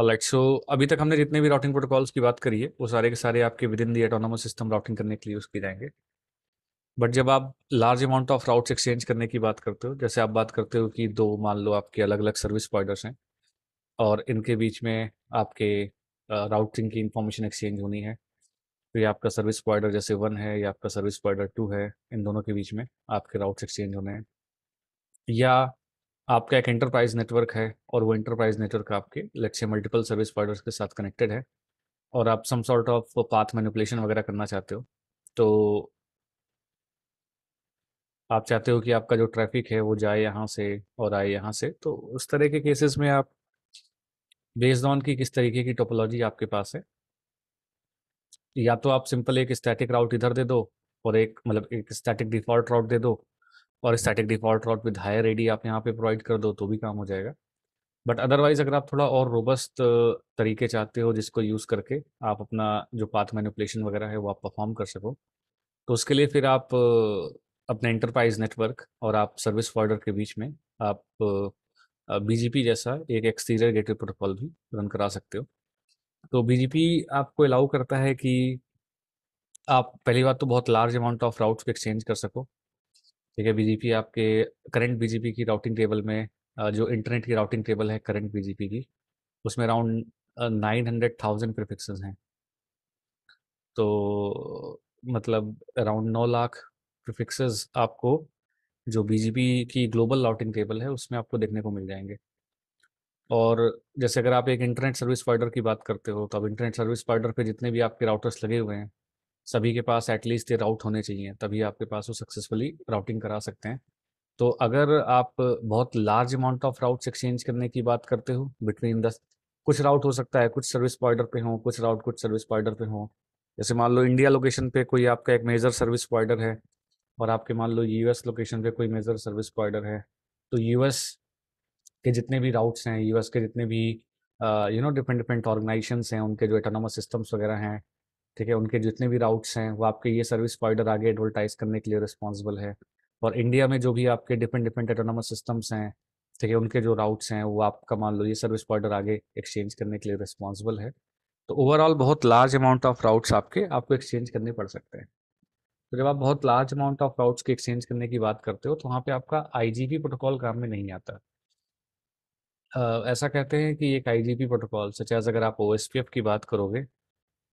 Right so अभी तक हमने जितने भी राउटिंग प्रोटोकॉल्स की बात करी है वो सारे के सारे आपके within the autonomous system routing करने के लिए यूज़ किए जाएंगे बट जब आप large amount of routes exchange करने की बात करते हो जैसे आप बात करते हो कि दो मान लो आपके अलग अलग सर्विस प्रोवाइडर्स हैं और इनके बीच में आपके राउटिंग की इंफॉर्मेशन एक्सचेंज होनी है तो ये आपका सर्विस प्रोवाइडर जैसे वन है या आपका सर्विस प्रोवाइडर टू है इन दोनों के बीच में आपके राउट्स एक्सचेंज होने हैं या आपका एक इंटरप्राइज नेटवर्क है और वो इंटरप्राइज नेटवर्क आपके लक्ष्य मल्टीपल सर्विस प्रोवाइडर्स के साथ कनेक्टेड है और आप some sort of path manipulation वगैरह करना चाहते हो तो आप चाहते हो कि आपका जो ट्रैफिक है वो जाए यहाँ से और आए यहाँ से तो उस तरह के केसेस में आप बेस्ड ऑन की किस तरीके की टोपोलॉजी आपके पास है या तो आप सिंपल एक स्टैटिक राउट इधर दे दो और एक मतलब एक स्टैटिक डिफॉल्ट राउट दे दो और static default route with higher AD आप यहाँ पे प्रोवाइड कर दो तो भी काम हो जाएगा बट अदरवाइज अगर आप थोड़ा और रोबस्ट तरीके चाहते हो जिसको यूज़ करके आप अपना जो पाथ मैनिपुलेशन वगैरह है वो आप परफॉर्म कर सको तो उसके लिए फिर आप अपने इंटरप्राइज नेटवर्क और आप सर्विस फॉर्डर के बीच में आप बीजीपी जैसा एक एक्सटीरियर गेटवे प्रोटोकॉल भी रन करा सकते हो तो बीजीपी आपको अलाउ करता है कि आप पहली बात तो बहुत लार्ज अमाउंट ऑफ राउट्स को एक्सचेंज कर सको ठीक है बीजीपी आपके करंट बीजीपी की राउटिंग टेबल में जो इंटरनेट की राउटिंग टेबल है करंट बीजीपी की उसमें around nine hundred thousand prefix हैं तो मतलब अराउंड नौ लाख प्रिफिक्स आपको जो बीजीपी की ग्लोबल राउटिंग टेबल है उसमें आपको देखने को मिल जाएंगे और जैसे अगर आप एक इंटरनेट सर्विस प्रोवाइडर की बात करते हो तो अब इंटरनेट सर्विस प्रोवाइडर पे जितने भी आपके राउटर्स लगे हुए हैं सभी के पास एटलीस्ट ये राउट होने चाहिए तभी आपके पास वो सक्सेसफुली राउटिंग करा सकते हैं तो अगर आप बहुत large amount of routes exchange करने की बात करते हो बिटवीन द कुछ राउट हो सकता है कुछ सर्विस प्रोवाइडर पे हो कुछ राउट कुछ सर्विस प्रोवाइडर पे हो जैसे मान लो इंडिया लोकेशन पे कोई आपका एक मेजर सर्विस प्रोवाइडर है और आपके मान लो यूएस लोकेशन पे कोई मेजर सर्विस प्रोवाइडर है तो यूएस के जितने भी राउट्स हैं यूएस के जितने भी you know different different organisation हैं उनके जो एटोनोमस सिस्टम्स वगैरह हैं ठीक है उनके जितने भी राउट्स हैं वो आपके ये सर्विस प्रोवाइडर आगे एडवर्टाइज करने के लिए रिस्पॉन्सिबल है और इंडिया में जो भी आपके डिफरेंट डिफरेंट एटोनमस सिस्टम्स हैं ठीक है उनके जो राउट्स हैं वो आपका मान लो ये सर्विस प्रोवाइडर आगे एक्सचेंज करने के लिए रिस्पॉन्सिबल है तो ओवरऑल बहुत लार्ज अमाउंट ऑफ राउट्स आपके आपको एक्सचेंज करने पड़ सकते हैं तो जब आप बहुत लार्ज अमाउंट ऑफ राउट्स के एक्सचेंज करने की बात करते हो तो वहाँ पे आपका आईजीपी प्रोटोकॉल काम में नहीं आता आ, ऐसा कहते हैं कि एक आईजीपी प्रोटोकॉल सच एज अगर आप ओ की बात करोगे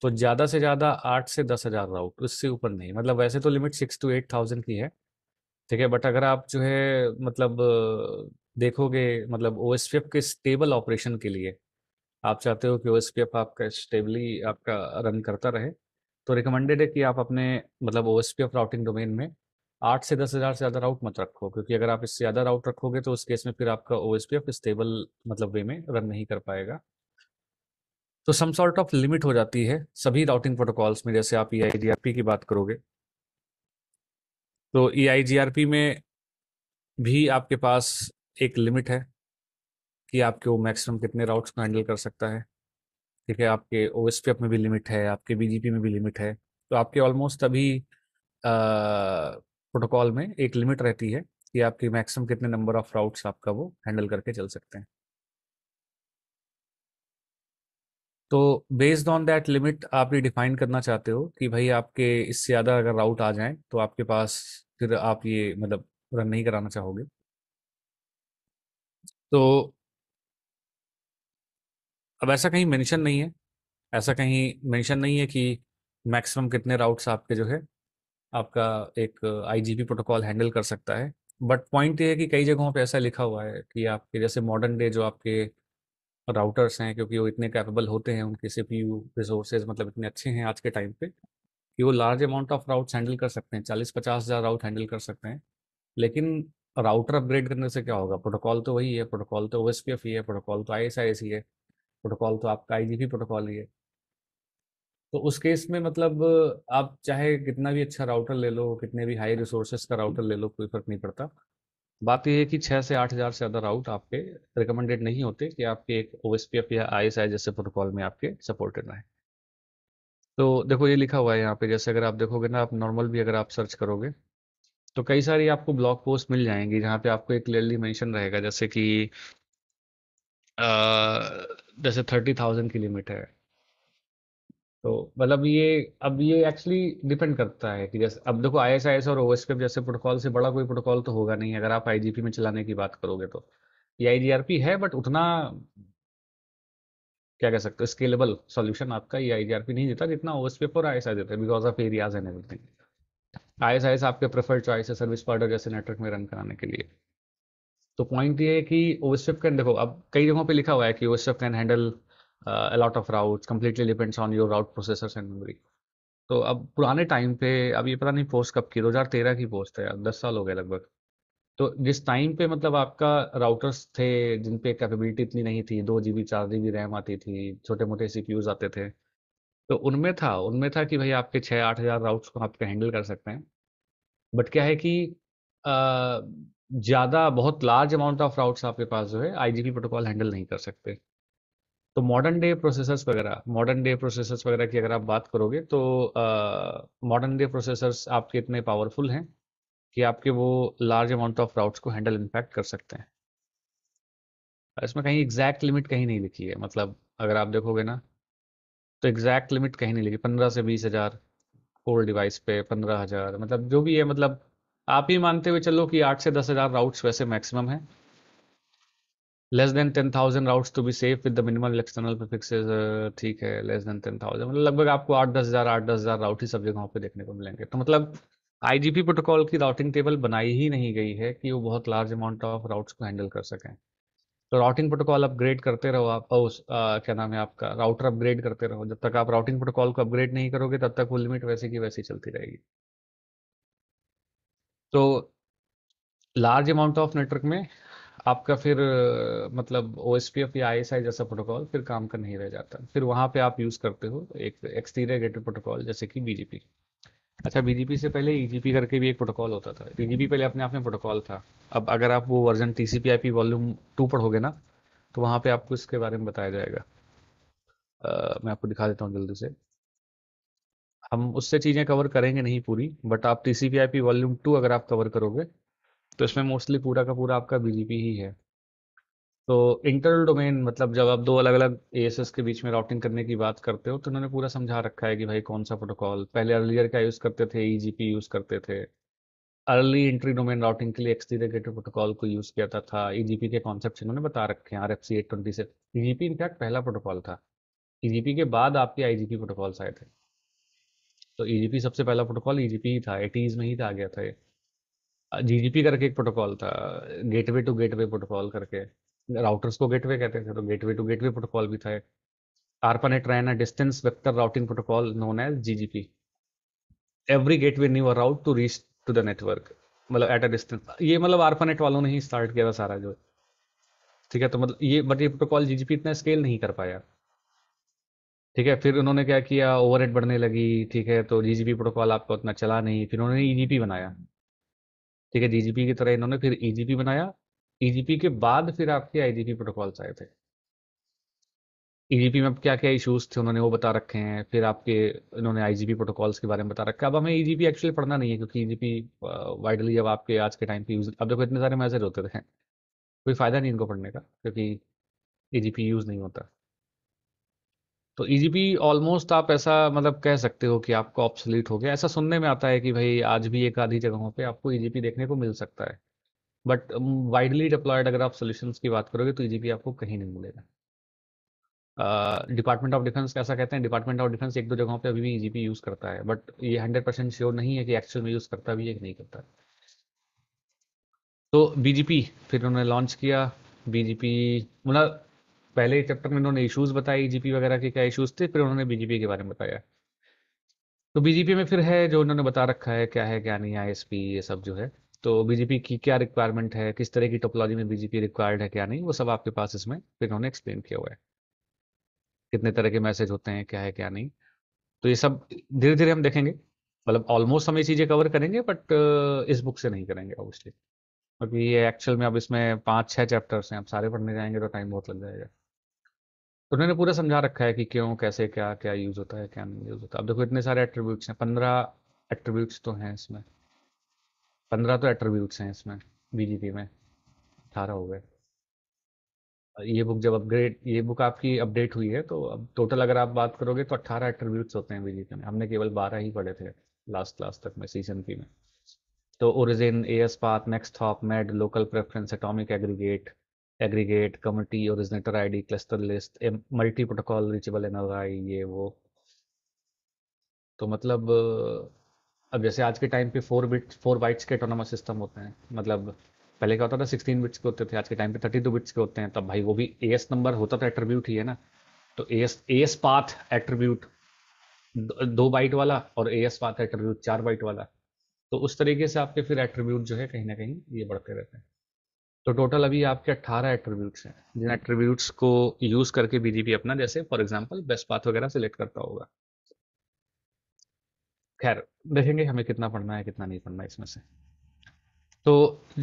तो ज़्यादा से ज़्यादा आठ से दस हज़ार राउट उससे ऊपर नहीं मतलब वैसे तो limit six to eight thousand की है ठीक है बट अगर आप जो है मतलब देखोगे मतलब ओ एस पी एफ के स्टेबल ऑपरेशन के लिए आप चाहते हो कि ओ एस पी एफ आपका स्टेबली आपका रन करता रहे तो रिकमेंडेड है कि आप अपने मतलब O S P F routing domain में आठ से दस हज़ार से ज़्यादा राउट मत रखो क्योंकि अगर आप इससे ज़्यादा राउट रखोगे तो उस केस में फिर आपका O S P F stable मतलब वे में रन नहीं कर पाएगा तो सम सॉर्ट ऑफ लिमिट हो जाती है सभी राउटिंग प्रोटोकॉल्स में जैसे आप ई e की बात करोगे तो ई e में भी आपके पास एक लिमिट है कि आपके वो मैक्सिमम कितने राउट्स को हैंडल कर सकता है ठीक है आपके ओ में भी लिमिट है आपके बीजीपी में भी लिमिट है तो आपके ऑलमोस्ट अभी प्रोटोकॉल में एक लिमिट रहती है कि आपकी मैक्सिमम कितने नंबर ऑफ राउट्स आपका वो हैंडल करके चल सकते हैं तो बेस्ड ऑन दैट लिमिट आप ये डिफाइन करना चाहते हो कि भाई आपके इससे ज़्यादा अगर राउट आ जाए तो आपके पास फिर आप ये मतलब रन नहीं कराना चाहोगे तो अब ऐसा कहीं मेंशन नहीं है ऐसा कहीं मेंशन नहीं है कि मैक्सिमम कितने राउट्स आपके जो है आपका एक आईजीपी प्रोटोकॉल हैंडल कर सकता है बट पॉइंट ये है कि कई जगहों पे ऐसा लिखा हुआ है कि आपके जैसे मॉडर्न डे जो आपके राउटर्स हैं क्योंकि वो इतने कैपेबल होते हैं उनके सी पी रिसोर्सेज मतलब इतने अच्छे हैं आज के टाइम पे कि वो large amount of routes handle कर सकते हैं चालीस पचास हज़ार राउट हैंडल कर सकते हैं लेकिन राउटर अपग्रेड करने से क्या होगा प्रोटोकॉल तो वही है प्रोटोकॉल तो ओ एस पी एफ ही है प्रोटोकॉल तो आई एस आई एस ही है प्रोटोकॉल तो आपका आई जी पी प्रोटोकॉल ही है तो उस केस में मतलब आप चाहे कितना भी अच्छा राउटर ले लो कितने भी हाई रिसोर्सेज का राउटर ले लो कोई फर्क नहीं पड़ता बात यह है कि छह से आठ हज़ार से अदर राउट आपके रिकमेंडेड नहीं होते कि आपके एक ओएसपीएफ या आई जैसे प्रोटोकॉल में आपके सपोर्टेड रहे तो देखो ये लिखा हुआ है यहाँ पे जैसे अगर आप देखोगे ना आप नॉर्मल भी अगर आप सर्च करोगे तो कई सारी आपको ब्लॉग पोस्ट मिल जाएंगी जहाँ पे आपको एक क्लियरली मेंशन रहेगा जैसे कि आ, जैसे थर्टी थाउजेंड की लिमिट है तो मतलब ये अब ये एक्चुअली डिपेंड करता है कि जैसे अब देखो एस और ओएसपीएफ जैसे प्रोटोकॉल से बड़ा कोई प्रोटोकॉल तो होगा नहीं अगर आप आईजीपी में चलाने की बात करोगे तो ये आईजीआरपी है बट उतना क्या कह सकते हो स्केलेबल सॉल्यूशन आपका ये आईजीआरपी नहीं देता जितना ओएसपीएफ और आई देता है because of areas and everything as आपके प्रेफर चॉइस है सर्विस प्रोवाइडर जैसे नेटवर्क में रन कराने के लिए तो पॉइंट ये है कि ओएसपीएफ कैन देखो अब कई जगहों पे लिखा हुआ है कि OSPF can handle uh, a lot of routes completely depends on your route processors and memory तो अब पुराने टाइम पे अब ये पता नहीं पोस्ट कब की 2013 की पोस्ट है अब 10 साल हो गए लगभग तो जिस टाइम पे मतलब आपका राउटर्स थे जिन पे कैपेबिलिटी इतनी नहीं थी दो जी बी चार जी बी रैम आती थी छोटे मोटे सी पी आते थे तो उनमें था उनमें था कि भाई आपके छः आठ हज़ार राउट्स को आपके हैंडल कर सकते हैं बट क्या है कि uh, ज़्यादा बहुत लार्ज अमाउंट ऑफ राउट्स आपके पास जो है आई जी प्रोटोकॉल हैंडल नहीं कर सकते तो मॉडर्न डे प्रोसेसर्स वगैरह मॉडर्न डे प्रोसेसर्स वगैरह की अगर आप बात करोगे तो मॉडर्न डे प्रोसेसर्स आपके इतने पावरफुल हैं कि आपके वो लार्ज अमाउंट ऑफ राउट्स को हैंडल इनफैक्ट कर सकते हैं इसमें कहीं एग्जैक्ट लिमिट कहीं नहीं लिखी है मतलब अगर आप देखोगे ना तो एग्जैक्ट लिमिट कहीं नहीं लिखी पंद्रह से बीस हज़ार कोल्ड डिवाइस पे पंद्रह हज़ार मतलब जो भी है मतलब आप ही मानते हुए चलो कि आठ से दस हज़ार राउट्स वैसे मैक्सिमम है less than ten thousand route to be safe with the minimal external prefixes ठीक है लेस देन टेन थाउजेंड मतलब लगभग आपको आठ दस हज़ार आठ दस हज़ार राउट ही सब जगहों पे देखने को मिलेंगे तो मतलब आईजीपी प्रोटोकॉल की राउटिंग टेबल बनाई ही नहीं गई है कि वो बहुत लार्ज अमाउंट ऑफ राउट्स को हैंडल कर सकें तो राउटिंग प्रोटोकॉल अपग्रेड करते रहो आप उस क्या नाम है आपका राउटर अपग्रेड करते रहो जब तक आप राउटिंग प्रोटोकॉल को अपग्रेड नहीं करोगे तब तक वो लिमिट वैसे की वैसी चलती रहेगी तो लार्ज अमाउंट ऑफ नेटवर्क में आपका फिर मतलब ओ या आई जैसा प्रोटोकॉल फिर काम का नहीं रह जाता फिर वहाँ पे आप यूज़ करते हो एक एक्सटीरियर गेटेड प्रोटोकॉल जैसे कि बीजेपी अच्छा बीजेपी से पहले ईजीपी e करके भी एक प्रोटोकॉल होता था बीजीपी पहले अपने आप में प्रोटोकॉल था अब अगर आप वो version T C P I P volume two पढ़ोगे ना तो वहाँ पे आपको इसके बारे में बताया जाएगा आ, मैं आपको दिखा देता हूँ जल्दी से हम उससे चीज़ें कवर करेंगे नहीं पूरी बट आप T C P I P volume two अगर आप कवर करोगे तो इसमें मोस्टली पूरा का पूरा आपका बीजीपी ही है तो इंटर डोमेन मतलब जब आप दो अलग अलग एएसएस के बीच में राउटिंग करने की बात करते हो तो उन्होंने पूरा समझा रखा है कि भाई कौन सा प्रोटोकॉल पहले अर्लियर क्या यूज़ करते थे ईजीपी e यूज़ करते थे अर्ली इंट्री डोमेन राउटिंग के लिए एक्सटीरिगेटेड प्रोटोकॉल को यूज़ किया था ईजीपी e के कॉन्सेप्ट इन्होंने बता रखे हैं R F C eight twenty से ईजीपी e इनफैक्ट पहला प्रोटोकॉल था ईजीपी के बाद आपके आईजीपी प्रोटोकॉल्स आए थे तो ईजीपी सबसे पहला प्रोटोकॉल ईजीपी ही था एटीज़ में ही था आ गया था ये जीजीपी करके एक प्रोटोकॉल था गेटवे टू गेटवे प्रोटोकॉल करके राउटर्स को गेटवे कहते थे तो गेटवे टू गेटवे प्रोटोकॉल भी था ARPANET ran a distance vector routing protocol known as GGP every gateway knew a route to reach to the network मतलब at a distance ये मतलब आरपानेट वालों ने ही स्टार्ट किया था सारा जो ठीक है तो मतलब ये बट ये प्रोटोकॉल जीजीपी इतना स्केल नहीं कर पाया ठीक है फिर उन्होंने क्या किया ओवरहेड बढ़ने लगी ठीक है तो जीजीपी प्रोटोकॉल आपको उतना चला नहीं फिर उन्होंने ईजीपी e बनाया ठीक है जीजीपी की तरह इन्होंने फिर ईजीपी e बनाया ईजीपी e के बाद फिर आपके आईजीपी प्रोटोकॉल्स आए थे ईजीपी e में क्या क्या इश्यूज थे उन्होंने वो बता रखे हैं फिर आपके इन्होंने आईजीपी प्रोटोकॉल्स के बारे में बता रखा है अब हमें ईजीपी एक्चुअली पढ़ना नहीं है क्योंकि ईजीपी वाइडली अब आपके आज के टाइम पे यूज अब देखो इतने सारे मैसेज होते थे कोई फ़ायदा नहीं इनको पढ़ने का क्योंकि ईजीपी यूज़ नहीं होता तो ईजीपी ऑलमोस्ट आप ऐसा मतलब कह सकते हो कि आपको ऑप्सलीट हो गया ऐसा सुनने में आता है कि भाई आज भी एक आधी जगहों पे आपको ईजीपी देखने को मिल सकता है बट वाइडली डिप्लॉयड अगर आप सोल्यूशन की बात करोगे तो ईजीपी आपको कहीं नहीं मिलेगा डिपार्टमेंट ऑफ डिफेंस कैसा कहते हैं डिपार्टमेंट ऑफ डिफेंस एक दो जगहों पे अभी भी ईजीपी यूज़ करता है बट ये हंड्रेड परसेंट श्योर नहीं है कि एक्चुअल में यूज़ करता भी है कि नहीं करता है तो बीजेपी फिर उन्होंने लॉन्च किया बीजेपी मतलब पहले चैप्टर में उन्होंने इश्यूज बताए जीपी वगैरह के क्या इश्यूज थे फिर उन्होंने बीजेपी के बारे में बताया तो बीजेपी में फिर है जो उन्होंने बता रखा है क्या है क्या नहीं आई एस ये सब जो है तो बीजेपी की क्या रिक्वायरमेंट है किस तरह की टोपोलॉजी में बीजेपी रिक्वायर्ड है क्या नहीं वो सब आपके पास इसमें फिर उन्होंने एक्सप्लेन किया हुआ है कितने तरह के मैसेज होते हैं क्या है क्या नहीं तो ये सब धीरे धीरे हम देखेंगे मतलब ऑलमोस्ट हम ये चीज़ें कवर करेंगे बट इस बुक से नहीं करेंगे ऑब्वियसली क्योंकि ये एक्चुअल में अब इसमें पांच छह चैप्टर्स हैं अब सारे पढ़ने जाएंगे तो टाइम बहुत लग जाएगा तो उन्होंने पूरा समझा रखा है कि क्यों कैसे क्या क्या यूज होता है क्या नहीं यूज होता है अब देखो इतने सारे एट्रीब्यूट्स हैं पंद्रह एट्रीब्यूट्स तो हैं इसमें पंद्रह तो एट्रीब्यूट्स हैं इसमें बीजीपी में अठारह हो गए ये बुक जब अपग्रेड ये बुक आपकी अपडेट हुई है तो अब टोटल अगर आप बात करोगे तो अट्ठारह एट्रीब्यूट्स होते हैं बीजीपी में हमने केवल बारह ही पढ़े थे लास्ट क्लास तक में सीजन की में तो origin AS path next hop MED local preference atomic aggregate aggregate community I ID cluster list multi protocol reachable NRI ये वो तो मतलब अब जैसे आज के टाइम पे फोर बिट फोर बाइट्स के ऑटोनोमस सिस्टम होते हैं मतलब पहले क्या होता था सिक्सटीन बिट्स के होते थे आज के टाइम पे थर्टी टू बिट्स के होते हैं तब भाई वो भी ए एस नंबर होता था एट्रीब्यूट ही है ना तो A S A S path attribute दो बाइट वाला और ए एस पाथ एट्रीब्यूट चार बाइट वाला तो उस तरीके से आपके फिर एट्रीब्यूट जो है कहीं ना कहीं ये बढ़ते रहते हैं तो टोटल अभी आपके 18 एट्रीब्यूट्स हैं जिन एट्रीब्यूट्स को यूज करके बीजेपी अपना जैसे फॉर एग्जांपल बेस्ट पाथ वगैरह सिलेक्ट करता होगा खैर देखेंगे हमें कितना पढ़ना है कितना नहीं पढ़ना है इसमें से तो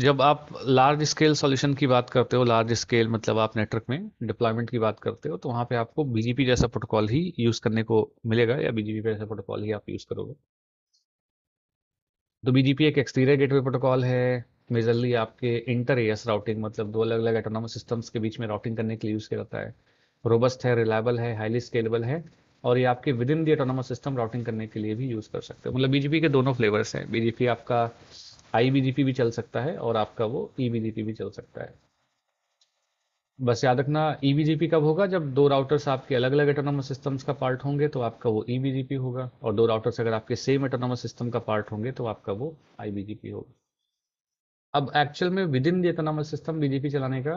जब आप लार्ज स्केल सॉल्यूशन की बात करते हो लार्ज स्केल मतलब आप नेटवर्क में डिप्लॉयमेंट की बात करते हो तो वहां पे आपको बीजीपी जैसा प्रोटोकॉल ही यूज़ करने को मिलेगा या बीजीपी जैसा प्रोटोकॉल ही आप यूज़ करोगे तो बीजीपी एक एक्सटीरियर गेटवे प्रोटोकॉल है मेजरली आपके इंटर एएस राउटिंग मतलब दो अलग अलग एटोनोमस सिस्टम्स के बीच में राउटिंग करने के लिए यूज़ किया जाता है रोबस्ट है रिलायबल है हाईली स्केलेबल है और ये आपके within the system routing करने के लिए भी यूज़ कर सकते हो मतलब बीजेपी के दोनों फ्लेवर्स हैं बीजेपी आपका आई बीजेपी भी चल सकता है और आपका वो ई e बीजेपी भी चल सकता है बस याद रखना ई e बीजेपी कब होगा जब दो राउटर्स आपके अलग अलग एटोनोमस सिस्टम्स का पार्ट होंगे तो आपका वो ई e बीजेपी होगा और दो राउटर्स अगर आपके सेम एटोनोमस सिस्टम का पार्ट होंगे तो आपका वो आई बीजेपी होगा अब एक्चुअल में within the economic system BGP चलाने का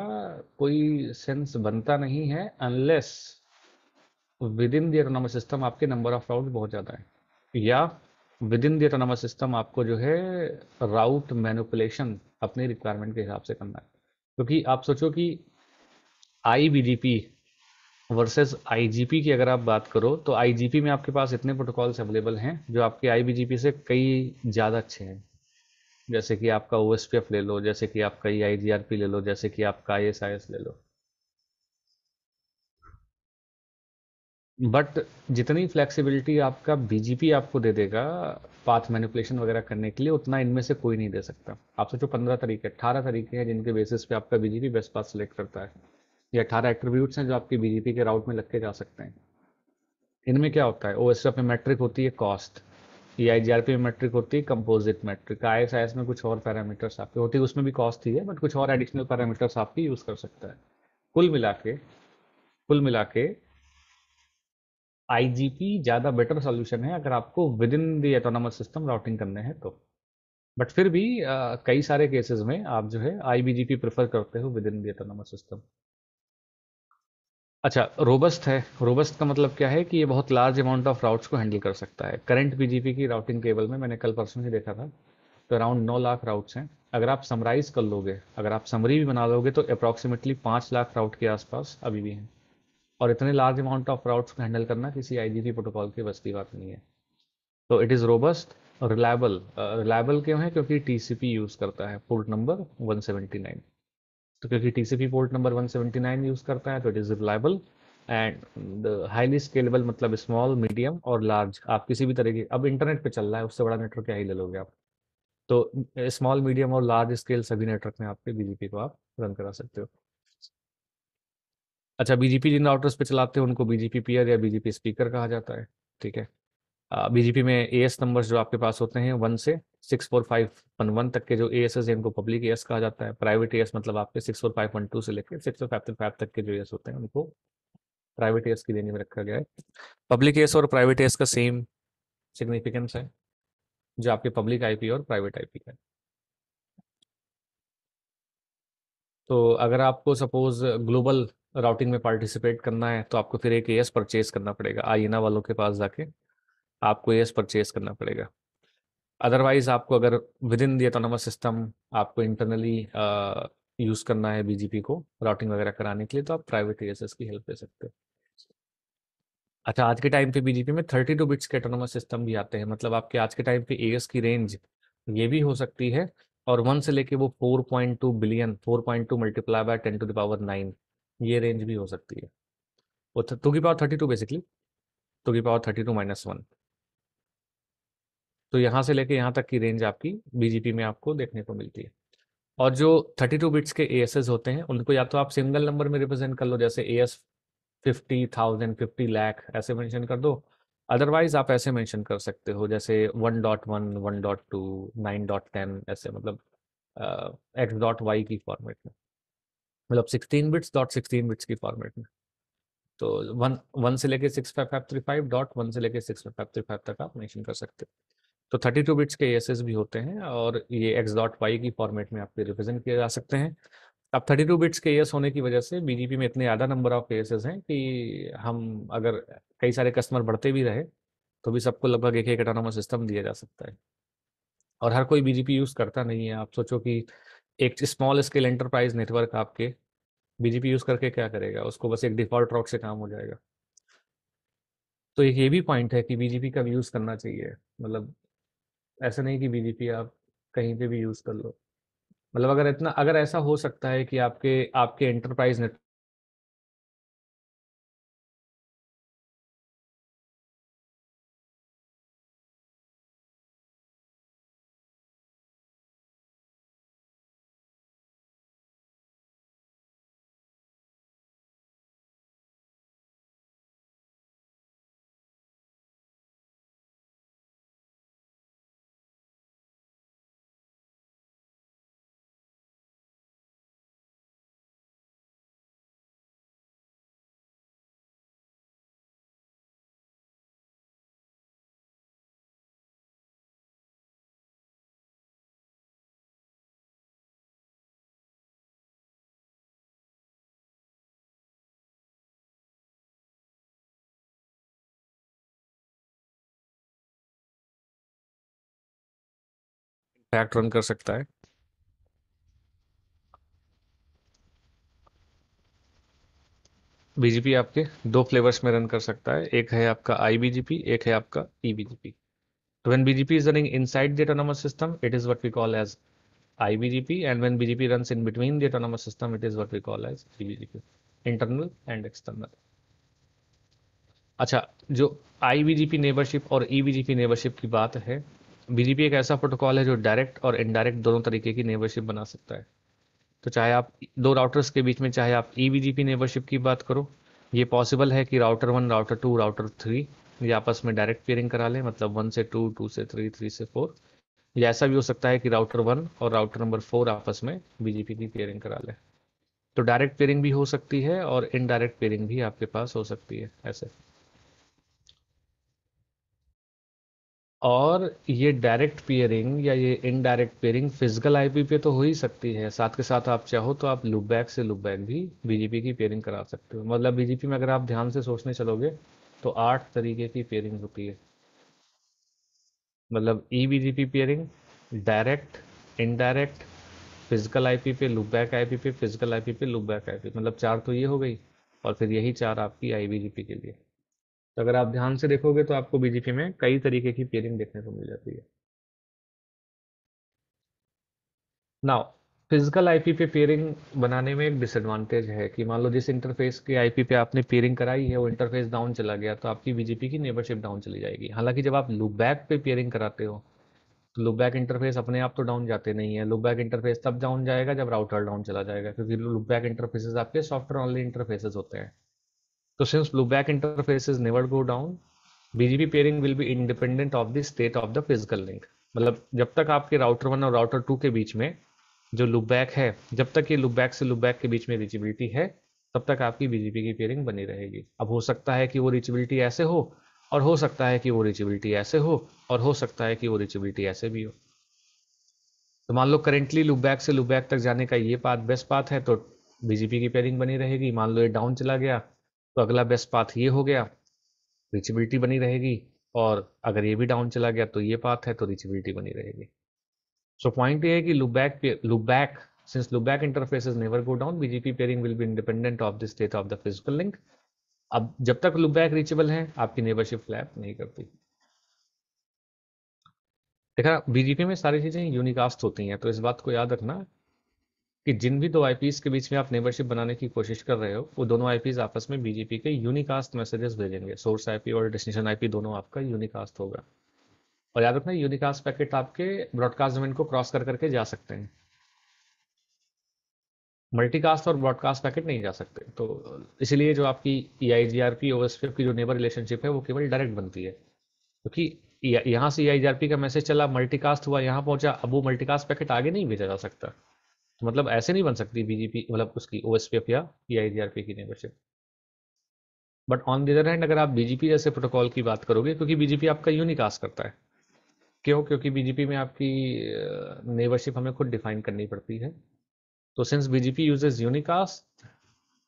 कोई सेंस बनता नहीं है unless within the economic system आपके नंबर ऑफ राउट बहुत ज़्यादा है या within the economic system आपको जो है राउट मैनुपुलेशन अपने रिक्वायरमेंट के हिसाब से करना है क्योंकि आप सोचो कि I B D P versus P की अगर आप बात करो तो आई जी पी में आपके पास इतने प्रोटोकॉल्स अवेलेबल हैं जो आपके आई बी जी पी से कई ज़्यादा अच्छे हैं जैसे कि आपका ओ ले लो जैसे कि आपका ई e आई ले लो जैसे कि आपका आई ले लो बट जितनी फ्लेक्सिबिलिटी आपका बीजीपी आपको दे देगा पाथ मैनिपुलेशन वगैरह करने के लिए उतना इनमें से कोई नहीं दे सकता आप सोचो पंद्रह तरीके अठारह तरीके हैं जिनके बेसिस पे आपका बीजेपी बेस्ट पाथ सेलेक्ट करता है ये अठारह एट्रीब्यूट्स हैं जो आपके बीजेपी के राउट में लग के जा सकते हैं इनमें क्या होता है ओ एस में मैट्रिक होती है कॉस्ट ये आईजीआरपी मैट्रिक होती है कंपोजिट मैट्रिक एस में कुछ और पैरामीटर्स आपके होती है उसमें भी कॉस्ट ही है बट कुछ और एडिशनल पैरामीटर्स आपकी यूज कर सकता है कुल मिला के कुल मिला के आई जी पी ज्यादा बेटर सोल्यूशन है अगर आपको within the autonomous system routing करने हैं तो बट फिर भी आ, कई सारे केसेस में आप जो है I B G P prefer करते हो within the autonomous system अच्छा रोबस्ट है रोबस्ट का मतलब क्या है कि ये बहुत लार्ज अमाउंट ऑफ राउट्स को हैंडल कर सकता है करंट बीजीपी की राउटिंग केबल में मैंने कल परसों ही देखा था तो अराउंड नौ लाख राउट्स हैं अगर आप समराइज कर लोगे अगर आप समरी भी बना लोगे तो अप्रॉक्सीमेटली पाँच लाख राउट के आसपास अभी भी हैं और इतने लार्ज अमाउंट ऑफ राउट्स को हैंडल करना किसी आई प्रोटोकॉल की बस की बात नहीं है तो it is robust reliable reliable क्यों है क्योंकि टी यूज़ करता है पोर्ट नंबर 179 तो क्योंकि टीसीपी पोर्ट नंबर 179 यूज करता है तो it is reliable and highly scalable मतलब स्मॉल मीडियम और लार्ज आप किसी भी तरह की अब इंटरनेट पे चल रहा है उससे बड़ा नेटवर्क क्या ही ले लोगे आप तो स्मॉल मीडियम और लार्ज स्केल सभी नेटवर्क में आपके बीजेपी को आप रन करा सकते हो अच्छा बीजेपी जिन राउटर्स पे चलाते हैं उनको बीजेपी पियर या बीजेपी स्पीकर कहा जाता है ठीक है बीजेपी में ए एस नंबर्स जो आपके पास होते हैं वन से six four five one one तक के जो ए एस एस है उनको पब्लिक ए एस कहा जाता है प्राइवेट ए एस मतलब आपके six four five one two से लेकर सिक्स फोर फाइव फाइव तक के जो ए एस होते हैं उनको प्राइवेट एस की रेंज में रखा गया है पब्लिक एस और प्राइवेट एस का सेम सिग्निफिकेंस है जो आपके पब्लिक आई पी और प्राइवेट आई पी का है तो अगर आपको सपोज ग्लोबल राउटिंग में पार्टिसिपेट करना है तो आपको फिर एक एस परचेज करना पड़ेगा आईना वालों के पास जाके आपको एस परचेज करना पड़ेगा अदरवाइज आपको अगर within the autonomous system आपको इंटरनली यूज करना है बीजेपी को राउटिंग वगैरह कराने के लिए तो आप प्राइवेट एस की हेल्प ले सकते हो अच्छा आज के टाइम पे बीजेपी में थर्टी टू बिट्स के ऑटोनमस सिस्टम भी आते हैं मतलब आपके आज के टाइम पे ए की रेंज ये भी हो सकती है और वन से लेके वो four point two billion four point two multiply by ten to the power nine ये रेंज भी हो सकती है वो टू की power thirty two basically two की power thirty two minus one तो यहाँ से लेके यहाँ तक की रेंज आपकी बीजीपी में आपको देखने को मिलती है और जो 32 बिट्स के ए होते हैं उनको या तो आप सिंगल नंबर में रिप्रेजेंट कर लो जैसे A S fifty thousand fifty lakh ऐसे मेंशन कर दो अदरवाइज आप ऐसे मेंशन कर सकते हो जैसे one dot one one dot two nine dot ten ऐसे मतलब एक्स डॉट वाई की फॉर्मेट में मतलब sixteen bits dot sixteen bits की फॉर्मेट में तो वन वन से लेके six five five three five dot one से लेके six five five three five तक आप मेंशन कर सकते हो तो 32 बिट्स के एस भी होते हैं और ये एक्स डॉट वाई की फॉर्मेट में आपके रिप्रेजेंट किए जा सकते हैं अब 32 बिट्स के एस होने की वजह से बीजेपी में इतने ज़्यादा नंबर ऑफ एस हैं कि हम अगर कई सारे कस्टमर बढ़ते भी रहे तो भी सबको लगभग एक एक अटोनोमस सिस्टम दिया जा सकता है और हर कोई बीजेपी यूज़ करता नहीं है आप सोचो कि एक स्मॉल स्केल एंटरप्राइज नेटवर्क आपके बीजेपी यूज़ करके क्या करेगा उसको बस एक डिफॉल्ट रॉक से काम हो जाएगा तो एक ये भी पॉइंट है कि बीजेपी का यूज़ करना चाहिए मतलब ऐसा नहीं कि बीजेपी आप कहीं पे भी यूज कर लो मतलब अगर इतना अगर ऐसा हो सकता है कि आपके आपके एंटरप्राइज नेटवर्क फैक्ट रन कर सकता है बीजीपी आपके दो फ्लेवर्स में रन कर सकता है एक है आपका आईबीजीपी एक है आपका ईबीजीपी e तो when BGP is running inside the autonomous system it is what we call as IBGP and when BGP runs in between the autonomous system, it is what we call as IBGP, internal and external अच्छा जो IBGP neighborship और EBGP neighborship की बात है BGP एक ऐसा protocol है जो डायरेक्ट और इनडायरेक्ट दोनों तरीके की नेबरशिप बना सकता है तो चाहे आप दो राउटर्स के बीच में चाहे आप E B G P neighborship की बात करो ये पॉसिबल है कि router one router two router three ये आपस में डायरेक्ट पेयरिंग करा लें मतलब वन से टू टू से थ्री थ्री से फोर या ऐसा भी हो सकता है कि राउटर वन और राउटर नंबर फोर आपस में बीजेपी की पेयरिंग करा लें तो डायरेक्ट पेयरिंग भी हो सकती है और इनडायरेक्ट पेयरिंग भी आपके पास हो सकती है ऐसे और ये डायरेक्ट पेयरिंग या ये इनडायरेक्ट पेयरिंग फिजिकल आईपी पे तो हो ही सकती है साथ के साथ आप चाहो तो आप लुपबैक से लुपबैक बैक भी बीजेपी की पेयरिंग करा सकते हो मतलब बीजेपी में अगर आप ध्यान से सोचने चलोगे तो आठ तरीके की पेयरिंग होती है मतलब E BGP pairing direct indirect physical IP पे लुप बैक आईपी पे फिजिकल आईपी पे लुप बैक आईपी मतलब चार तो ये हो गई और फिर यही चार आपकी आईबीजीपी के लिए तो अगर आप ध्यान से देखोगे तो आपको बीजेपी में कई तरीके की पेयरिंग देखने को मिल जाती है नाउ फिजिकल आईपी पे पेयरिंग बनाने में एक डिसएडवांटेज है कि मान लो जिस इंटरफेस के आईपी पे आपने पेयरिंग कराई है वो इंटरफेस डाउन चला गया तो आपकी बीजेपी की नेबरशिप डाउन चली जाएगी हालांकि जब आप लुकबैक पे पेयरिंग कराते हो तो लुकबैक इंटरफेस अपने आप तो डाउन जाते नहीं है लुकबैक इंटरफेस तब डाउन जाएगा जब राउटर डाउन चला जाएगा क्योंकि लुकबैक इंटरफेसेस आपके सॉफ्टवेयर ऑनली इंटरफेसेस होते हैं So since loopback interfaces never go down, BGP pairing will be independent of the state of the physical link. मतलब जब तक आपके राउटर वन और राउटर टू के बीच में जो लुपबैक है जब तक ये लुपबैक से लुपबैक के बीच में रिचेबिलिटी है तब तक आपकी बीजेपी की पेयरिंग बनी रहेगी अब हो सकता है कि वो रिचेबिलिटी ऐसे हो और हो सकता है कि वो रिचेबिलिटी ऐसे हो और हो सकता है कि वो रिचेबिलिटी ऐसे भी हो तो मान लो करेंटली लुपबैक से लुपबैक तक जाने का ये पाथ बेस्ट पाथ है तो बीजेपी की पेयरिंग बनी रहेगी मान लो ये डाउन चला गया तो अगला बेस्ट पाथ ये हो गया रिचेबिलिटी बनी रहेगी और अगर ये भी डाउन चला गया तो ये पाथ है तो रिचेबिलिटी बनी रहेगी सो पॉइंट ये है कि loopback loopback loopback interface is never go down bgp pairing will be independent of the state of the physical link अब जब तक लुबैक रीचेबल है आपकी नेबरशिप फ्लैप नहीं करती देखा बीजेपी में सारी चीजें यूनिकास्ट होती हैं तो इस बात को याद रखना कि जिन भी दो आईपीस के बीच में आप नेबरशिप बनाने की कोशिश कर रहे हो वो दोनों आईपीस आपस में बीजेपी के यूनिकास्ट मैसेजेस भेजेंगे सोर्स आईपी और डेस्टिनेशन आईपी दोनों आपका यूनिकास्ट होगा और याद रखना यूनिकास्ट पैकेट आपके ब्रॉडकास्ट डोमेन को क्रॉस कर करके जा सकते हैं मल्टीकास्ट और ब्रॉडकास्ट पैकेट नहीं जा सकते तो इसलिए जो आपकी ई आई जी आर पी की जो नेबर रिलेशनशिप है वो केवल डायरेक्ट बनती है क्योंकि तो यहाँ से E I G R P का मैसेज चला मल्टीकास्ट हुआ यहाँ पहुंचा अब वो मल्टीकास्ट पैकेट आगे नहीं भेजा जा सकता तो मतलब ऐसे नहीं बन सकती बीजेपी मतलब उसकी ओ या पी की membership but on the other hand अगर आप बीजेपी जैसे प्रोटोकॉल की बात करोगे क्योंकि बीजेपी आपका यूनिकास्ट करता है क्यों क्योंकि बीजेपी में आपकी नेबरशिप हमें खुद डिफाइन करनी पड़ती है तो सिंस बीजेपी यूजेज यूनिकास्ट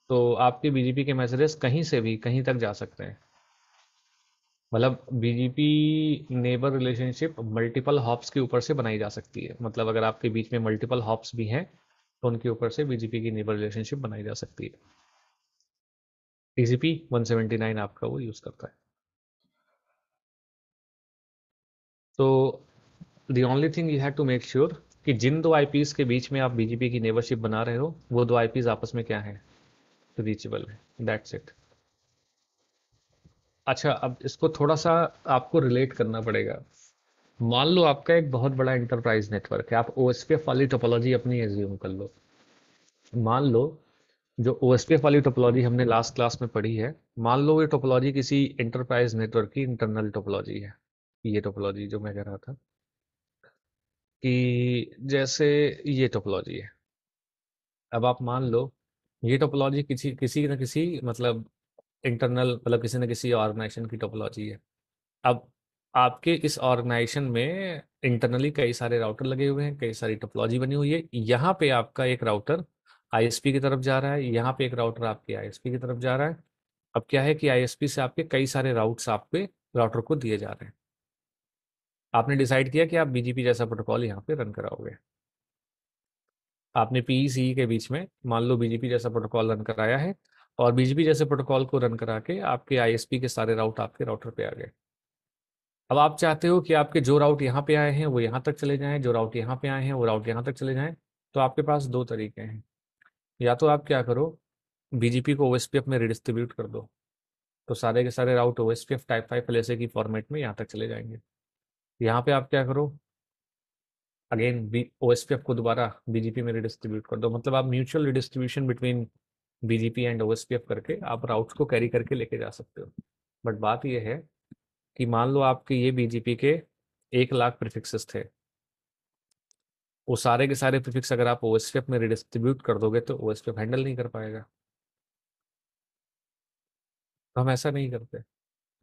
तो आपके बीजेपी के मैसेजेस कहीं से भी कहीं तक जा सकते हैं मतलब BGP neighbor relationship multiple hops के ऊपर से बनाई जा सकती है मतलब अगर आपके बीच में मल्टीपल हॉप्स भी हैं तो उनके ऊपर से बीजेपी की नेबर रिलेशनशिप बनाई जा सकती है टीसीपी 179 आपका वो यूज करता है तो the only thing you have to make sure कि जिन दो आईपीएस के बीच में आप बीजेपी की नेबरशिप बना रहे हो वो दो आईपीएस आपस में क्या है रीचेबल है दैट्स इट अच्छा अब इसको थोड़ा सा आपको रिलेट करना पड़ेगा मान लो आपका एक बहुत बड़ा एंटरप्राइज नेटवर्क है आप ओ वाली टोपोलॉजी अपनी एज्यूम कर लो मान लो जो ओ वाली टोपोलॉजी हमने लास्ट क्लास में पढ़ी है मान लो ये टोपोलॉजी किसी एंटरप्राइज नेटवर्क की इंटरनल टोपोलॉजी है ये टोपोलॉजी जो मैं कह रहा था कि जैसे ये टोपोलॉजी है अब आप मान लो ये टोपोलॉजी किसी किसी न किसी मतलब इंटरनल मतलब किसी न किसी ऑर्गेनाइजेशन की टोपोलॉजी है अब आपके इस ऑर्गेनाइजेशन में इंटरनली कई सारे राउटर लगे हुए हैं कई सारी टोपोलॉजी बनी हुई है यहाँ पे आपका एक राउटर आईएसपी की तरफ जा रहा है यहाँ पे एक राउटर आपके आईएसपी की तरफ जा रहा है अब क्या है कि आईएसपी से आपके कई सारे राउट्स आपके राउटर को दिए जा रहे हैं आपने डिसाइड किया कि आप बीजेपी जैसा प्रोटोकॉल यहाँ पे रन कराओगे आपने पीई के बीच में मान लो बीजेपी जैसा प्रोटोकॉल रन कराया है और बीजेपी जैसे प्रोटोकॉल को रन करा के आपके आईएसपी के सारे राउट आपके राउटर पे आ गए अब आप चाहते हो कि आपके जो राउट यहाँ पे आए हैं वो यहाँ तक चले जाएं जो राउट यहाँ पे आए हैं वो राउट यहाँ तक चले जाएं तो आपके पास दो तरीके हैं या तो आप क्या करो बीजेपी को ओ में रिडिस्ट्रीब्यूट कर दो तो सारे के सारे route O type five L की फॉर्मेट में यहाँ तक चले जाएंगे यहाँ पे आप क्या करो अगेन बी ओ को दोबारा बीजेपी में रिडिस्ट्रीब्यूट कर दो मतलब आप mutual redistribution between BGP and O करके आप राउट्स को कैरी करके लेके जा सकते हो बट बात यह है कि मान लो आपके ये बीजेपी के एक लाख प्रिफिक्सेस थे वो सारे के सारे प्रिफिक्स अगर आप ओएसपीएफ में रिडिस्ट्रीब्यूट कर दोगे तो ओएसपीएफ हैंडल नहीं कर पाएगा तो हम ऐसा नहीं करते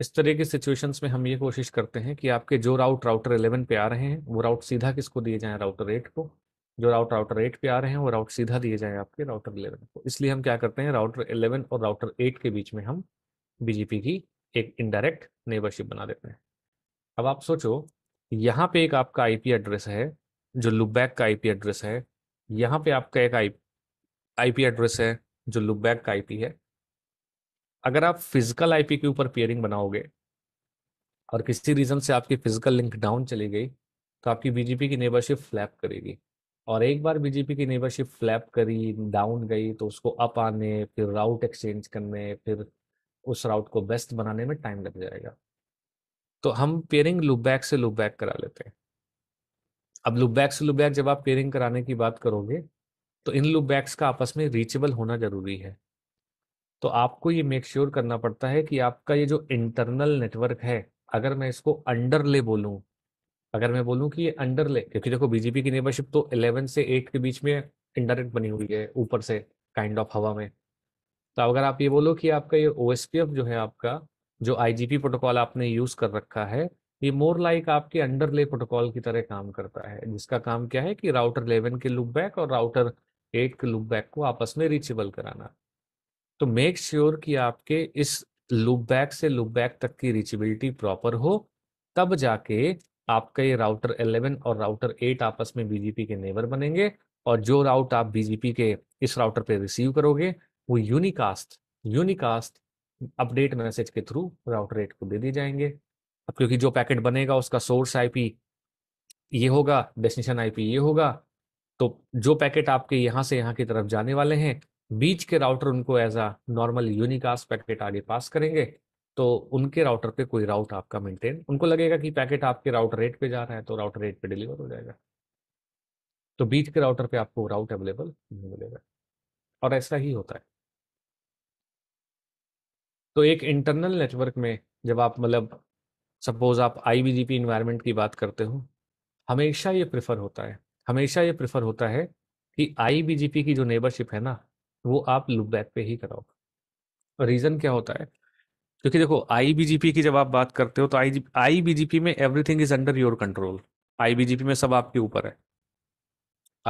इस तरह की सिचुएशंस में हम ये कोशिश करते हैं कि आपके जो राउट राउटर इलेवन पे आ रहे हैं वो राउट सीधा किसको दिए जाए राउटर एट को जो राउट राउटर एट पे आ रहे हैं वो राउट सीधा दिए जाए आपके राउटर इलेवन को इसलिए हम क्या करते हैं राउटर इलेवन और राउटर एट के बीच में हम बीजेपी की एक इनडायरेक्ट नेबरशिप बना देते हैं अब आप सोचो यहाँ पे एक आपका आईपी एड्रेस है जो लुबैक का आईपी एड्रेस है यहाँ पे आपका एक आई आईपी एड्रेस है जो लुबैक का आईपी है अगर आप फिजिकल आईपी के ऊपर पेयरिंग बनाओगे और किसी रीजन से आपकी फिजिकल लिंक डाउन चली गई तो आपकी बीजेपी की नेबरशिप फ्लैप करेगी और एक बार बीजेपी की नेबरशिप फ्लैप करी डाउन गई तो उसको अप आने फिर राउट एक्सचेंज करने फिर उस राउट को बेस्ट बनाने में टाइम लग जाएगा तो हम पेयरिंग लुबैक से लुबैक करा लेते हैं अब लुबैक से लुबैक जब आप पेयरिंग कराने की बात करोगे तो इन लुबैक्स का आपस में रीचेबल होना जरूरी है तो आपको ये मेक श्योर sure करना पड़ता है कि आपका ये जो इंटरनल नेटवर्क है अगर मैं इसको अंडर ले बोलूँ अगर मैं बोलूँ कि ये ले क्योंकि देखो बीजेपी की नेबरशिप तो 11 से 8 के बीच में इनडायरेक्ट बनी हुई है ऊपर से काइंड kind ऑफ of हवा में तो अगर आप ये बोलो कि आपका ये ओ जो है आपका जो आई प्रोटोकॉल आपने यूज कर रखा है ये मोर लाइक आपके आपके अंडरले प्रोटोकॉल की तरह काम करता है जिसका काम क्या है कि राउटर इलेवन के लुक बैक और राउटर एट के लुक बैक को आपस में रीचेबल कराना तो मेक श्योर sure कि आपके इस लुक बैक से लुक बैक तक की रीचेबिलिटी प्रॉपर हो तब जाके आपका ये राउटर इलेवन और राउटर एट आपस में बीजेपी के नेबर बनेंगे और जो राउट आप बीजेपी के इस राउटर पे रिसीव करोगे वो यूनिकास्ट यूनिकास्ट अपडेट मैसेज के थ्रू राउट रेट को दे दिए जाएंगे अब क्योंकि जो पैकेट बनेगा उसका सोर्स आईपी ये होगा डेस्टिनेशन आईपी ये होगा तो जो पैकेट आपके यहाँ से यहाँ की तरफ जाने वाले हैं बीच के राउटर उनको as a normal unicast packet आगे पास करेंगे तो उनके राउटर पे कोई राउट आपका मेंटेन उनको लगेगा कि पैकेट आपके राउट रेट पे जा रहा है तो राउट रेट पे डिलीवर हो जाएगा तो बीच के राउटर पे आपको राउट अवेलेबल नहीं मिलेगा और ऐसा ही होता है तो एक इंटरनल नेटवर्क में जब आप मतलब सपोज आप I B G P environment की बात करते हो हमेशा ये प्रेफर होता है हमेशा ये प्रेफर होता है कि आई बी जी पी की जो नेबरशिप है ना वो आप लुकबैक पे ही कराओ रीज़न क्या होता है क्योंकि देखो आई बी जी पी की जब आप बात करते हो तो I I B G P में everything is under your control I B G P में सब आपके ऊपर है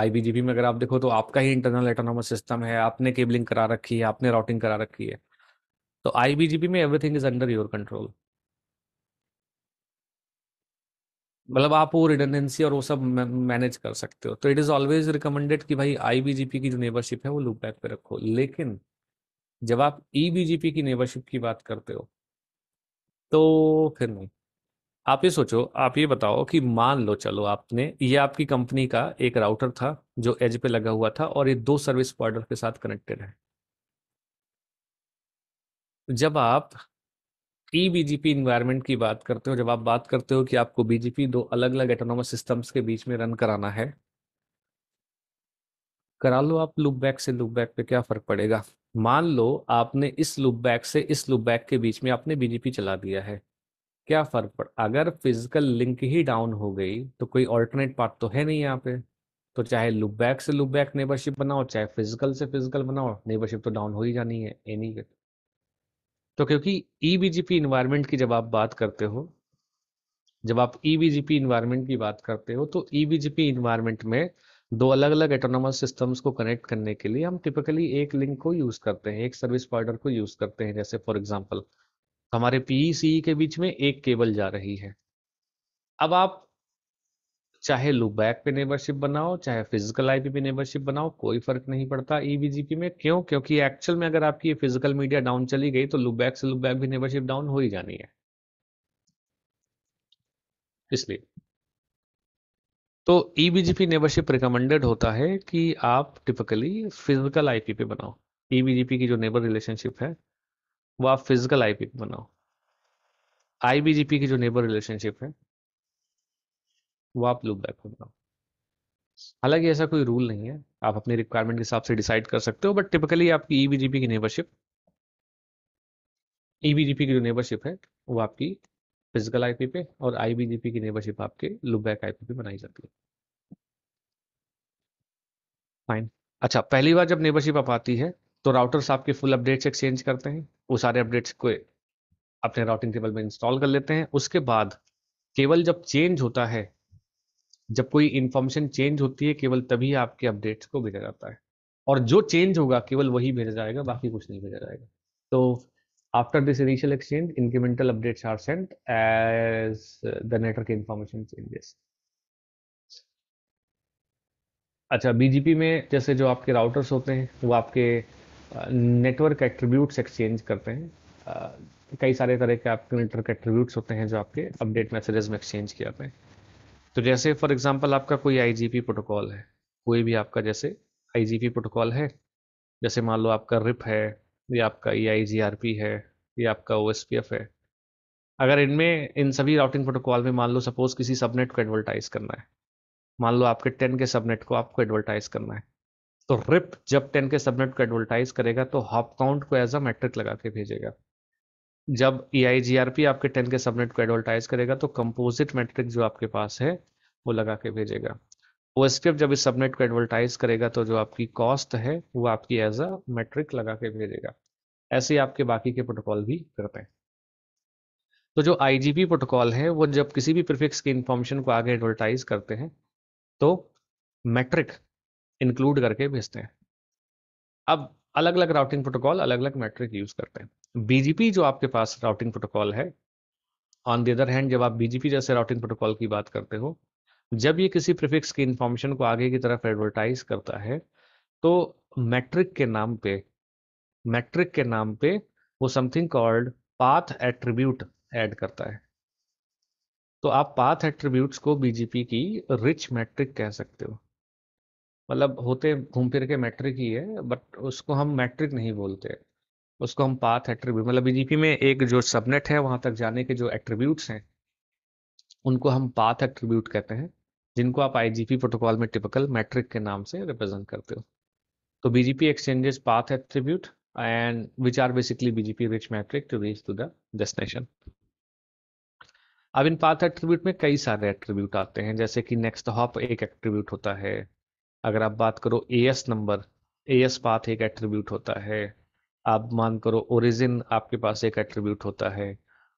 आई बी जी पी में अगर आप देखो तो आपका ही इंटरनल एटोनोमस सिस्टम है आपने केबलिंग करा रखी है आपने राउटिंग करा रखी है तो आईबीजीपी में everything is under your control मतलब आप वो रिडेंडेंसी और वो सब मैनेज कर सकते हो तो इट इज ऑलवेज रिकमेंडेड कि भाई आईबीजीपी की जो नेबरशिप है वो लूप बैक पे रखो लेकिन जब आप ईबीजीपी e की नेबरशिप की बात करते हो तो फिर नहीं आप ये सोचो आप ये बताओ कि मान लो चलो आपने ये आपकी कंपनी का एक राउटर था जो एज पे लगा हुआ था और ये दो सर्विस प्रोवाइडर के साथ कनेक्टेड है तो जब आप ई बीजेपी इन्वायरमेंट की बात करते हो जब आप बात करते हो कि आपको बीजेपी दो अलग अलग एटोनोमस सिस्टम्स के बीच में रन कराना है करा लो आप लुप बैक से लुप बैक पे क्या फर्क पड़ेगा मान लो आपने इस लुप बैक से इस लुप बैक के बीच में आपने बीजेपी चला दिया है क्या फर्क पड़ अगर फिजिकल लिंक ही डाउन हो गई तो कोई ऑल्टरनेट पार्ट तो है नहीं यहाँ पे तो चाहे लुप बैक से लुप बैक नेबरशिप बनाओ चाहे फिजिकल से फिजिकल बनाओ नेबरशिप तो डाउन हो ही जानी है एनी तो क्योंकि ई बीजीपी इन्वायरमेंट की जब आप बात करते हो जब आप ई बीजेपी इन्वायरमेंट की बात करते हो तो ई बीजेपी इन्वायरमेंट में दो अलग अलग एटोनोमस सिस्टम्स को कनेक्ट करने के लिए हम टिपिकली एक लिंक को यूज करते हैं एक सर्विस प्रोवाइडर को यूज करते हैं जैसे फॉर एग्जाम्पल हमारे पीई e e के बीच में एक केबल जा रही है अब आप चाहे लुबैक पे नेबरशिप बनाओ चाहे फिजिकल आईपी पे नेबरशिप बनाओ कोई फर्क नहीं पड़ता ईबीजीपी e में क्यों क्योंकि एक्चुअल में अगर आपकी फिजिकल मीडिया डाउन चली गई तो लुबैक से लुबैक भी नेबरशिप डाउन हो ही जानी है इसलिए तो ईबीजीपी नेबरशिप रिकमेंडेड होता है कि आप टिपिकली फिजिकल आईपी पे बनाओ ईबीजीपी e की जो नेबर रिलेशनशिप है वो आप फिजिकल आईपी पे बनाओ आईबीजीपी की जो नेबर रिलेशनशिप है वो आप लुक बैक में बनाओ हालांकि ऐसा कोई रूल नहीं है आप अपने रिक्वायरमेंट के हिसाब से डिसाइड कर सकते हो बट टिपिकली आपकी ईबीजीपी e की नेबरशिप ईबीजीपी e की जो नेबरशिप है वो आपकी फिजिकल आईपी पे और आईबीजीपी की नेबरशिप आपके लुकबैक आईपी पे बनाई जाती है फाइन अच्छा पहली बार जब नेबरशिप आप आती है तो राउटर्स आपके फुल अपडेट्स एक्सचेंज करते हैं वो सारे अपडेट्स को अपने राउटिंग टेबल में इंस्टॉल कर लेते हैं उसके बाद केवल जब चेंज होता है जब कोई इन्फॉर्मेशन चेंज होती है केवल तभी आपके अपडेट्स को भेजा जाता है और जो चेंज होगा केवल वही भेजा जाएगा बाकी कुछ नहीं भेजा जाएगा तो after this initial exchange incremental updates are sent as the network information changes अच्छा बीजीपी में जैसे जो आपके राउटर्स होते हैं वो आपके नेटवर्क एट्रीब्यूट्स एक्सचेंज करते हैं कई सारे तरह के आपके नेटवर्क एट्रीब्यूट्स होते हैं जो आपके अपडेट मैसेजेस में एक्सचेंज किए जाते हैं तो जैसे फॉर एग्जांपल आपका कोई आईजीपी प्रोटोकॉल है कोई भी आपका जैसे आईजीपी प्रोटोकॉल है जैसे मान लो आपका रिप है या आपका ई e है या आपका ओ है अगर इनमें इन सभी राउटिंग प्रोटोकॉल में मान लो सपोज किसी सबनेट को एडवर्टाइज करना है मान लो आपके टेन के सबनेट को आपको एडवर्टाइज करना है तो रिप जब टेन के सबनेट को एडवर्टाइज करेगा तो हॉप काउंट को एज अ मैट्रिक लगा के भेजेगा जब ई आई आपके टेन के सबनेट को एडवर्टाइज करेगा तो कंपोजिट मैट्रिक जो आपके पास है वो लगा के भेजेगा ओ जब इस सबनेट को एडवर्टाइज करेगा तो जो आपकी कॉस्ट है वो आपकी एज अ मैट्रिक लगा के भेजेगा ऐसे ही आपके बाकी के प्रोटोकॉल भी करते हैं तो जो आईजीपी प्रोटोकॉल है वो जब किसी भी प्रिफिक्स की इंफॉर्मेशन को आगे एडवर्टाइज करते हैं तो मैट्रिक इंक्लूड करके भेजते हैं अब अलग अलग राउटिंग प्रोटोकॉल अलग अलग मैट्रिक यूज करते हैं बीजीपी जो आपके पास राउटिंग प्रोटोकॉल है ऑन दी अदर हैंड जब आप बीजीपी जैसे राउटिंग प्रोटोकॉल की बात करते हो जब ये किसी प्रिफिक्स की इंफॉर्मेशन को आगे की तरफ एडवर्टाइज करता है तो मैट्रिक के नाम पे मैट्रिक के नाम पे वो something called path attribute add करता है तो आप पाथ एट्रीब्यूट्स को बीजीपी की रिच मैट्रिक कह सकते हो मतलब होते घूम फिर के मैट्रिक ही है बट उसको हम मैट्रिक नहीं बोलते उसको हम पाथ एट्रीब्यूट मतलब बीजेपी में एक जो सबनेट है वहां तक जाने के जो एट्रीब्यूट्स हैं उनको हम पाथ एट्रीब्यूट कहते हैं जिनको आप आईजीपी प्रोटोकॉल में टिपिकल मैट्रिक के नाम से रिप्रेजेंट करते हो तो BGP exchanges path attribute and which are basically BGP rich metric to reach to the destination अब इन पाथ एट्रीब्यूट में कई सारे एट्रीब्यूट आते हैं जैसे कि नेक्स्ट हॉप एक एट्रीब्यूट होता है अगर आप बात करो A S number A S path एक एट्रीब्यूट होता है आप मान करो ओरिजिन आपके पास एक एट्रीब्यूट होता है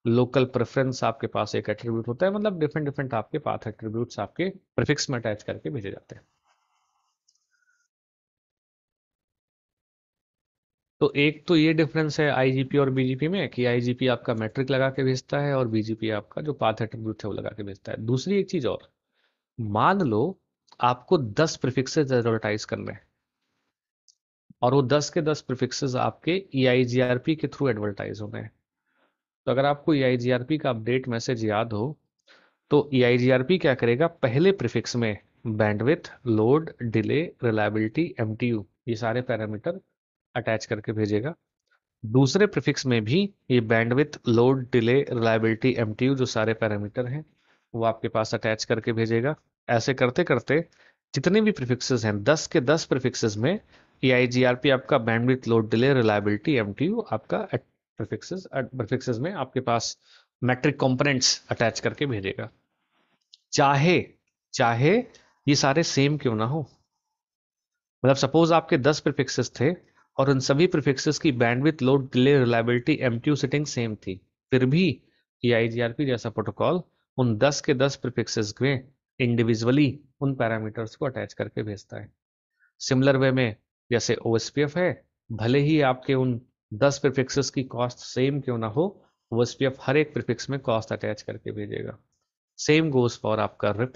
लोकल प्रेफरेंस आपके पास एक एट्रीब्यूट होता है मतलब डिफरेंट डिफरेंट आपके पाथ एट्रीब्यूट आपके प्रिफिक्स में अटैच करके भेजे जाते हैं तो एक तो ये डिफरेंस है आईजीपी और बीजीपी में कि आईजीपी आपका मैट्रिक लगा के भेजता है और बीजीपी आपका जो पाथ एट्रीब्यूट है वो लगा के भेजता है दूसरी एक चीज और मान लो आपको दस प्रिफिक्सेज एडवर्टाइज करने हैं और वो दस के दस प्रिफिक्सेज आपके E I G R P के थ्रू एडवर्टाइज होने हैं तो अगर आपको ई e का अपडेट मैसेज याद हो तो ई आई जी आर पी क्या करेगा पहले प्रिफिक्स में bandwidth load delay reliability M ये सारे पैरामीटर अटैच करके भेजेगा दूसरे प्रिफिक्स में भी ये bandwidth load delay reliability M जो सारे पैरामीटर हैं वो आपके पास अटैच करके भेजेगा ऐसे करते करते जितने भी प्रिफिक्सेस हैं दस के दस प्रिफिक्सेस में E I G R P आपका bandwidth load delay reliability M T U आपका प्रिफिक्सेस प्रिफिक्सेस में आपके पास मैट्रिक कंपोनेंट्स अटैच करके भेजेगा चाहे चाहे ये सारे सेम क्यों ना हो मतलब सपोज आपके दस प्रिफिक्सेस थे और उन सभी प्रिफिक्सेस की bandwidth load delay reliability M setting same थी फिर भी A I G R P जैसा प्रोटोकॉल उन दस के दस प्रिफिक्सेस में इंडिविजुअली उन पैरामीटर्स को अटैच करके भेजता है सिमिलर वे में जैसे ओ है भले ही आपके उन 10 प्रिफिक्सेस की कॉस्ट सेम क्यों ना हो ओ हर एक प्रिफिक्स में कॉस्ट अटैच करके भेजेगा सेम गोज फॉर आपका रिप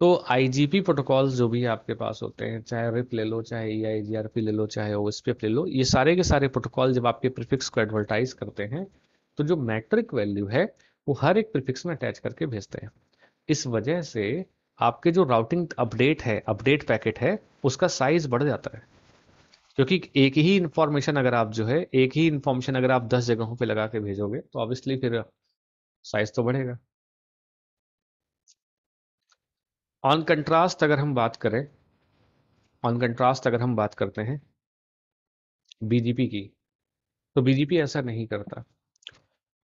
तो आईजीपी प्रोटोकॉल जो भी आपके पास होते हैं चाहे रिप ले लो चाहे ई आई जी आर पी ले लो चाहे ओ ले लो ये सारे के सारे प्रोटोकॉल जब आपके प्रिफिक्स को एडवर्टाइज करते हैं तो जो मैट्रिक वैल्यू है वो हर एक प्रिफिक्स में अटैच करके भेजते हैं इस वजह से आपके जो राउटिंग अपडेट है अपडेट पैकेट है उसका साइज बढ़ जाता है क्योंकि एक ही इंफॉर्मेशन अगर आप जो है एक ही इंफॉर्मेशन अगर आप दस जगहों पे लगा के भेजोगे तो ऑब्वियसली फिर साइज तो बढ़ेगा ऑन कंट्रास्ट अगर हम बात करें ऑन कंट्रास्ट अगर हम बात करते हैं बीजेपी की तो बीजेपी ऐसा नहीं करता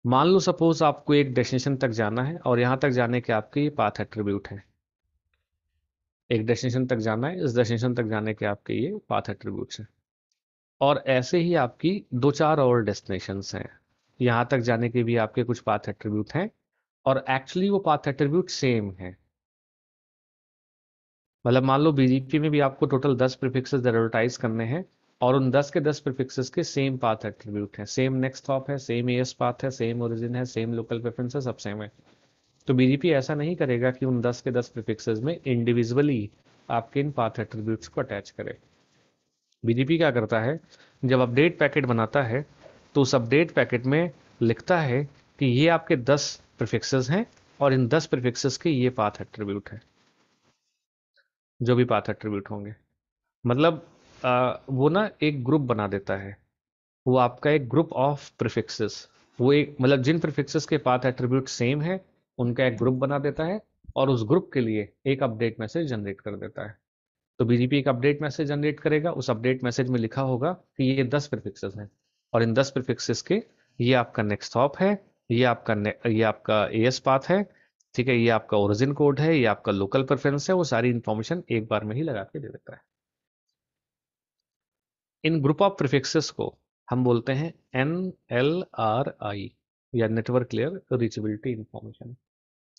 मान लो सपोज आपको एक डेस्टिनेशन तक जाना है और यहाँ तक जाने के आपके ये पाथ एट्रीब्यूट हैं एक डेस्टिनेशन तक जाना है इस डेस्टिनेशन तक जाने के आपके ये पाथ एट्रीब्यूट हैं और ऐसे ही आपकी दो चार और डेस्टिनेशन हैं यहाँ तक जाने के भी आपके कुछ पाथ एट्रीब्यूट हैं और एक्चुअली वो पाथ एट्रीब्यूट सेम है मतलब मान लो बीजेपी में भी आपको टोटल दस प्रिफिक्स एडवर्टाइज करने हैं और उन दस के दस प्रिफिक्सेस के सेम पाथ एट्रीब्यूट है सेम नेक्स्ट हॉप है सेम एस पाथ है सेम ओरिजिन है सेम लोकल प्रेफरेंस है सब सेम है तो बीजेपी ऐसा नहीं करेगा कि उन दस के दस प्रिफिक्सेस में इंडिविजुअली आपके इन पाथ एट्रीब्यूट्स को अटैच करे बीजेपी क्या करता है जब अपडेट पैकेट बनाता है तो उस अपडेट पैकेट में लिखता है कि ये आपके दस प्रिफिक्सेस हैं और इन दस प्रिफिक्सेस के ये पाथ एट्रीब्यूट है जो भी पाथ एट्रीब्यूट होंगे मतलब वो ना एक ग्रुप बना देता है वो आपका एक ग्रुप ऑफ प्रिफिक्सेस वो एक मतलब जिन प्रिफिक्सेस के पास एट्रीब्यूट सेम है उनका एक ग्रुप बना देता है और उस ग्रुप के लिए एक अपडेट मैसेज जनरेट कर देता है तो बीजीपी एक अपडेट मैसेज जनरेट करेगा उस अपडेट मैसेज में लिखा होगा कि ये दस प्रिफिक्सेस हैं और इन दस प्रिफिक्सेस के ये आपका नेक्स्ट हॉप है ये आपका ये आपका ए एस पाथ है ठीक है ये आपका ओरिजिन कोड है ये आपका लोकल प्रेफरेंस है वो सारी इंफॉर्मेशन एक बार में ही लगा के दे देता है इन ग्रुप ऑफ प्रिफिक्सेस को हम बोलते हैं एन एल आर आई या नेटवर्क लेयर रीचेबिलिटी इंफॉर्मेशन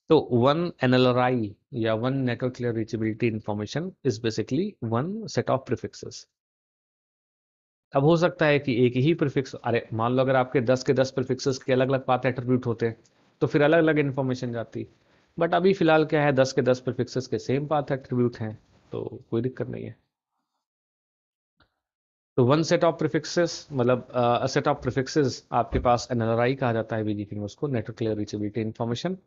तो one N L R I या one network layer reachability information is basically one set of prefixes अब हो सकता है कि एक ही प्रिफिक्स अरे मान लो अगर आपके दस के दस प्रिफिक्सेस के अलग अलग पाथ एट्रीब्यूट होते हैं तो फिर अलग अलग इन्फॉर्मेशन जाती बट अभी फिलहाल क्या है दस के दस प्रिफिक्सेस के सेम पाथ एट्रीब्यूट हैं तो कोई दिक्कत नहीं है तो वन सेट ऑफ प्रिफिक्सेस मतलब सेट ऑफ प्रिफिक्सेस आपके पास एन कहा जाता है बीजीपी में उसको नेटवर्क क्लियर रीचेबिलिटी इन्फॉर्मेशन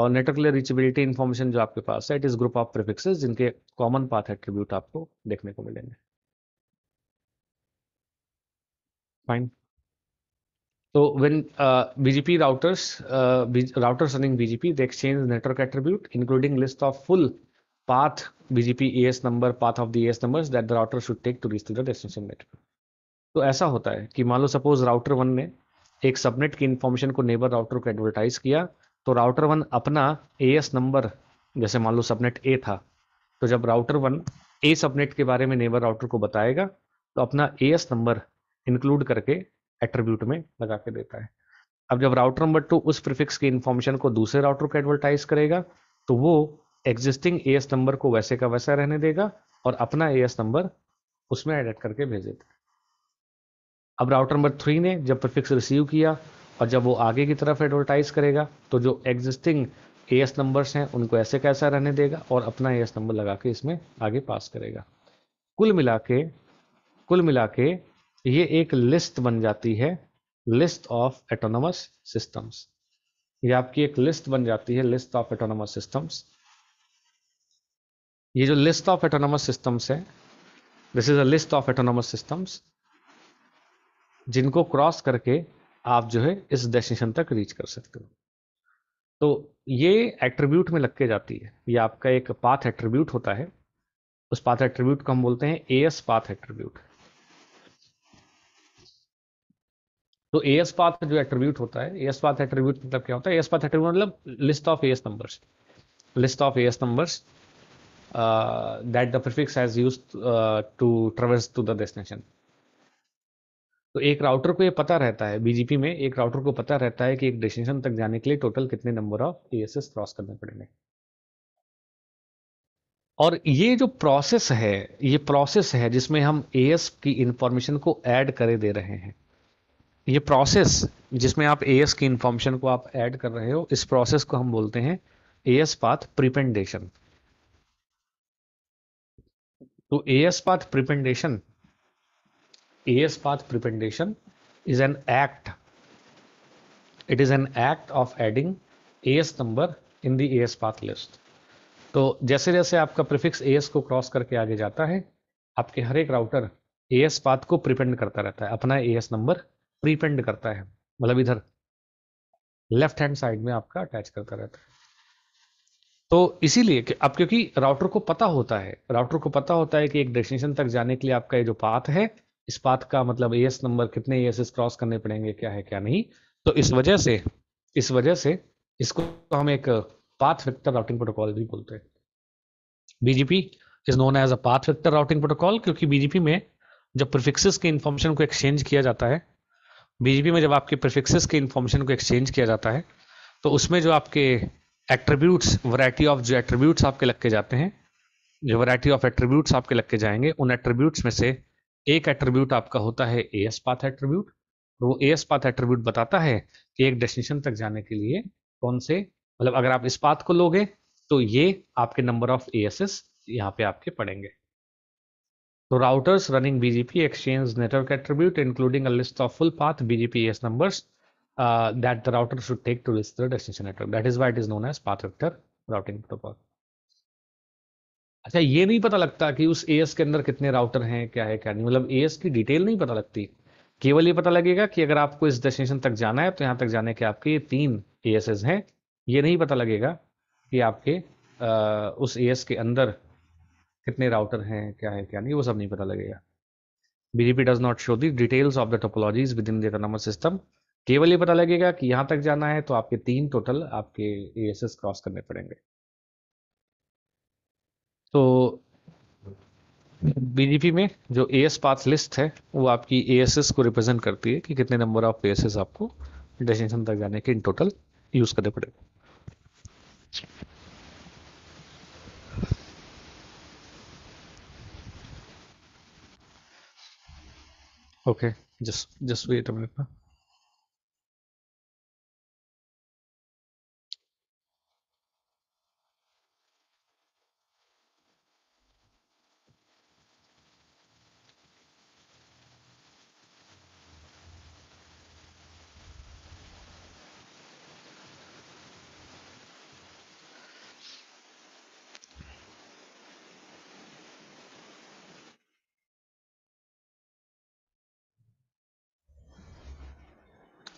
और नेटवर्क लेयर रीचेबिलिटी इन्फॉर्मेशन जो आपके पास है it is group of prefixes जिनके कॉमन पाथ एट्रीब्यूट आपको देखने को मिलेंगे फाइन तो when uh, routers routers running BGP they exchange network attribute including list of full path BGP AS number, path of the AS numbers that the router should take to reach to the destination network. तो ऐसा होता है कि मान लो suppose router one ने एक subnet की इन्फॉर्मेशन को नेबर राउटर को एडवर्टाइज किया तो राउटर वन अपना ए एस नंबर जैसे मान लो सबनेट ए था तो जब राउटर वन ए सबनेट के बारे में नेबर राउटर को बताएगा तो अपना ए एस नंबर इंक्लूड करके एट्रीब्यूट में लगा के देता है अब जब राउटर नंबर टू उस प्रिफिक्स की इन्फॉर्मेशन को दूसरे राउटर को एडवर्टाइज करेगा तो वो एग्जिस्टिंग ए एस नंबर को वैसे का वैसा रहने देगा और अपना ए एस नंबर उसमें एडिट करके भेज देता है अब राउटर नंबर थ्री ने जब प्रिफिक्स तो रिसीव किया और जब वो आगे की तरफ एडवर्टाइज करेगा तो जो एग्जिस्टिंग ए एस नंबर्स हैं उनको ऐसे कैसा रहने देगा और अपना ए एस नंबर लगा के इसमें आगे पास करेगा कुल मिला के कुल मिला के ये एक लिस्ट बन जाती है लिस्ट ऑफ एटोनमस सिस्टम्स ये आपकी एक लिस्ट बन जाती है लिस्ट ऑफ एटोनमस सिस्टम्स ये जो लिस्ट ऑफ एटोनोमस सिस्टम्स है this is a list of autonomous systems जिनको क्रॉस करके आप जो है इस डेस्टिनेशन तक रीच कर सकते हो तो ये एट्रीब्यूट में लग के जाती है ये आपका एक पाथ एट्रीब्यूट होता है उस पाथ एट्रीब्यूट को हम बोलते हैं ए एस पाथ एट्रीब्यूट तो ए एस पाथ जो एट्रीब्यूट होता है ए एस पाथ एट्रीब्यूट मतलब क्या होता है ए एस पाथ एट्रीब्यूट मतलब list of A S numbers list of A S numbers uh, that the prefix has used uh, to traverse to the destination तो एक router को ये पता रहता है बीजीपी में एक राउटर को पता रहता है कि एक डेस्टिनेशन तक जाने के लिए टोटल कितने नंबर ऑफ टीएसएस क्रॉस करने पड़ेंगे और ये जो प्रोसेस है ये प्रोसेस है जिसमें हम एएस की इंफॉर्मेशन को ऐड करे दे रहे हैं ये प्रोसेस जिसमें आप एएस की इंफॉर्मेशन को आप ऐड कर रहे हो इस प्रोसेस को हम बोलते हैं एएस पाथ प्रिपेंडेशन So तो AS path prependation, AS path prependation is an act. It is an act of adding AS number in the AS path list तो जैसे जैसे आपका प्रिफिक्स एस को क्रॉस करके आगे जाता है आपके हर एक राउटर एस पाथ को प्रिपेंड करता रहता है अपना एस नंबर प्रीपेंड करता है मतलब इधर लेफ्ट हैंड साइड में आपका अटैच करता रहता है तो इसीलिए कि अब क्योंकि राउटर को पता होता है राउटर को पता होता है कि एक डेस्टिनेशन तक जाने के लिए आपका ये जो पाथ है इस पाथ का मतलब एस नंबर कितने ए क्रॉस करने पड़ेंगे क्या है क्या नहीं तो इस वजह से इस वजह से इसको हम एक पाथ वेक्टर राउटिंग प्रोटोकॉल भी बोलते हैं BGP is known as a path vector routing protocol क्योंकि बीजीपी में जब प्रिफिक्सेस के इन्फॉर्मेशन को एक्सचेंज किया जाता है बीजीपी में जब आपके प्रिफिक्सेस के इन्फॉर्मेशन को एक्सचेंज किया जाता है तो उसमें जो आपके एट्रीब्यूट्स वैरायटी ऑफ जो एट्रीब्यूट्स आपके लग के जाते हैं जो वैरायटी ऑफ एट्रीब्यूट्स आपके लग के जाएंगे उन एट्रीब्यूट्स में से एक एट्रीब्यूट आपका होता है ए एस पाथ एट्रीब्यूट वो ए एस पाथ एट्रीब्यूट बताता है कि एक डेस्टिनेशन तक जाने के लिए कौन से मतलब अगर आप इस पाथ को लोगे तो ये आपके number of A S S यहाँ पे आपके पड़ेंगे तो routers running BGP exchange network attribute including a list of full path BGP AS numbers uh, that the router should take to reach the destination network. That is why it is known as path vector routing protocol. अच्छा ये नहीं पता लगता कि उस as के अंदर कितने राउटर हैं क्या है क्या नहीं मतलब एएस की डिटेल नहीं पता लगती केवल ये पता लगेगा कि अगर आपको इस डेस्टिनेशन तक जाना है तो यहाँ तक जाने के आपके ये तीन ए हैं ये नहीं पता लगेगा कि आपके आ, उस एएस के अंदर कितने राउटर हैं क्या है क्या नहीं वो सब नहीं पता लगेगा BGP does not show the details of the topologies within the system केवल ये पता लगेगा कि यहां तक जाना है तो आपके तीन टोटल आपके ए क्रॉस करने पड़ेंगे तो बीजेपी में जो ए एस पाथ लिस्ट है वो आपकी ए को रिप्रेजेंट करती है कि कितने नंबर ऑफ ए आपको डेस्टिनेशन तक जाने के इन टोटल यूज करने पड़ेगा okay just just wait a minute ना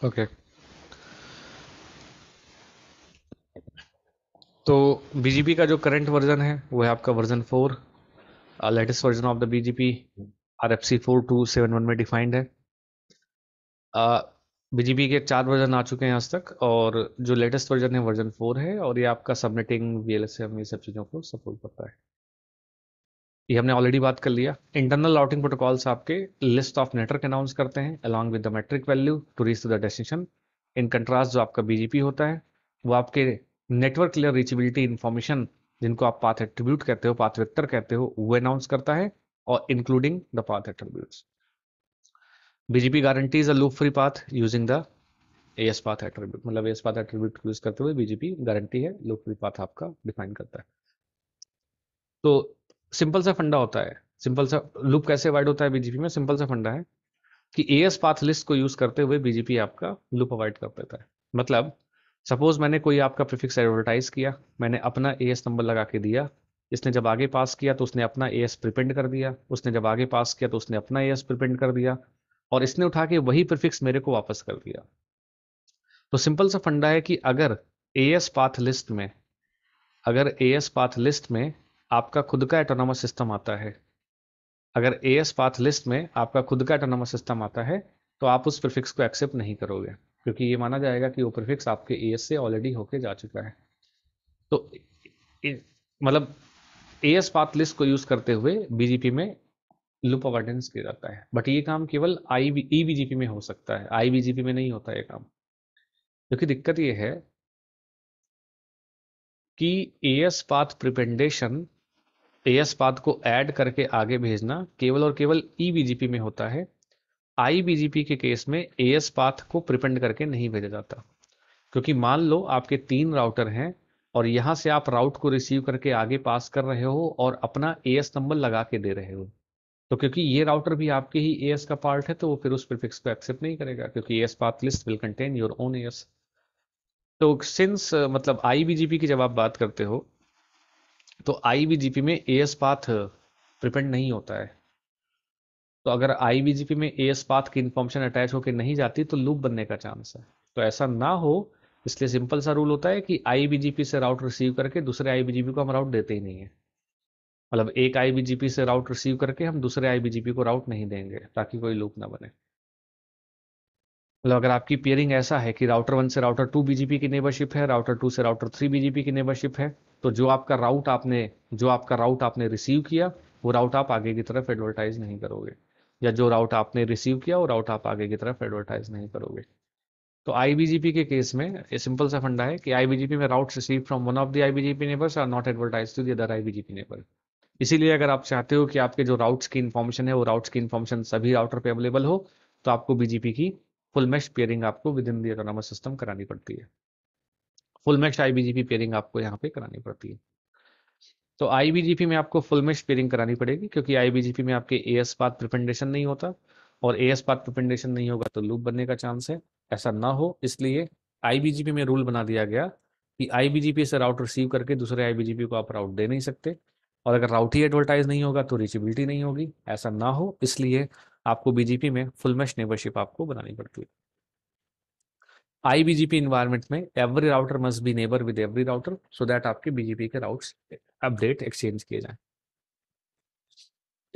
ओके तो बीजीपी का जो करंट वर्जन है वो है आपका version four latest version of the BGP R F C four two seven one में डिफाइंड है बीजीपी uh, के चार वर्जन आ चुके हैं आज तक और जो लेटेस्ट वर्जन है वर्जन फोर है और ये आपका subnetting V L S M ये सब चीज़ों को सपोर्ट करता है ये हमने ऑलरेडी बात कर लिया इंटरनल राउटिंग प्रोटोकॉल्स आपके लिस्ट ऑफ नेटवर्क अनाउंस करते हैं along with the metric value to reach the destination in contrast जो आपका बीजीपी होता है वो आपके नेटवर्क लेयर रीचेबिलिटी इन्फॉर्मेशन जिनको आप पाथ एट्रीब्यूट कहते हो पाथ वेक्टर कहते हो वो अनाउंस करता है और including the path attributes BGP guarantees a loop free path using the AS path attribute मतलब एस पाथ एट्रीब्यूट यूज करते हुए बीजेपी गारंटी है लूप फ्री पाथ आपका डिफाइन करता है तो सिंपल सा फंडा होता है सिंपल सा लूप कैसे अवॉइड होता है बीजेपी में सिंपल सा फंडा है कि ए एस पाथ लिस्ट को यूज करते हुए बीजेपी आपका लूप अवॉइड कर देता है मतलब सपोज मैंने कोई आपका प्रिफिक्स एडवर्टाइज किया मैंने अपना ए एस नंबर लगा के दिया इसने जब आगे पास किया तो उसने अपना ए एस प्रिपेंड कर दिया उसने जब आगे पास किया तो उसने अपना ए एस प्रिपेंड कर दिया और इसने उठा के वही प्रिफिक्स मेरे को वापस कर दिया तो सिंपल सा फंडा है कि अगर ए एस पाथ लिस्ट में अगर ए एस पाथ लिस्ट में आपका खुद का एटोनोमस सिस्टम आता है अगर ए एस पाथ लिस्ट में आपका खुद का एटोनोमस सिस्टम आता है तो आप उस प्रिफिक्स को एक्सेप्ट नहीं करोगे क्योंकि ये माना जाएगा कि वो प्रिफिक्स आपके ए एस से ऑलरेडी होके जा चुका है तो मतलब ए एस पाथ लिस्ट को यूज करते हुए बीजेपी में लुप अवर्डेंस किया जाता है बट ये काम केवल आई ई बीजेपी में हो सकता है आई बीजेपी में नहीं होता ये काम क्योंकि दिक्कत ये है कि A S path prependation AS path को ऐड करके आगे भेजना केवल और केवल ई e में होता है आई के केस में एएस पाथ को प्रिपेंड करके नहीं भेजा जाता क्योंकि मान लो आपके तीन राउटर हैं और यहाँ से आप राउट को रिसीव करके आगे पास कर रहे हो और अपना एएस नंबर लगा के दे रहे हो तो क्योंकि ये राउटर भी आपके ही एएस का पार्ट है तो वो फिर उस प्रिफिक्स को एक्सेप्ट नहीं करेगा क्योंकि AS path list will contain your own AS तो सिंस मतलब आईबीजीपी की जब आप बात करते हो तो आईबीजीपी में ए एस पाथ प्रिपेंड नहीं होता है तो अगर आईबीजीपी में ए एस पाथ की इंफॉर्मेशन अटैच होकर नहीं जाती तो लूप बनने का चांस है तो ऐसा ना हो इसलिए सिंपल सा रूल होता है कि आईबीजीपी से राउट रिसीव करके दूसरे आईबीजीपी को हम राउट देते ही नहीं है मतलब एक आईबीजीपी से राउट रिसीव करके हम दूसरे आईबीजीपी को राउट नहीं देंगे ताकि कोई लूप ना बने मतलब अगर आपकी पेयरिंग ऐसा है कि राउटर वन से राउटर टू बीजीपी की नेबरशिप है राउटर टू से राउटर थ्री बीजीपी की नेबरशिप है तो जो आपका राउट आपने जो आपका राउट आपने रिसीव किया वो राउट आप आगे की तरफ एडवर्टाइज नहीं करोगे या जो राउट आपने रिसीव किया वो राउट आप आगे की तरफ एडवर्टाइज नहीं करोगे तो आई के केस में सिंपल सा फंडा है कि आई में route receive from one of the IBGP neighbours are not advertise to the other BGP neighbour इसीलिए अगर आप चाहते हो कि आपके जो राउट्स की इन्फॉर्मेशन है वो राउट्स की इन्फॉर्मेशन सभी राउटर पे अवेलेबल हो तो आपको बीजेपी की फुल मैश पेयरिंग आपको विद इन दोनोमस सिस्टम करानी पड़ती है फुल मैश आईबीजीपी पेयरिंग आपको यहाँ पे करानी पड़ती है तो आईबीजीपी में आपको फुल मैश पेयरिंग करानी पड़ेगी क्योंकि आईबीजीपी में आपके ए एस पाथ प्रिपेंडेशन नहीं होता और ए एस पाथ प्रिपेंडेशन नहीं होगा तो लूप बनने का चांस है ऐसा ना हो इसलिए आईबीजीपी में रूल बना दिया गया कि आईबीजीपी से राउट रिसीव करके दूसरे आईबीजीपी को आप राउट दे नहीं सकते और अगर राउट ही एडवर्टाइज नहीं होगा तो रीचेबिलिटी नहीं होगी ऐसा ना हो इसलिए आपको बीजेपी में फुल मेश नेबरशिप आपको बनानी पड़ती है आई बीजेपी इन्वायरमेंट में every router must be neighbour with every router so that आपके बीजेपी के राउट्स अपडेट एक्सचेंज किए जाएं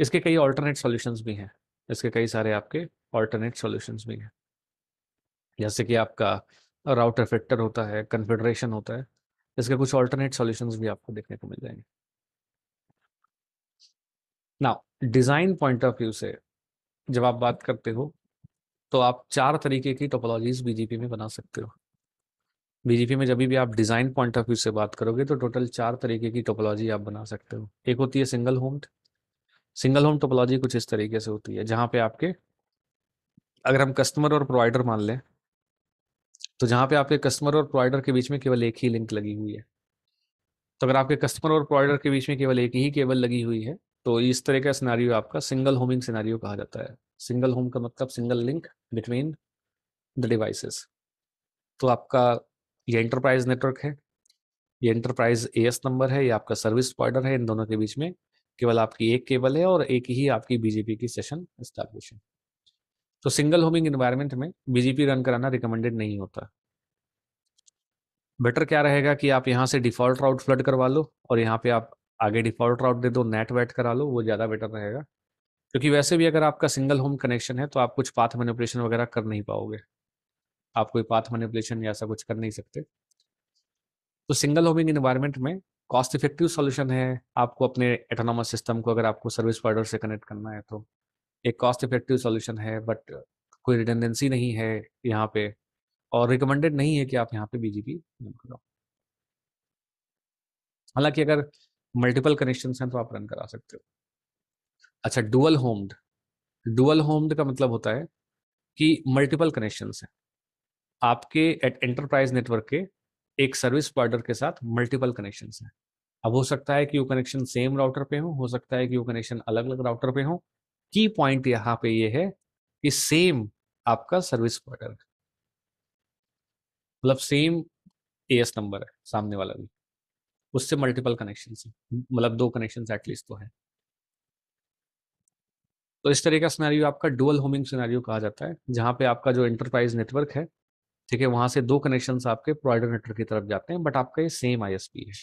इसके कई ऑल्टरनेट सोल्यूशन भी हैं इसके कई सारे आपके ऑल्टरनेट सोल्यूशन भी हैं जैसे कि आपका राउटर फिक्टर होता है कन्फेडरेशन होता है इसके कुछ ऑल्टरनेट सोल्यूशन भी आपको देखने को मिल जाएंगे now design point of view से जब आप बात करते हो तो आप चार तरीके की टोपोलॉजीज बीजेपी में बना सकते हो बीजेपी में जब भी आप डिजाइन पॉइंट ऑफ व्यू से बात करोगे तो टोटल चार तरीके की टोपोलॉजी आप बना सकते हो एक होती है single homed single home topology कुछ इस तरीके से होती है जहां पे आपके अगर हम कस्टमर और प्रोवाइडर मान लें तो जहां पे आपके कस्टमर और प्रोवाइडर के बीच में केवल एक ही लिंक लगी हुई है तो अगर आपके कस्टमर और प्रोवाइडर के बीच में केवल एक ही केबल लगी हुई है तो इस तरह का सिनारियो आपका सिंगल होमिंग सिनारियो कहा जाता है सिंगल होम का मतलब single link between the devices तो आपका ये एंटरप्राइज नेटवर्क है ये एंटरप्राइज एएस नंबर है ये आपका सर्विस प्रोवाइडर है इन दोनों के बीच में केवल आपकी एक केबल है और एक ही आपकी बीजेपी की सेशन स्टैब्लिश है तो सिंगल होमिंग एनवायरनमेंट में बीजेपी रन कराना रिकमेंडेड नहीं होता बेटर क्या रहेगा कि आप यहाँ से डिफॉल्ट राउट फ्लड करवा लो और यहाँ पे आप आगे डिफॉल्ट राउट दे दो नेट वेट करा लो वो ज़्यादा बेटर रहेगा क्योंकि वैसे भी अगर आपका सिंगल होम कनेक्शन है तो आप कुछ पाथ मैनिपुलेशन वगैरह कर नहीं पाओगे आप कोई पाथ मैनिपुलेशन या ऐसा कुछ कर नहीं सकते तो सिंगल होमिंग इन्वायरमेंट में कॉस्ट इफेक्टिव सॉल्यूशन है आपको अपने एटोनोमस सिस्टम को अगर आपको सर्विस प्रोवाइडर से कनेक्ट करना है तो एक कॉस्ट इफेक्टिव सॉल्यूशन है बट कोई रिटेंडेंसी नहीं है यहाँ पे और रिकमेंडेड नहीं है कि आप यहाँ पे बीजेपी हालांकि अगर मल्टीपल कनेक्शन हैं तो आप रन करा सकते हो अच्छा डुअल होम्ड डुअल होम्ड का मतलब होता है कि मल्टीपल कनेक्शन हैं आपके एट एंटरप्राइज नेटवर्क के एक सर्विस प्रोवाइडर के साथ मल्टीपल कनेक्शन हैं अब हो सकता है कि वो कनेक्शन सेम राउटर पे हो हो सकता है कि वो कनेक्शन अलग अलग राउटर पे हो की पॉइंट यहाँ पे ये है कि सेम आपका सर्विस प्रोवाइडर मतलब सेम एएस नंबर है सामने वाला भी उससे मल्टीपल कनेक्शन मतलब दो कनेक्शन एटलीस्ट तो है तो इस तरह का सिनेरियो आपका डुअल होमिंग सिनेरियो कहा जाता है जहां पे आपका जो इंटरप्राइज नेटवर्क है ठीक है वहां से दो कनेक्शन आपके प्रोवाइडर नेटवर्क की तरफ जाते हैं बट आपका ये सेम आईएसपी है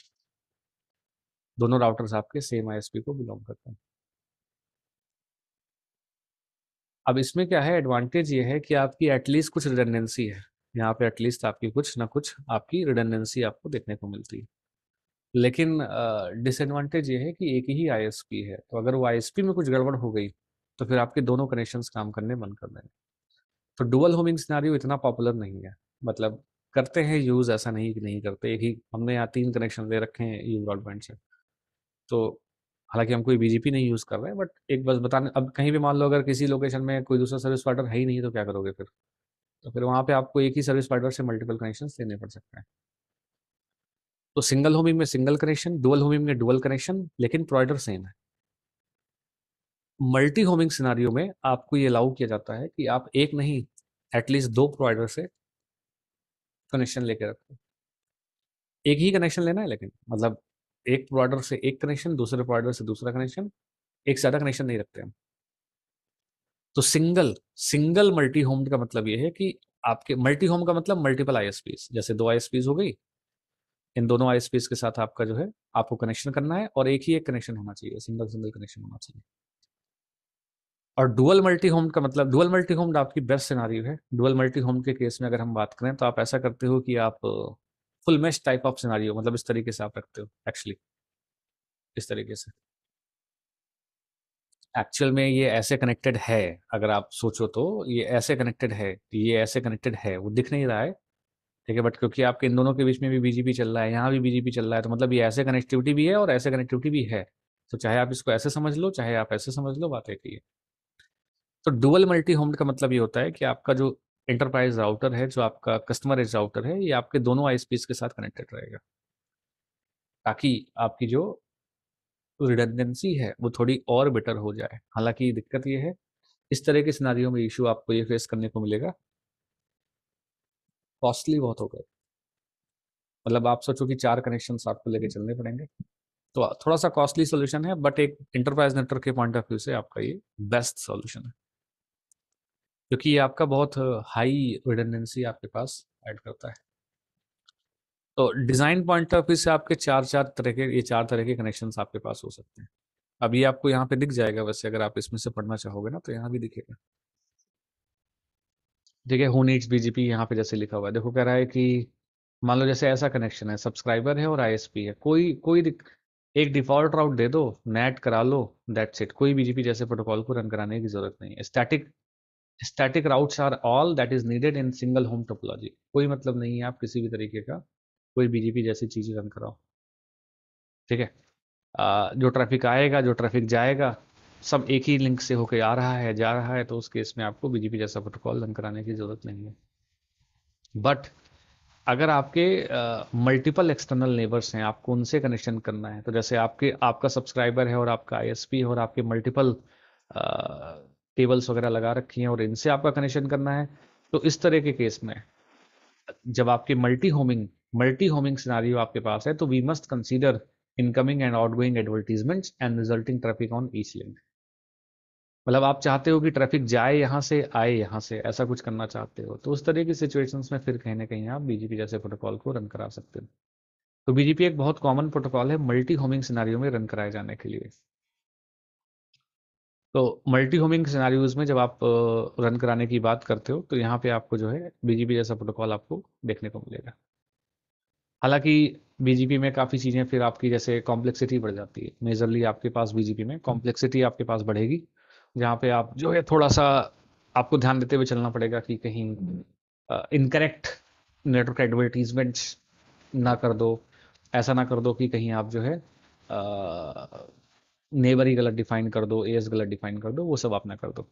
दोनों राउटर्स आपके सेम आईएसपी को बिलोंग करते हैं अब इसमें क्या है एडवांटेज ये है कि आपकी एटलीस्ट कुछ रिडेंडेंसी है यहाँ पे एटलीस्ट आपकी कुछ ना कुछ आपकी रिडेंडेंसी आपको देखने को मिलती है लेकिन डिसएडवांटेज ये है कि एक ही आईएसपी है तो अगर वो आईएसपी में कुछ गड़बड़ हो गई तो फिर आपके दोनों कनेक्शन काम करने बंद कर देंगे तो डुअल होमिंग सिनारियो इतना पॉपुलर नहीं है मतलब करते हैं यूज़ ऐसा नहीं कि नहीं करते एक ही हमने यहाँ तीन कनेक्शन ले रखे हैं यू ब्रॉडबैंड से तो हालांकि हम कोई बीजेपी नहीं यूज़ कर रहे हैं बट एक बस बताने अब कहीं भी मान लो अगर किसी लोकेशन में कोई दूसरा सर्विस प्रोवाइडर है ही नहीं तो क्या करोगे फिर तो फिर वहाँ पे आपको एक ही सर्विस प्रोवाइडर से मल्टीपल कनेक्शन लेने पड़ सकते हैं तो सिंगल होमिंग में सिंगल कनेक्शन डुअल होमिंग में डुअल कनेक्शन लेकिन प्रोवाइडर सेम है मल्टी होमिंग सिनारियों में आपको ये अलाउ किया जाता है कि आप एक नहीं एटलीस्ट दो प्रोवाइडर से कनेक्शन लेके रखो एक ही कनेक्शन लेना है लेकिन मतलब एक प्रोवाइडर से एक कनेक्शन दूसरे प्रोवाइडर से दूसरा कनेक्शन एक ज़्यादा कनेक्शन नहीं रखते हम तो सिंगल सिंगल मल्टी होम का मतलब ये है कि आपके मल्टी होम का मतलब मल्टीपल आईएसपीस जैसे दो आईएसपीस हो गई इन दोनों आई के साथ आपका जो है आपको कनेक्शन करना है और एक ही एक कनेक्शन होना चाहिए सिंगल सिंगल कनेक्शन होना चाहिए और डुअल मल्टी होम का मतलब डुअल मल्टी होम आपकी बेस्ट सिनारी है डुअल मल्टी होम के केस में अगर हम बात करें तो आप ऐसा करते हो कि आप full mesh type of scenario मतलब इस तरीके से आप रखते हो एक्चुअली इस तरीके से एक्चुअल में ये ऐसे कनेक्टेड है अगर आप सोचो तो ये ऐसे कनेक्टेड है ये ऐसे कनेक्टेड है वो दिख नहीं रहा है ठीक है बट क्योंकि आपके इन दोनों के बीच में भी बीजेपी चल रहा है यहाँ भी बीजेपी चल रहा है तो मतलब ये ऐसे कनेक्टिविटी भी है और ऐसे कनेक्टिविटी भी है तो चाहे आप इसको ऐसे समझ लो चाहे आप ऐसे समझ लो बात एक ही है तो डुअल मल्टी होम का मतलब ये होता है कि आपका जो एंटरप्राइज राउटर है जो आपका कस्टमर एज राउटर है ये आपके दोनों आई के साथ कनेक्टेड रहेगा ताकि आपकी जो रिडेंडेंसी है वो थोड़ी और बेटर हो जाए हालांकि दिक्कत ये है इस तरह के सिनारियों में इशू आपको ये फेस करने को मिलेगा कॉस्टली बहुत हो गए मतलब आप सोचो कि चार कनेक्शन आपको लेके चलने पड़ेंगे तो थोड़ा सा कॉस्टली सोल्यूशन है बट एक इंटरप्राइज नेटवर्क के पॉइंट ऑफ व्यू से आपका ये बेस्ट सोल्यूशन है क्योंकि ये आपका बहुत हाई रिडेंडेंसी आपके पास ऐड करता है तो डिज़ाइन पॉइंट ऑफ व्यू से आपके चार चार तरह के ये चार तरह के कनेक्शन आपके पास हो सकते हैं अब ये आपको यहाँ पे दिख जाएगा वैसे अगर आप इसमें से पढ़ना चाहोगे ना तो यहाँ भी दिखेगा ठीक है हु नीड्स बीजेपी यहाँ पे जैसे लिखा हुआ है देखो कह रहा है कि मान लो जैसे ऐसा कनेक्शन है सब्सक्राइबर है और आईएसपी है कोई कोई एक डिफॉल्ट राउट दे दो नेट करा लो दैट्स इट कोई बीजेपी जैसे प्रोटोकॉल को रन कराने की जरूरत नहीं है static static routes are all that is needed in single home topology कोई मतलब नहीं है आप किसी भी तरीके का कोई बीजेपी जैसी चीज रन कराओ ठीक है जो ट्रैफिक आएगा जो ट्रैफिक जाएगा सब एक ही लिंक से होकर आ रहा है जा रहा है तो उस केस में आपको बीजेपी जैसा प्रोटोकॉल रन कराने की ज़रूरत नहीं है बट अगर आपके मल्टीपल एक्सटर्नल नेबर्स हैं आपको उनसे कनेक्शन करना है तो जैसे आपके आपका सब्सक्राइबर है और आपका आईएसपी है और आपके मल्टीपल टेबल्स वगैरह लगा रखी हैं और इनसे आपका कनेक्शन करना है तो इस तरह के केस में जब आपके multi homing multi homing scenario आपके पास है तो we must consider incoming and outgoing advertisements and resulting traffic on each link मतलब आप चाहते हो कि ट्रैफिक जाए यहाँ से आए यहाँ से ऐसा कुछ करना चाहते हो तो उस तरह की सिचुएशंस में फिर कहीं ना कहीं आप बीजेपी जैसे प्रोटोकॉल को रन करा सकते हो तो बीजेपी एक बहुत कॉमन प्रोटोकॉल है मल्टी होमिंग सिनारियों में रन कराए जाने के लिए तो मल्टी होमिंग सिनारियोज में जब आप रन कराने की बात करते हो तो यहाँ पे आपको जो है बीजेपी जैसा प्रोटोकॉल आपको देखने को मिलेगा हालांकि बीजेपी में काफ़ी चीज़ें फिर आपकी जैसे कॉम्प्लेक्सिटी बढ़ जाती है मेजरली आपके पास बीजेपी में कॉम्प्लेक्सिटी आपके पास बढ़ेगी जहाँ पे आप जो है थोड़ा सा आपको ध्यान देते हुए चलना पड़ेगा कि कहीं इनकरेक्ट नेटवर्क एडवर्टीजमेंट ना कर दो ऐसा ना कर दो कि कहीं आप जो है नेबर ही गलत डिफाइन कर दो एज गलत डिफाइन कर दो वो सब आप ना कर दो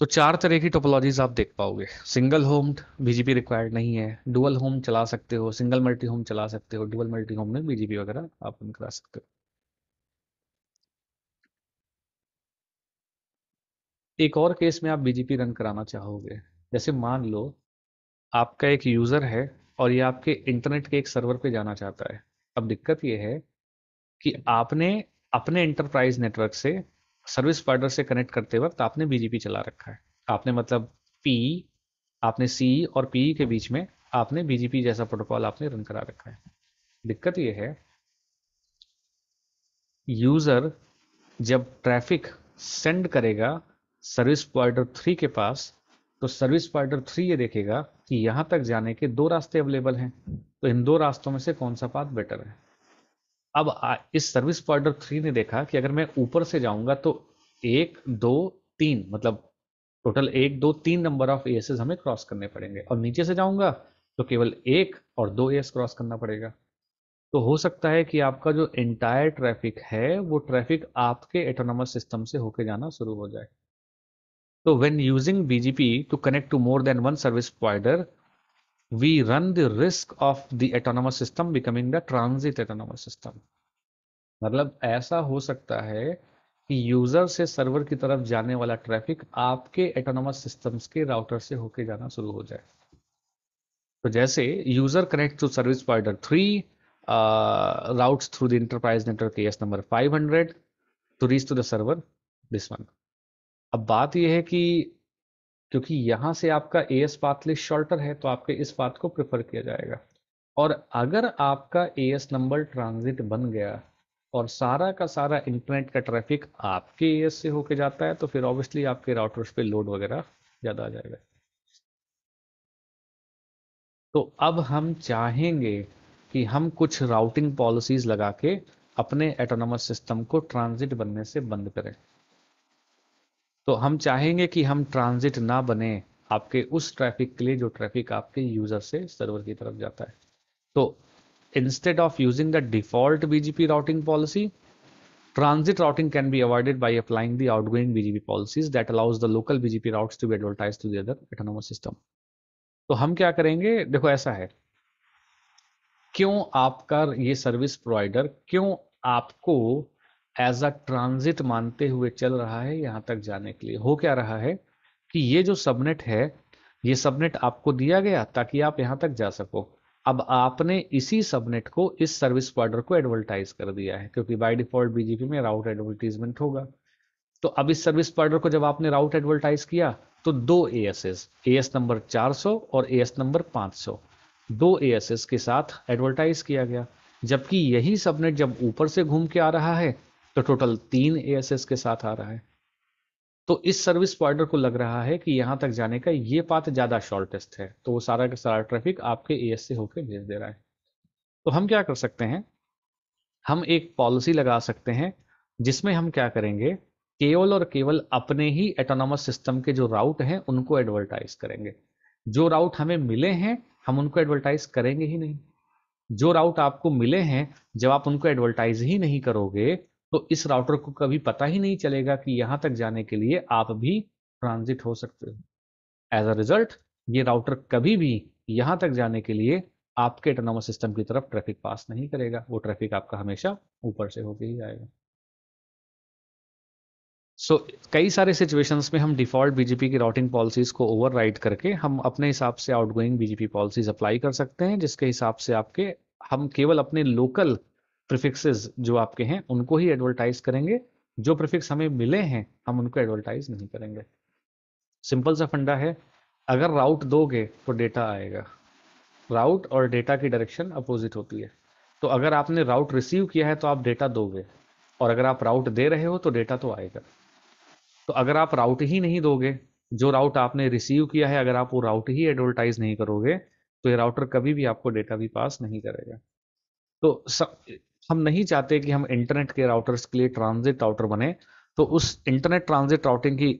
तो चार तरह की टोपोलॉजीज आप देख पाओगे सिंगल होम बीजीपी रिक्वायर्ड नहीं है डुअल होम चला सकते हो सिंगल मल्टी होम चला सकते हो डुअल मल्टी होम में बीजीपी वगैरह आप करा सकते हो एक और केस में आप बीजीपी रन कराना चाहोगे जैसे मान लो आपका एक यूज़र है और ये आपके इंटरनेट के एक सर्वर पे जाना चाहता है अब दिक्कत ये है कि आपने अपने इंटरप्राइज नेटवर्क से सर्विस प्रोवाइडर से कनेक्ट करते वक्त आपने बीजीपी चला रखा है आपने मतलब पी आपने सी और पी के बीच में आपने बीजीपी जैसा प्रोटोकॉल आपने रन करा रखा है दिक्कत यह है यूजर जब ट्रैफिक सेंड करेगा सर्विस प्रोवाइडर थ्री के पास तो सर्विस प्रोवाइडर थ्री ये देखेगा कि यहां तक जाने के दो रास्ते अवेलेबल हैं तो इन दो रास्तों में से कौन सा पाथ बेटर है अब इस सर्विस प्रोवाइडर थ्री ने देखा कि अगर मैं ऊपर से जाऊंगा तो एक दो तीन मतलब टोटल एक दो तीन नंबर ऑफ ए हमें क्रॉस करने पड़ेंगे और नीचे से जाऊंगा तो केवल एक और दो एस क्रॉस करना पड़ेगा तो हो सकता है कि आपका जो एंटायर ट्रैफिक है वो ट्रैफिक आपके एटोनमस सिस्टम से होके जाना शुरू हो जाए तो when using BGP to connect to more than one service provider we run the risk of the autonomous system becoming the transit autonomous system मतलब ऐसा हो सकता है कि यूजर से सर्वर की तरफ जाने वाला ट्रैफिक आपके एटोनोमस सिस्टम्स के राउटर से होके जाना शुरू हो जाए तो जैसे user connect to service provider three routes through the enterprise network AS number 500 to reach to the server this one अब बात यह है कि क्योंकि यहां से आपका A S path list shorter है तो आपके इस पाथ को प्रेफर किया जाएगा और अगर आपका ए एस नंबर ट्रांजिट बन गया और सारा का सारा इंटरनेट का ट्रैफिक आपके ए एस से होके जाता है तो फिर ऑब्वियसली आपके राउटर्स पे लोड वगैरह ज़्यादा आ जाएगा तो अब हम चाहेंगे कि हम कुछ राउटिंग पॉलिसीज लगा के अपने एटोनोमस सिस्टम को ट्रांजिट बनने से बंद करें तो हम चाहेंगे कि हम ट्रांजिट ना बने आपके उस ट्रैफिक के लिए जो ट्रैफिक आपके यूजर से सर्वर की तरफ जाता है तो instead of using the default BGP routing policy transit routing can be avoided by applying the outgoing BGP policies that allows the local BGP routes to be advertise to their autonomous system तो हम क्या करेंगे देखो ऐसा है क्यों आपका ये सर्विस प्रोवाइडर क्यों आपको एज अ ट्रांजिट मानते हुए चल रहा है यहां तक जाने के लिए हो क्या रहा है कि ये जो सबनेट है ये सबनेट आपको दिया गया ताकि आप यहां तक जा सको अब आपने इसी सबनेट को इस सर्विस प्रोवाइडर को एडवर्टाइज कर दिया है क्योंकि बाय डिफॉल्ट बीजेपी में राउट एडवर्टीजमेंट होगा तो अब इस सर्विस प्रोवाइडर को जब आपने राउट एडवर्टाइज किया तो दो A S S A S number चार सौ और ए एस नंबर पांच सौ दो ए एस एस के साथ एडवर्टाइज किया गया जबकि यही सबनेट जब ऊपर से घूम के आ रहा है तो टोटल तीन एएसएस के साथ आ रहा है तो इस सर्विस प्रोवाइडर को लग रहा है कि यहां तक जाने का ये पाथ ज़्यादा शॉर्टेस्ट है तो वो सारा का सारा ट्रैफिक आपके ए से होकर भेज दे रहा है तो हम क्या कर सकते हैं हम एक पॉलिसी लगा सकते हैं जिसमें हम क्या करेंगे केवल और केवल अपने ही एटोनॉमस सिस्टम के जो राउट हैं उनको एडवर्टाइज करेंगे जो राउट हमें मिले हैं हम उनको एडवर्टाइज करेंगे ही नहीं जो राउट आपको मिले हैं जब आप उनको एडवर्टाइज ही नहीं करोगे तो इस राउटर को कभी पता ही नहीं चलेगा कि यहां तक जाने के लिए आप भी ट्रांजिट हो सकते हो एज अ रिजल्ट ये राउटर कभी भी यहां तक जाने के लिए आपके एटोनोमस सिस्टम की तरफ ट्रैफिक पास नहीं करेगा वो ट्रैफिक आपका हमेशा ऊपर से होके ही जाएगा सो so, कई सारे सिचुएशंस में हम डिफॉल्ट बीजेपी की राउटिंग पॉलिसीज को ओवरराइड करके हम अपने हिसाब से आउटगोइंग बीजेपी पॉलिसीज अप्लाई कर सकते हैं जिसके हिसाब से आपके हम केवल अपने लोकल प्रिफिक्सेस जो आपके हैं उनको ही एडवर्टाइज करेंगे जो प्रिफिक्स हमें मिले हैं हम उनको एडवर्टाइज नहीं करेंगे सिंपल सा फंडा है अगर राउट दोगे तो डेटा आएगा राउट और डेटा की डायरेक्शन अपोजिट होती है तो अगर आपने राउट रिसीव किया है तो आप डेटा दोगे और अगर आप राउट दे रहे हो तो डेटा तो आएगा तो अगर आप राउट ही नहीं दोगे जो राउट आपने रिसीव किया है अगर आप वो राउट ही एडवर्टाइज नहीं करोगे तो ये राउटर कभी भी आपको डेटा भी पास नहीं करेगा तो सब हम नहीं चाहते कि हम इंटरनेट के राउटर्स के लिए ट्रांजिट राउटर बने तो उस इंटरनेट ट्रांजिट राउटिंग की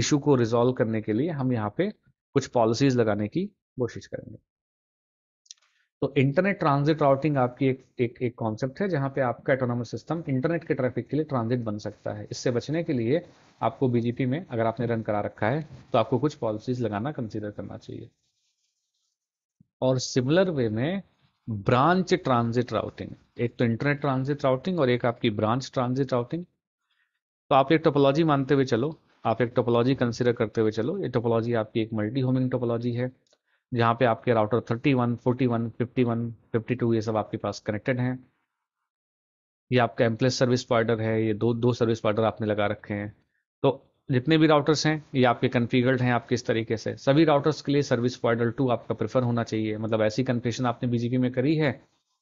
इशू को रिजॉल्व करने के लिए हम यहाँ पे कुछ पॉलिसीज लगाने की कोशिश करेंगे तो इंटरनेट ट्रांजिट राउटिंग आपकी एक एक एक कॉन्सेप्ट है जहां पे आपका एटोनोमस सिस्टम इंटरनेट के ट्रैफिक के लिए ट्रांजिट बन सकता है इससे बचने के लिए आपको बीजेपी में अगर आपने रन करा रखा है तो आपको कुछ पॉलिसीज लगाना कंसिडर करना चाहिए और सिमिलर वे में ब्रांच ट्रांजिट राउटिंग एक तो इंटरनेट ट्रांजिट राउटिंग और एक आपकी ब्रांच ट्रांजिट राउटिंग तो आप एक टोपोलॉजी मानते हुए चलो आप एक टोपोलॉजी कंसिडर करते हुए चलो ये टोपोलॉजी आपकी एक मल्टी होमिंग टोपोलॉजी है जहां पे आपके राउटर 31, 41, 51, 52 ये सब आपके पास कनेक्टेड हैं ये आपका एम्प्लेस सर्विस प्रोवाइडर है ये दो दो सर्विस प्रोवाइडर आपने लगा रखे हैं तो जितने भी राउटर्स हैं ये आपके कन्फिगर्ड हैं आपके इस तरीके से सभी राउटर्स के लिए सर्विस प्रोवाइडर टू आपका प्रेफर होना चाहिए मतलब ऐसी कन्फेशन आपने बीजेपी में करी है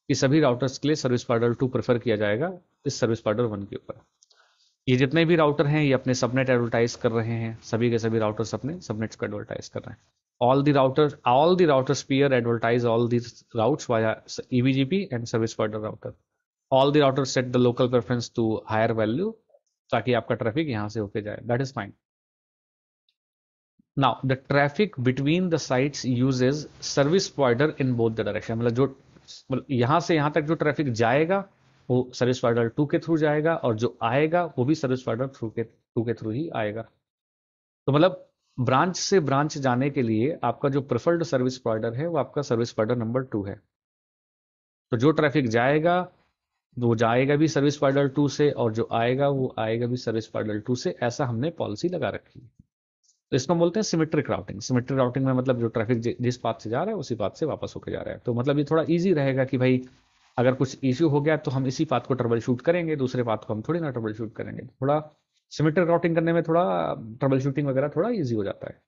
कि सभी राउटर्स के लिए सर्विस प्रोवाइडर टू प्रेफर किया जाएगा इस सर्विस प्रोवाइडर वन के ऊपर ये जितने भी राउटर हैं ये अपने सबनेट एडवर्टाइज कर रहे हैं सभी के सभी राउटर्स अपने सबनेट्स को एडवर्टाइज कर रहे हैं all the router all the routers spear advertise all the routes via EBGP and service provider router all the routers set the local preference to higher value ताकि आपका ट्रैफिक यहां से होके जाए that is fine now the traffic between the sites uses service provider in both the direction मतलब जो मतलब यहां से यहां तक जो ट्रैफिक जाएगा वो सर्विस प्रोवाइडर टू के थ्रू जाएगा और जो आएगा वो भी सर्विस प्रोवाइडर थ्रू के टू के थ्रू ही आएगा तो मतलब ब्रांच से ब्रांच जाने के लिए आपका जो प्रेफर्ड सर्विस प्रोवाइडर है वो आपका सर्विस प्रोवाइडर नंबर टू है तो जो ट्रैफिक जाएगा वो जाएगा भी सर्विस पार्डल टू से और जो आएगा वो आएगा भी सर्विस पार्डल टू से ऐसा हमने पॉलिसी लगा रखी है तो इसको बोलते हैं सिमेट्रिक राउटिंग सिमेट्रिक राउटिंग में मतलब जो ट्रैफिक जिस पाथ से जा रहा है उसी पाथ से वापस होकर जा रहा है तो मतलब ये थोड़ा ईजी रहेगा कि भाई अगर कुछ इश्यू हो गया तो हम इसी पाथ को ट्रबल शूट करेंगे दूसरे पाथ को हम थोड़ी ना ट्रबल शूट करेंगे थोड़ा सिमेट्रिक राउटिंग करने में थोड़ा ट्रबल शूटिंग वगैरह थोड़ा ईजी हो जाता है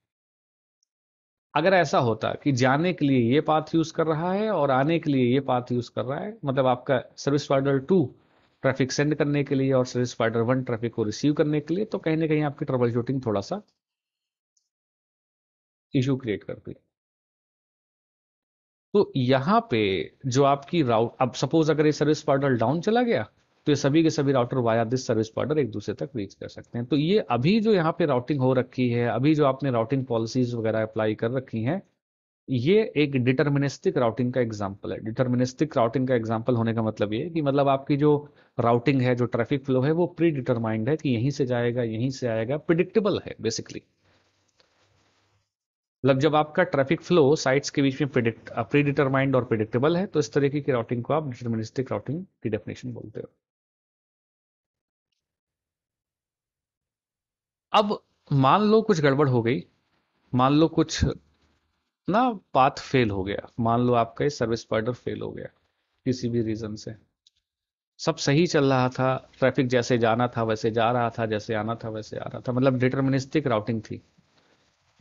अगर ऐसा होता कि जाने के लिए ये पाथ यूज कर रहा है और आने के लिए ये पाथ यूज कर रहा है मतलब आपका service provider two traffic send करने के लिए और सर्विस प्रोवाइडर वन ट्रैफिक को रिसीव करने के लिए तो कहीं ना कहीं आपकी ट्रबल शूटिंग थोड़ा सा इशू क्रिएट करती है तो यहां पे जो आपकी राउट अब सपोज अगर ये सर्विस प्रोवाइडर डाउन चला गया तो ये सभी के सभी router via this service provider एक दूसरे तक रीच कर सकते हैं तो ये अभी जो यहाँ पे राउटिंग हो रखी है अभी जो आपने राउटिंग पॉलिसीज वगैरह अप्लाई कर रखी हैं ये एक डिटर्मिनिस्टिक राउटिंग का एग्जाम्पल है डिटर्मिनिस्टिक राउटिंग का एग्जाम्पल होने का मतलब ये कि मतलब आपकी जो राउटिंग है जो ट्रैफिक फ्लो है वो प्री डिटरमाइंड है कि यहीं से जाएगा यहीं से आएगा प्रिडिक्टेबल है बेसिकली मतलब जब आपका ट्रैफिक फ्लो साइट्स के बीच में प्रिडिक्ट प्री डिटरमाइंड और प्रिडिक्टेबल है तो इस तरीके की राउटिंग को आप डिटर्मिनिस्टिक राउटिंग की डेफिनेशन बोलते हो अब मान लो कुछ गड़बड़ हो गई मान लो कुछ ना पाथ फेल हो गया मान लो आपका सर्विस पार्टर फेल हो गया किसी भी रीजन से सब सही चल रहा था ट्रैफिक जैसे जाना था वैसे जा रहा था जैसे आना था वैसे आ रहा था मतलब डिटर्मिनिस्टिक राउटिंग थी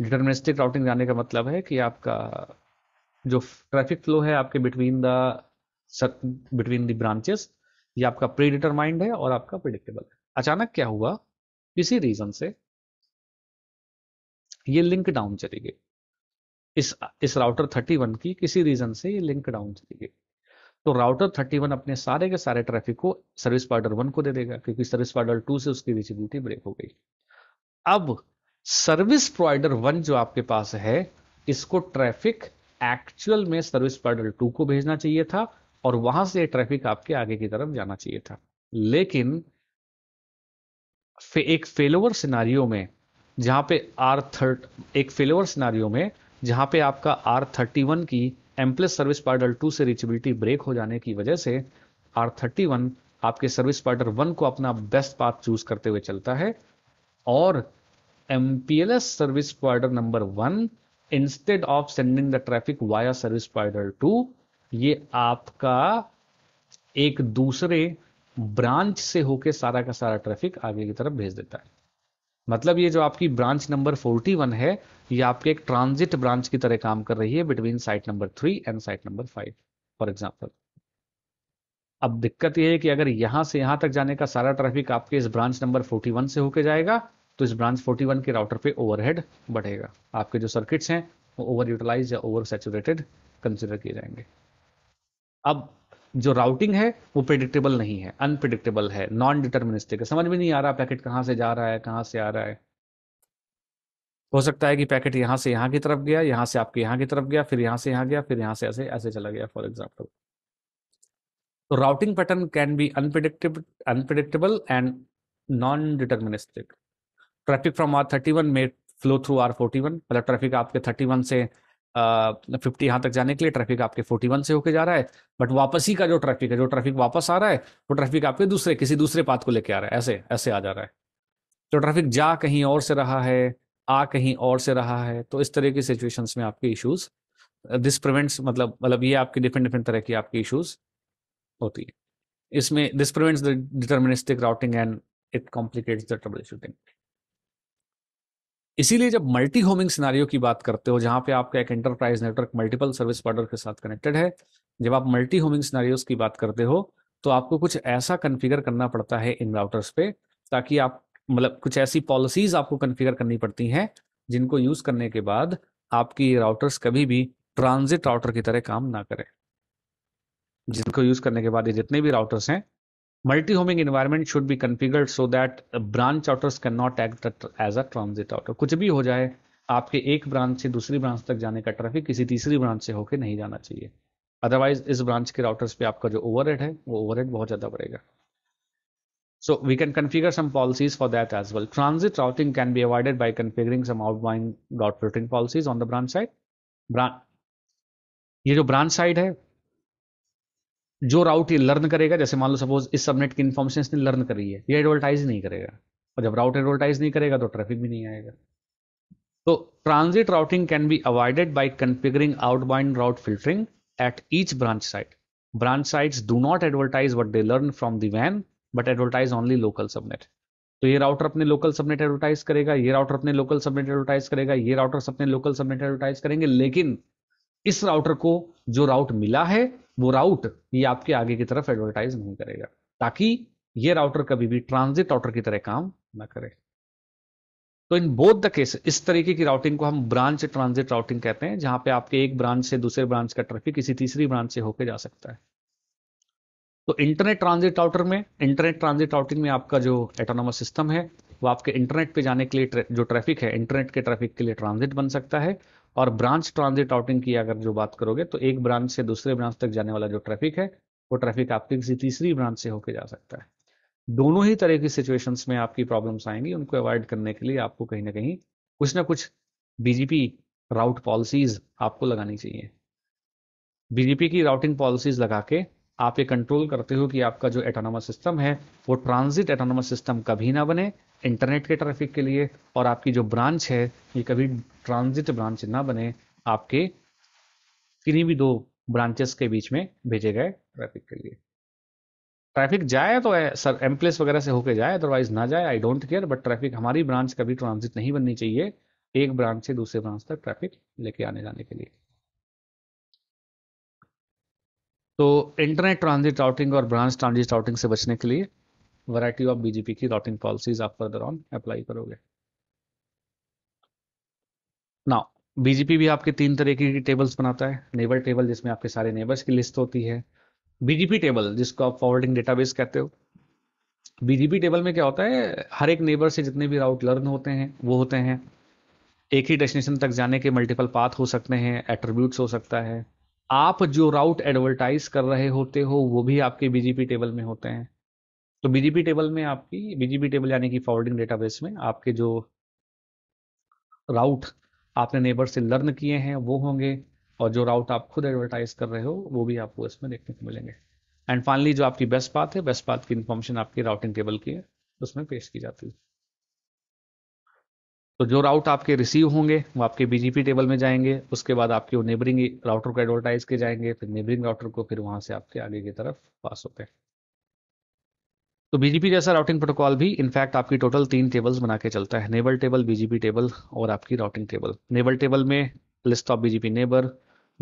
डिटर्मिनिस्टिक राउटिंग जाने का मतलब है कि आपका जो ट्रैफिक फ्लो है आपके between the between the branches ये आपका प्री डिटरमाइंड है और आपका प्रिडिक्टेबल है अचानक क्या हुआ इसी रीजन से ये लिंक डाउन चली गई इस इस राउटर 31 की किसी रीजन से ये लिंक डाउन चली गई तो राउटर 31 अपने सारे के सारे ट्रैफिक को सर्विस पार्डर वन को दे देगा क्योंकि सर्विस पार्डर टू से उसकी विजिबिलिटी ब्रेक हो गई अब सर्विस प्रोवाइडर वन जो आपके पास है इसको ट्रैफिक एक्चुअल में सर्विस पार्डर टू को भेजना चाहिए था और वहां से ट्रैफिक आपके आगे की तरफ जाना चाहिए था लेकिन फे, एक फेलोवर सिनारियो में जहां पे आर थर्ट एक फेलोअर सिनारियो में जहां पे आपका आर थर्टी वन की एम्पलेस सर्विस पार्टर टू से रीचेबिलिटी ब्रेक हो जाने की वजह से आर थर्टी वन आपके सर्विस पार्टर वन को अपना बेस्ट पाथ चूज करते हुए चलता है और M P L S service provider number one instead of sending the traffic via service provider two ये आपका एक दूसरे ब्रांच से होके सारा का सारा ट्रैफिक आगे की तरफ भेज देता है मतलब ये जो आपकी ब्रांच नंबर 41 है ये आपके एक ट्रांजिट ब्रांच की तरह काम कर रही है between site number three and site number five for example अब दिक्कत यह है कि अगर यहां से यहां तक जाने का सारा ट्रैफिक आपके इस ब्रांच नंबर 41 से होके जाएगा तो इस ब्रांच 41 के राउटर पे ओवरहेड बढ़ेगा आपके जो सर्किट्स हैं वो ओवर यूटिलाइज या ओवर सेचुरेटेड कंसिडर किए जाएंगे अब जो राउटिंग है वो प्रिडिक्टेबल नहीं है अनप्रिडिक्टेबल है नॉन डिटर्मिनिस्टिक है समझ में नहीं आ रहा पैकेट कहाँ से जा रहा है कहाँ से आ रहा है हो सकता है कि पैकेट यहाँ से यहाँ की तरफ गया यहाँ से आपके यहाँ की तरफ गया फिर यहाँ से यहाँ गया फिर यहाँ से ऐसे ऐसे चला गया फॉर एग्जाम्पल तो routing pattern can be unpredictable unpredictable and non deterministic traffic from R thirty one may flow through R forty one मतलब ट्रैफिक आपके थर्टी वन से फिफ्टी यहाँ तक जाने के लिए ट्रैफिक आपके फोर्टी वन से होके जा रहा है बट वापसी का जो ट्रैफिक है जो ट्रैफिक वापस आ रहा है वो ट्रैफिक आपके दूसरे किसी दूसरे पाथ को लेके आ रहा है ऐसे ऐसे आ जा रहा है तो ट्रैफिक जा कहीं और से रहा है आ कहीं और से रहा है तो इस तरह की सिचुएशंस में आपके इश्यूज दिस प्रिवेंट्स मतलब मतलब ये आपके डिफरेंट डिफरेंट तरह की आपकी इश्यूज होती है इसमें this prevents the deterministic routing and it complicates the troubleshooting इसीलिए जब मल्टी होमिंग सिनारियो की बात करते हो जहां पे आपका एक enterprise network multiple service provider के साथ कनेक्टेड है जब आप मल्टी होमिंग सिनारियोज की बात करते हो तो आपको कुछ ऐसा कन्फिगर करना पड़ता है इन राउटर्स पे ताकि आप मतलब कुछ ऐसी पॉलिसीज आपको कन्फिगर करनी पड़ती हैं जिनको यूज करने के बाद आपकी राउटर्स कभी भी ट्रांजिट राउटर की तरह काम ना करें जिनको यूज करने के बाद ये जितने भी राउटर्स हैं multi homing environment should be configured so that branch routers can not act as a transit router कुछ भी हो जाए आपके एक ब्रांच से दूसरी ब्रांच तक जाने का ट्रैफिक किसी तीसरी ब्रांच से होकर नहीं जाना चाहिए अदरवाइज इस ब्रांच के राउटर्स पे आपका जो ओवर है वो ओवर बहुत ज्यादा बढ़ेगा so we can configure some policies for that as well transit routing can be avoided by configuring some outbound route filtering policies on the branch side ये जो ब्रांच साइड है जो राउट ये लर्न करेगा जैसे मान लो सपोज इस सबनेट की इन्फॉर्मेशन इसने लर्न करी है ये एडवर्टाइज नहीं करेगा और जब राउट एडवर्टाइज नहीं करेगा तो ट्रैफिक भी नहीं आएगा तो transit routing can be avoided by configuring outbound route filtering at each branch site branch sites do not advertise what they learn from the वैन but advertise only local subnet तो ये राउटर अपने local subnet advertise करेगा ये router अपने local subnet advertise करेगा ये router अपने लोकल सबनेट एडवर्टाइज करेंगे लेकिन इस राउटर को जो राउट मिला है वो राउट ये आपके आगे की तरफ एडवर्टाइज नहीं करेगा ताकि ये राउटर कभी भी ट्रांजिट राउटर की तरह काम ना करे तो इन बोथ द केस इस तरीके की राउटिंग को हम ब्रांच ट्रांजिट राउटिंग कहते हैं जहां पे आपके एक ब्रांच से दूसरे ब्रांच का ट्रैफिक किसी तीसरी ब्रांच से होकर जा सकता है तो इंटरनेट ट्रांजिट राउटर में इंटरनेट ट्रांजिट राउटिंग में आपका जो एटोनोमस सिस्टम है वो आपके इंटरनेट पे जाने के लिए जो ट्रैफिक है इंटरनेट के ट्रैफिक के लिए ट्रांजिट बन सकता है और ब्रांच ट्रांजिट आउटिंग की अगर जो बात करोगे तो एक ब्रांच से दूसरे ब्रांच तक जाने वाला जो ट्रैफिक है वो ट्रैफिक आपके किसी तीसरी ब्रांच से होके जा सकता है दोनों ही तरह की सिचुएशन में आपकी प्रॉब्लम्स आएंगी उनको अवॉइड करने के लिए आपको कहीं ना कहीं कुछ ना कुछ बीजेपी राउट पॉलिसीज आपको लगानी चाहिए बीजेपी की राउटिंग पॉलिसीज लगा के आप ये कंट्रोल करते हो कि आपका जो एटोनोमस सिस्टम है वो ट्रांजिट एटोनोमस सिस्टम कभी ना बने इंटरनेट के ट्रैफिक के लिए और आपकी जो ब्रांच है ये कभी ट्रांजिट ब्रांच ना बने आपके किन्हीं भी दो ब्रांचेस के बीच में भेजे गए ट्रैफिक के लिए ट्रैफिक जाए तो सर एम्प्लेस वगैरह से होके जाए अदरवाइज ना जाए I don't care but traffic हमारी ब्रांच कभी ट्रांजिट नहीं बननी चाहिए एक ब्रांच से दूसरे ब्रांच तक ट्रैफिक लेके आने जाने के लिए तो इंटरनेट ट्रांजिट राउटिंग और ब्रांच ट्रांजिट राउटिंग से बचने के लिए वराइटी ऑफ बीजेपी की रॉटिंग पॉलिसीज आप फर्दर ऑन अप्लाई करोगे नाउ बीजेपी भी आपके तीन तरीके की टेबल्स बनाता है नेबर टेबल जिसमें आपके सारे नेबर्स की लिस्ट होती है बीजेपी टेबल जिसको आप फॉरवर्डिंग डेटाबेस कहते हो बीजेपी टेबल में क्या होता है हर एक नेबर से जितने भी राउट लर्न होते हैं वो होते हैं एक ही डेस्टिनेशन तक जाने के मल्टीपल पाथ हो सकते हैं एट्रीब्यूट्स हो सकता है आप जो राउट एडवर्टाइज कर रहे होते हो वो भी आपके बीजेपी टेबल में होते हैं तो बीजीपी टेबल में आपकी बीजीपी टेबल यानी कि फॉरवर्डिंग डेटाबेस में आपके जो राउट आपने नेबर से लर्न किए हैं वो होंगे और जो राउट आप खुद एडवर्टाइज कर रहे हो वो भी आपको इसमें देखने को मिलेंगे एंड फाइनली जो आपकी बेस्ट बात है बेस्ट बात की इन्फॉर्मेशन आपकी राउटिंग टेबल की है उसमें पेश की जाती है तो जो राउट आपके रिसीव होंगे वो आपके बीजीपी टेबल में जाएंगे उसके बाद आपके वो नेबरिंग राउटर को एडवर्टाइज के जाएंगे फिर नेबरिंग राउटर को फिर वहां से आपके आगे की तरफ पास होते हैं तो बीजीपी जैसा राउटिंग प्रोटोकॉल भी इनफैक्ट आपकी टोटल तीन टेबल्स बना के चलता है नेबल टेबल बीजीपी टेबल और आपकी राउटिंग टेबल नेबल टेबल में list of BGP neighbour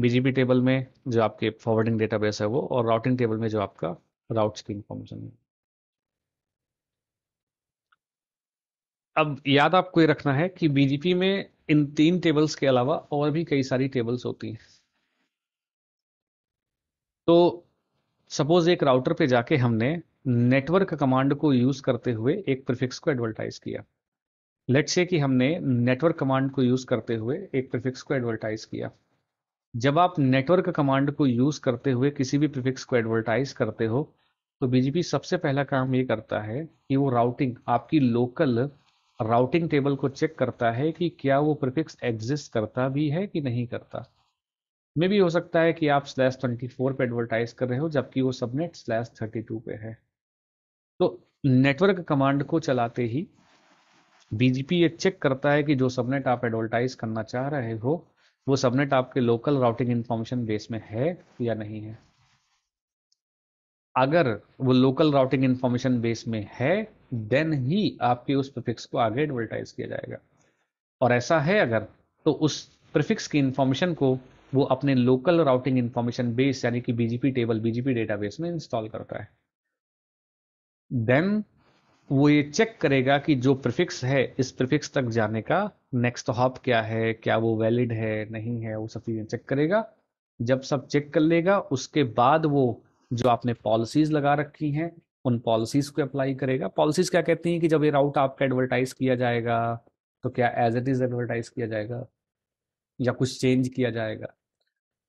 BGP table में जो आपके फॉरवर्डिंग डेटाबेस है वो और राउटिंग टेबल में जो आपका राउट्स की इन्फॉर्मेशन है अब याद आपको ये रखना है कि बीजीपी में इन तीन टेबल्स के अलावा और भी कई सारी टेबल्स होती हैं तो सपोज एक राउटर पे जाके हमने नेटवर्क कमांड को यूज करते हुए एक प्रिफिक्स को एडवर्टाइज किया लेट से कि हमने नेटवर्क कमांड को यूज करते हुए एक प्रिफिक्स को एडवर्टाइज किया जब आप नेटवर्क कमांड को यूज करते हुए किसी भी प्रिफिक्स को एडवर्टाइज करते हो तो बीजीपी सबसे पहला काम ये करता है कि वो राउटिंग आपकी लोकल राउटिंग टेबल को चेक करता है कि क्या वो प्रिफिक्स एग्जिस्ट करता भी है कि नहीं करता मे भी हो सकता है कि आप स्लैश ट्वेंटी फोर पर एडवर्टाइज कर रहे हो जबकि वो सबनेट स्लैश थर्टी टू पे है तो नेटवर्क कमांड को चलाते ही बीजीपी ये चेक करता है कि जो सबनेट आप एडवर्टाइज करना चाह रहे हो वो सबनेट आपके लोकल राउटिंग इंफॉर्मेशन बेस में है या नहीं है अगर वो लोकल राउटिंग इंफॉर्मेशन बेस में है देन ही आपके उस प्रिफिक्स को आगे एडवर्टाइज किया जाएगा और ऐसा है अगर तो उस प्रिफिक्स की इंफॉर्मेशन को वो अपने लोकल राउटिंग इंफॉर्मेशन बेस यानी कि बीजीपी टेबल बीजीपी डेटाबेस में इंस्टॉल करता है देन वो ये चेक करेगा कि जो प्रिफिक्स है इस प्रिफिक्स तक जाने का नेक्स्ट हॉप क्या है क्या वो वैलिड है नहीं है वो सब चीज़ें चेक करेगा जब सब चेक कर लेगा उसके बाद वो जो आपने पॉलिसीज लगा रखी हैं उन पॉलिसीज को अप्लाई करेगा पॉलिसीज क्या कहती हैं कि जब ये राउट आपका एडवर्टाइज किया जाएगा तो क्या एज इट इज एडवर्टाइज किया जाएगा या कुछ चेंज किया जाएगा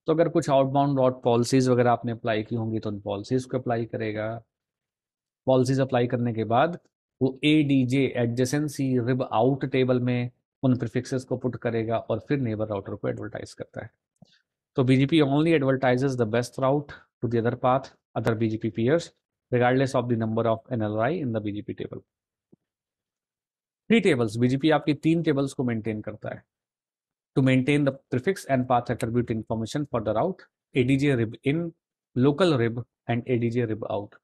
तो अगर कुछ आउटबाउंड रॉट पॉलिसीज वगैरह आपने अप्लाई की होंगी तो उन पॉलिसीज को अप्लाई करेगा पॉलिसीज अप्लाई करने के बाद वो A D J adjacency RIB out table में उन प्रिफिक्सेस को पुट करेगा और फिर नेबर राउटर को एडवर्टाइज करता है तो BGP only advertises the best route to the other path other BGP peers regardless of the number of NLRI in the BGP table three tables BGP आपकी तीन टेबल्स को मेंटेन करता है to maintain the prefix and path attribute information for the route ADJ RIB in local RIB and ADJ RIB out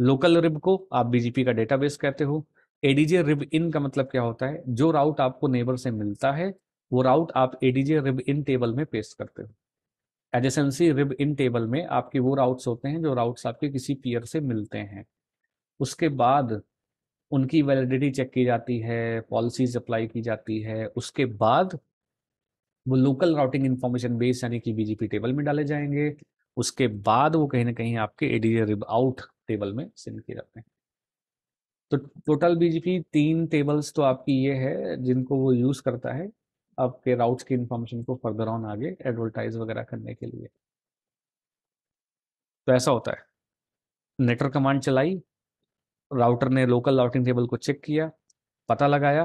local RIB को आप BGP का database कहते हो एडीजे रिब इन का मतलब क्या होता है जो राउट आपको नेबर से मिलता है वो राउट आप एडीजे रिब इन टेबल में पेस्ट करते हो एजेसेंसी रिब इन टेबल में आपके वो राउट्स होते हैं जो राउट्स आपके किसी पियर से मिलते हैं उसके बाद उनकी वैलिडिटी चेक की जाती है पॉलिसीज अप्लाई की जाती है उसके बाद वो लोकल राउटिंग इन्फॉर्मेशन बेस यानी कि बीजेपी टेबल में डाले जाएंगे उसके बाद वो कहीं ना कहीं आपके एडीजे रिब आउट टेबल में सिंक किए जाते हैं तो टोटल बीजीपी तीन टेबल्स तो आपकी ये है जिनको वो यूज़ करता है आपके राउट्स की इंफॉर्मेशन को फर्दर ऑन आगे एडवर्टाइज वगैरह करने के लिए तो ऐसा होता है नेटवर्क कमांड चलाई राउटर ने लोकल राउटिंग टेबल को चेक किया पता लगाया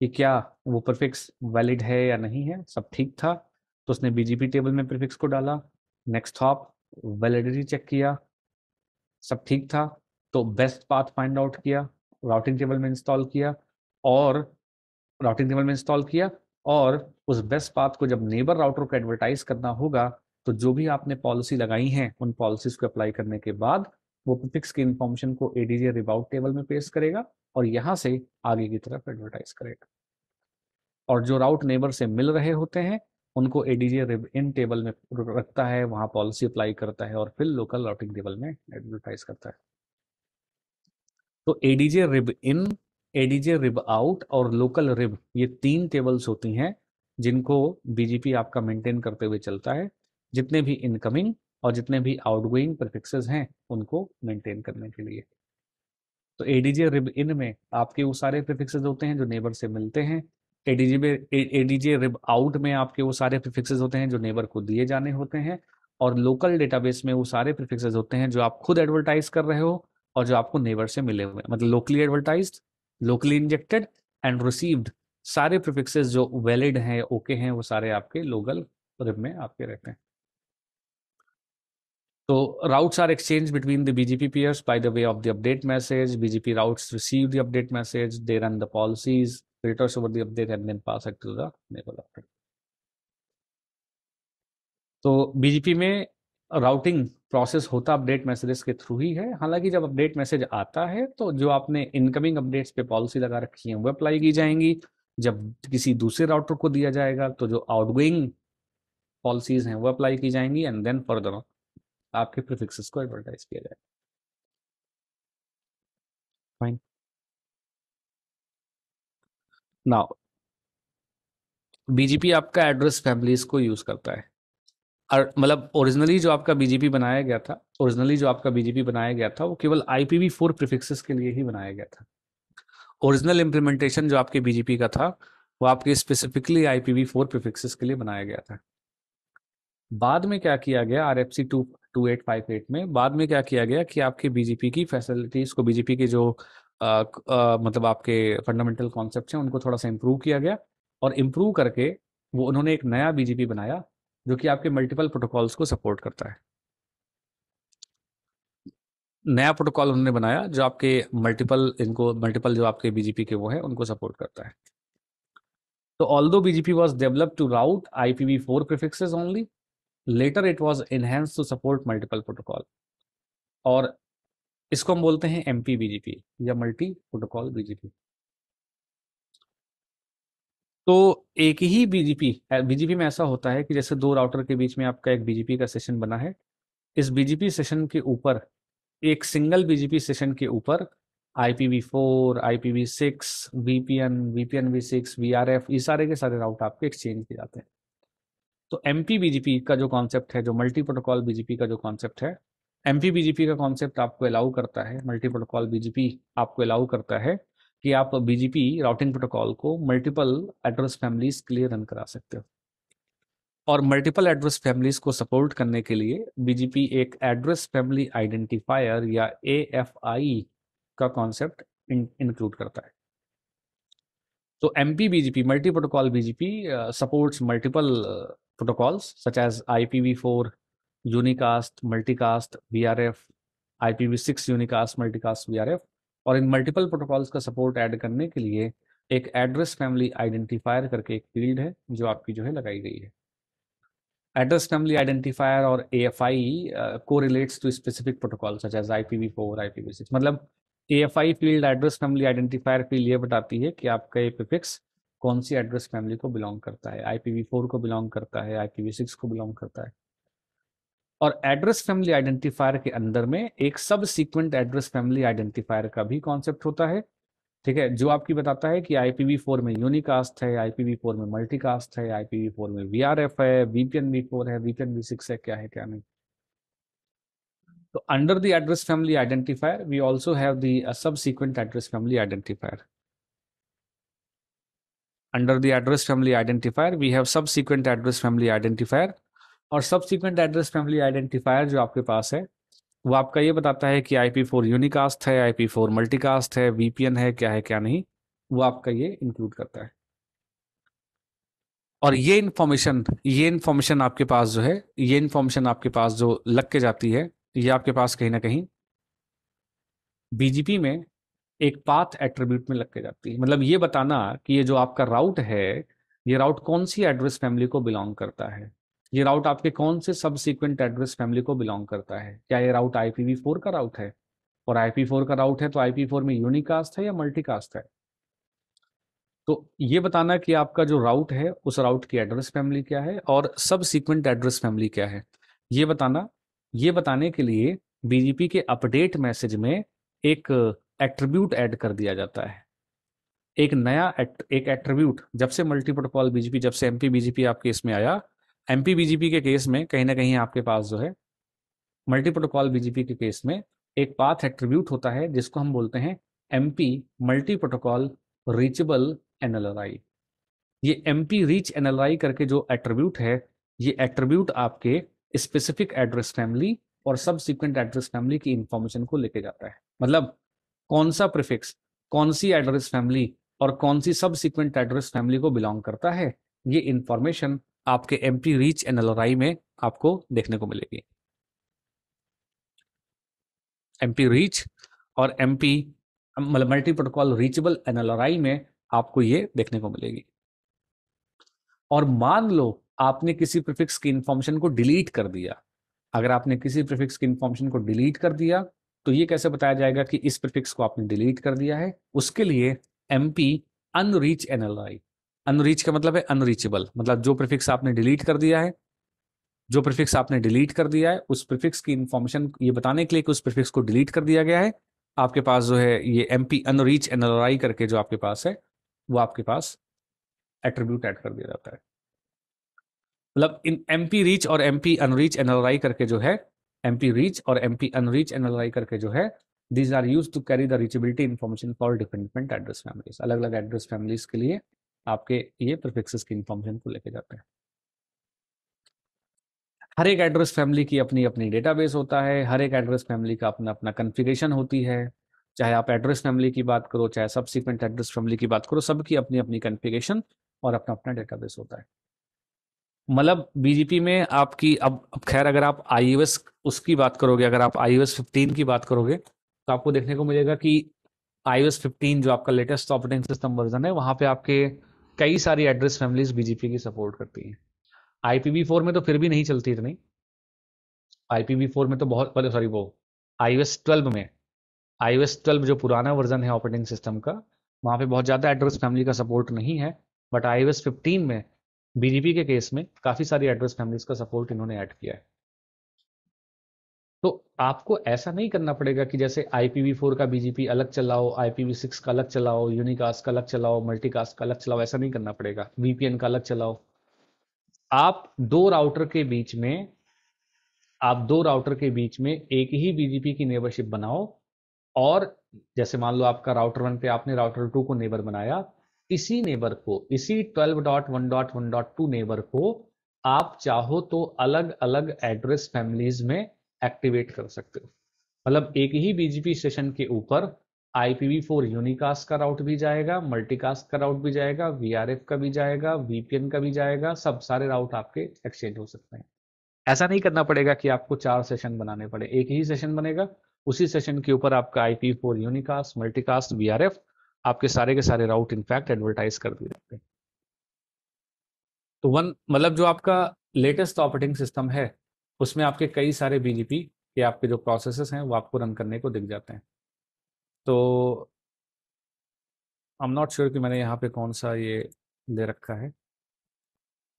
कि क्या वो प्रीफिक्स वैलिड है या नहीं है सब ठीक था तो उसने बीजीपी टेबल में प्रीफिक्स को डाला नेक्स्ट हॉप वैलिडिटी चेक किया सब ठीक था तो बेस्ट पाथ फाइंड आउट किया राउटिंग टेबल में इंस्टॉल किया और राउटिंग टेबल में इंस्टॉल किया और उस बेस्ट पाथ को जब नेबर राउटर को एडवर्टाइज करना होगा तो जो भी आपने पॉलिसी लगाई है उन पॉलिसीज को अप्लाई करने के बाद वो पिपिक्स की इन्फॉर्मेशन को एडीजे रिबाउट टेबल में पेश करेगा और यहां से आगे की तरफ एडवर्टाइज करेगा और जो राउट नेबर से मिल रहे होते हैं उनको एडीजे इन टेबल में रखता है वहां पॉलिसी अप्लाई करता है और फिर लोकल राउटिंग टेबल में एडवर्टाइज करता है तो ADJ RIB in ADJ RIB out और लोकल रिब ये तीन टेबल्स होती हैं जिनको बीजीपी आपका मेंटेन करते हुए चलता है जितने भी इनकमिंग और जितने भी आउटगोइंग प्रिफिक्सेस हैं उनको मेंटेन करने के लिए तो एडीजे रिब इन में आपके वो सारे प्रिफिक्सेस होते हैं जो नेबर से मिलते हैं एडीजे में एडीजे रिब आउट में आपके वो सारे प्रिफिक्स होते हैं जो नेबर को दिए जाने होते हैं और लोकल डेटाबेस में वो सारे प्रिफिक्स होते हैं जो आप खुद एडवर्टाइज कर रहे हो और जो आपको नेबर से मिले हुए मतलब locally advertise locally injected and received सारे प्रिफिक्स जो वैलिड हैं ओके हैं वो सारे आपके लोकल रिब में आपके रहते हैं तो routes are exchange between the BGP peers by the way of the update message BGP routes receive the update message there run the policies Creators over the मतलब update and then pass it to the update. तो BGP में routing process होता update messages के through ही है हालांकि जब update message आता है तो जो आपने इनकमिंग अपडेट्स पे पॉलिसी लगा रखी है वो अप्लाई की जाएंगी जब किसी दूसरे राउटर को दिया जाएगा तो जो आउटगोइंग पॉलिसीज हैं वो अप्लाई की जाएंगी एंड देन फर्दर आपके प्रिफिक्स को एडवर्टाइज किया जाएगा फाइन नाउ बीजेपी आपका एड्रेस फैमिलीज को यूज करता है और मतलब ओरिजिनली जो आपका बीजेपी बनाया गया था ओरिजिनली जो आपका बीजेपी बनाया गया था वो केवल आईपीवी फोर प्रिफिक्सेस के लिए ही बनाया गया था ओरिजिनल इम्प्लीमेंटेशन जो आपके बीजेपी का था वो आपके स्पेसिफिकली आईपीवी फोर प्रिफिक्सेस के लिए बनाया गया था बाद में क्या किया गया R F C two two eight five eight में बाद में क्या किया गया कि आपके बीजेपी की फैसिलिटीज को बीजेपी के जो मतलब आपके फंडामेंटल कॉन्सेप्ट हैं उनको थोड़ा सा इम्प्रूव किया गया और इम्प्रूव करके वो उन्होंने एक नया बीजेपी बनाया जो कि आपके मल्टीपल प्रोटोकॉल्स को सपोर्ट करता है नया प्रोटोकॉल उन्होंने बनाया जो आपके मल्टीपल इनको मल्टीपल जो आपके बीजेपी के वो है उनको सपोर्ट करता है तो although BGP was develop to route I P we four prefix only later it was enhance to support multiple protocol और इसको हम बोलते हैं एमपी बीजेपी या मल्टी प्रोटोकॉल बीजेपी तो एक ही बीजेपी बीजेपी में ऐसा होता है कि जैसे दो राउटर के बीच में आपका एक बीजेपी का सेशन बना है इस बीजेपी सेशन के ऊपर एक सिंगल बीजेपी सेशन के ऊपर IPV four IPV six VPN VPN we six V R F ये सारे के सारे राउट आपके एक्सचेंज किए जाते हैं तो एमपी बीजेपी का जो कॉन्सेप्ट है जो मल्टी प्रोटोकॉल बीजेपी का जो कॉन्सेप्ट है एम बीजीपी का कॉन्सेप्ट आपको अलाउ करता है मल्टी प्रोटोकॉल बीजीपी आपको अलाउ करता है कि आप बीजीपी राउटिंग प्रोटोकॉल को मल्टीपल एड्रेस फैमिलीज के लिए रन करा सकते हो और मल्टीपल एड्रेस फैमिलीज को सपोर्ट करने के लिए बीजीपी एक एड्रेस फैमिली आइडेंटिफायर या ए का कॉन्सेप्ट इंक्लूड करता है तो M P BGP multi protocol BGP supports multiple protocols such as I P we four unicast multicast V six unicast multicast V R F और इन मल्टीपल प्रोटोकॉल्स का support add करने के लिए एक एड्रेस फैमिली आइडेंटिफायर करके एक field है जो आपकी जो है लगाई गई है एड्रेस फैमिली आइडेंटिफायर और ए एफ आई को relates to specific protocol such as I P we four I P we six मतलब A F I field address family identifier field ये बताती है कि आपका ये प्रिफिक्स कौन सी एड्रेस फैमिली को बिलोंग करता है आई पी वी फोर को बिलोंग करता है आई पी वी सिक्स को बिलोंग करता है और एड्रेस फैमिली आइडेंटिफायर के अंदर में एक सब सीक्वेंट एड्रेस फैमिली आइडेंटिफायर का भी कॉन्सेप्ट होता है ठीक है जो आपकी बताता है कि IPv4 में यूनिकास्ट है IPv4 में मल्टीकास्ट है IPv4 में VRF है VPN v4 है VPN v6 है क्या है क्या नहीं तो under the address family identifier we also have the subsequent address family identifier the address family identifier we have sub subsequent address family identifier और सबसीक्वेंट एड्रेस फैमिली आइडेंटिफायर जो आपके पास है वो आपका ये बताता है कि आई पी फोर यूनिकास्ट है आई पी फोर मल्टीकास्ट है वीपीएन है क्या है क्या नहीं वो आपका ये इंक्लूड करता है और ये इन्फॉर्मेशन ये इन्फॉर्मेशन आपके पास जो है ये इन्फॉर्मेशन आपके पास जो लग के जाती है ये आपके पास कहीं ना कहीं बीजीपी में एक पाथ एट्रीब्यूट में लग के जाती है मतलब ये बताना कि ये जो आपका राउट है ये राउट कौन सी एड्रेस फैमिली को बिलोंग करता है ये राउट आपके कौन से सब सिक्वेंट एड्रेस फैमिली को बिलोंग करता है क्या ये राउट आईपीवी फोर का राउट है और आईपी फोर का राउट है तो आईपी फोर में यूनिकास्ट है या मल्टीकास्ट है तो ये बताना कि आपका जो राउट है उस राउट की एड्रेस फैमिली क्या है और सब सिक्वेंट एड्रेस फैमिली क्या है ये बताना ये बताने के लिए बीजेपी के अपडेट मैसेज में एक एट्रीब्यूट ऐड कर दिया जाता है एक नया एक एट्रीब्यूट जब से मल्टीप्रोटोकॉल बीजेपी जब से एमपी बीजेपी आपके इसमें आया एम बीजेपी के केस में कहीं ना कहीं आपके पास जो है मल्टी प्रोटोकॉल बीजेपी के केस में एक पाथ एट्रीब्यूट होता है जिसको हम बोलते हैं M P multi protocol reachable NLRI ये एम पी रीच एनएलआई करके जो एट्रीब्यूट है ये एट्रीब्यूट आपके स्पेसिफिक एड्रेस फैमिली और सब सिक्वेंट एड्रेस फैमिली की इंफॉर्मेशन को लेके जाता है मतलब कौन सा प्रिफिक्स कौन सी एड्रेस फैमिली और कौन सी सब सिक्वेंट एड्रेस फैमिली को बिलोंग करता है ये इंफॉर्मेशन आपके एम पी रीच एन में आपको देखने को मिलेगी एम पी रीच और एम पी मतलब मल्टी प्रोटोकॉल रीचेबल एनएलआरआई में आपको ये देखने को मिलेगी और मान लो आपने किसी प्रिफिक्स की इंफॉर्मेशन को डिलीट कर दिया अगर आपने किसी प्रिफिक्स की इंफॉर्मेशन को डिलीट कर दिया तो ये कैसे बताया जाएगा कि इस प्रिफिक्स को आपने डिलीट कर दिया है उसके लिए एम पी अनरीच एनएलआई अनरीच का मतलब है अनरीचेबल मतलब जो प्रिफिक्स आपने डिलीट कर दिया है जो प्रिफिक्स आपने डिलीट कर दिया है उस प्रिफिक्स की इन्फॉर्मेशन ये बताने के लिए कि उस प्रिफिक्स को डिलीट कर दिया गया है आपके पास जो है ये एम पी अनरीच एन करके जो आपके पास है वो आपके पास एट्रीब्यूट ऐड कर दिया जाता है मतलब इन एम पी रीच और एम पी अनरीच एन करके जो है एम पी रीच और एम पी अनरीच एन करके जो है these are used to carry the reachability information for different different address families अलग अलग एड्रेस फैमिलीज के लिए आपके ये प्रिफिक्सेस की इंफॉर्मेशन को लेके जाते हैं हर एक एड्रेस फैमिली की अपनी अपनी डेटाबेस होता है हर एक एड्रेस फैमिली का अपना अपना कन्फिग्रेशन होती है चाहे आप एड्रेस फैमिली की बात करो चाहे सब्सिक्वेंट एड्रेस फैमिली की बात करो सबकी अपनी अपनी कन्फिगेशन और अपना अपना डेटाबेस होता है मतलब बीजेपी में आपकी अब अब खैर अगर आप आई उसकी बात करोगे अगर आप आई यूएस की बात करोगे तो आपको देखने को मिलेगा कि आई यूएस जो आपका लेटेस्ट ऑपरेटिंग सिस्टम वर्जन है वहाँ पे आपके कई सारी एड्रेस फैमिलीज बीजेपी की सपोर्ट करती हैं आईपीवी फोर में तो फिर भी नहीं चलती इतनी आईपीवी फोर में तो बहुत पहले सॉरी वो आई ट्वेल्व में आई ट्वेल्व जो पुराना वर्जन है ऑपरेटिंग सिस्टम का वहाँ पे बहुत ज़्यादा एड्रेस फैमिली का सपोर्ट नहीं है बट आई फिफ्टीन में बीजेपी के केस में काफ़ी सारी एड्रेस फैमिलीज का सपोर्ट इन्होंने ऐड किया है तो आपको ऐसा नहीं करना पड़ेगा कि जैसे आईपीवी फोर का बीजेपी अलग चलाओ आईपीवी सिक्स का अलग चलाओ यूनिकास्ट का अलग चलाओ मल्टीकास्ट का अलग चलाओ ऐसा नहीं करना पड़ेगा वीपीएन का अलग चलाओ आप दो राउटर के बीच में आप दो राउटर के बीच में एक ही बीजेपी की नेबरशिप बनाओ और जैसे मान लो आपका राउटर वन पे आपने राउटर टू को नेबर बनाया इसी नेबर को इसी twelve dot dot dot one one two neighbour को आप चाहो तो अलग अलग एड्रेस फैमिलीज में एक्टिवेट कर सकते हो मतलब एक ही बीजीपी सेशन के ऊपर IPv4 यूनिकास्ट का राउट भी जाएगा मल्टीकास्ट का राउट भी जाएगा वीआरएफ का भी जाएगा वीपीएन का भी जाएगा सब सारे राउट आपके एक्सचेंज हो सकते हैं ऐसा नहीं करना पड़ेगा कि आपको चार सेशन बनाने पड़े एक ही सेशन बनेगा उसी सेशन के ऊपर आपका फोर यूनिकास्ट मल्टीकास्ट VRF आपके सारे के सारे राउट इनफैक्ट एडवर्टाइज कर दिए जाते हैं तो वन मतलब जो आपका लेटेस्ट ऑपरेटिंग सिस्टम है उसमें आपके कई सारे बीजीपी के आपके जो प्रोसेसेस हैं वो आपको रन करने को दिख जाते हैं तो आई एम नॉट श्योर कि मैंने यहाँ पे कौन सा ये दे रखा है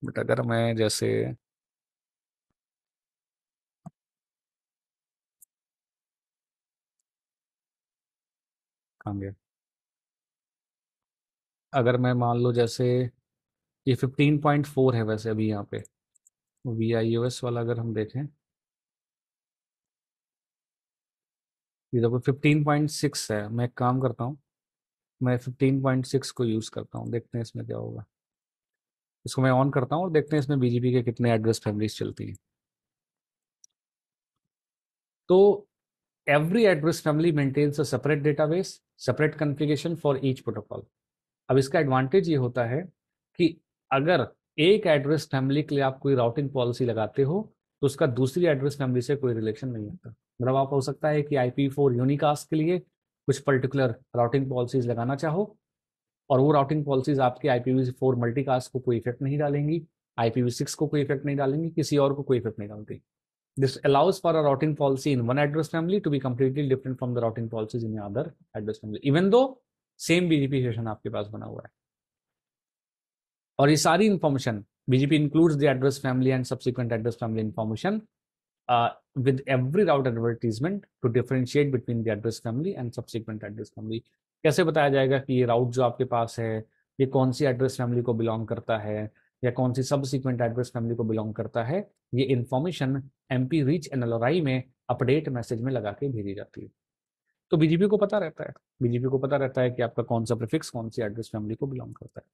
बट अगर मैं जैसे गया अगर मैं मान लो जैसे ये फिफ्टीन पॉइंट फोर है वैसे अभी यहाँ पे वी आई ओ एस वाला अगर हम देखें देखो फिफ्टीन पॉइंट सिक्स है मैं एक काम करता हूँ मैं फिफ्टीन पॉइंट सिक्स को यूज़ करता हूँ देखते हैं इसमें क्या होगा इसको मैं ऑन करता हूँ और देखते हैं इसमें बीजेपी के कितने एड्रेस फैमिलीज चलती हैं तो every address family maintains a separate database separate configuration for each protocol अब इसका एडवांटेज ये होता है कि अगर एक एड्रेस फैमिली के लिए आप कोई राउटिंग पॉलिसी लगाते हो तो उसका दूसरी एड्रेस फैमिली से कोई रिलेशन नहीं आता मतलब आप हो सकता है कि आई पी फोर यूनिकास्ट के लिए कुछ पर्टिकुलर राउटिंग पॉलिसीज लगाना चाहो और वो राउटिंग पॉलिसीज आपके I P we four multicast को कोई इफेक्ट नहीं डालेंगी आई पी वी सिक्स को कोई इफेक्ट नहीं डालेंगी किसी और को कोई इफेक्ट नहीं डालती this allows for a routing policy in one address family to be completely different from the routing policies in other address family even though same BGP bgp आपके पास बना हुआ है और ये सारी information BGP includes the address family and subsequent address family information with every route advertisement to differentiate between the address family and subsequent address family कैसे बताया जाएगा कि ये राउट जो आपके पास है ये कौन सी एड्रेस फैमिली को बिलोंग करता है या कौन सी सब एड्रेस फैमिली को बिलोंग करता है ये information M P reach NLRI में अपडेट मैसेज में लगा के भेजी जाती है तो बीजेपी को पता रहता है बीजेपी को पता रहता है कि आपका कौन सा प्रिफिक्स कौन सी एड्रेस फैमिली को बिलोंग करता है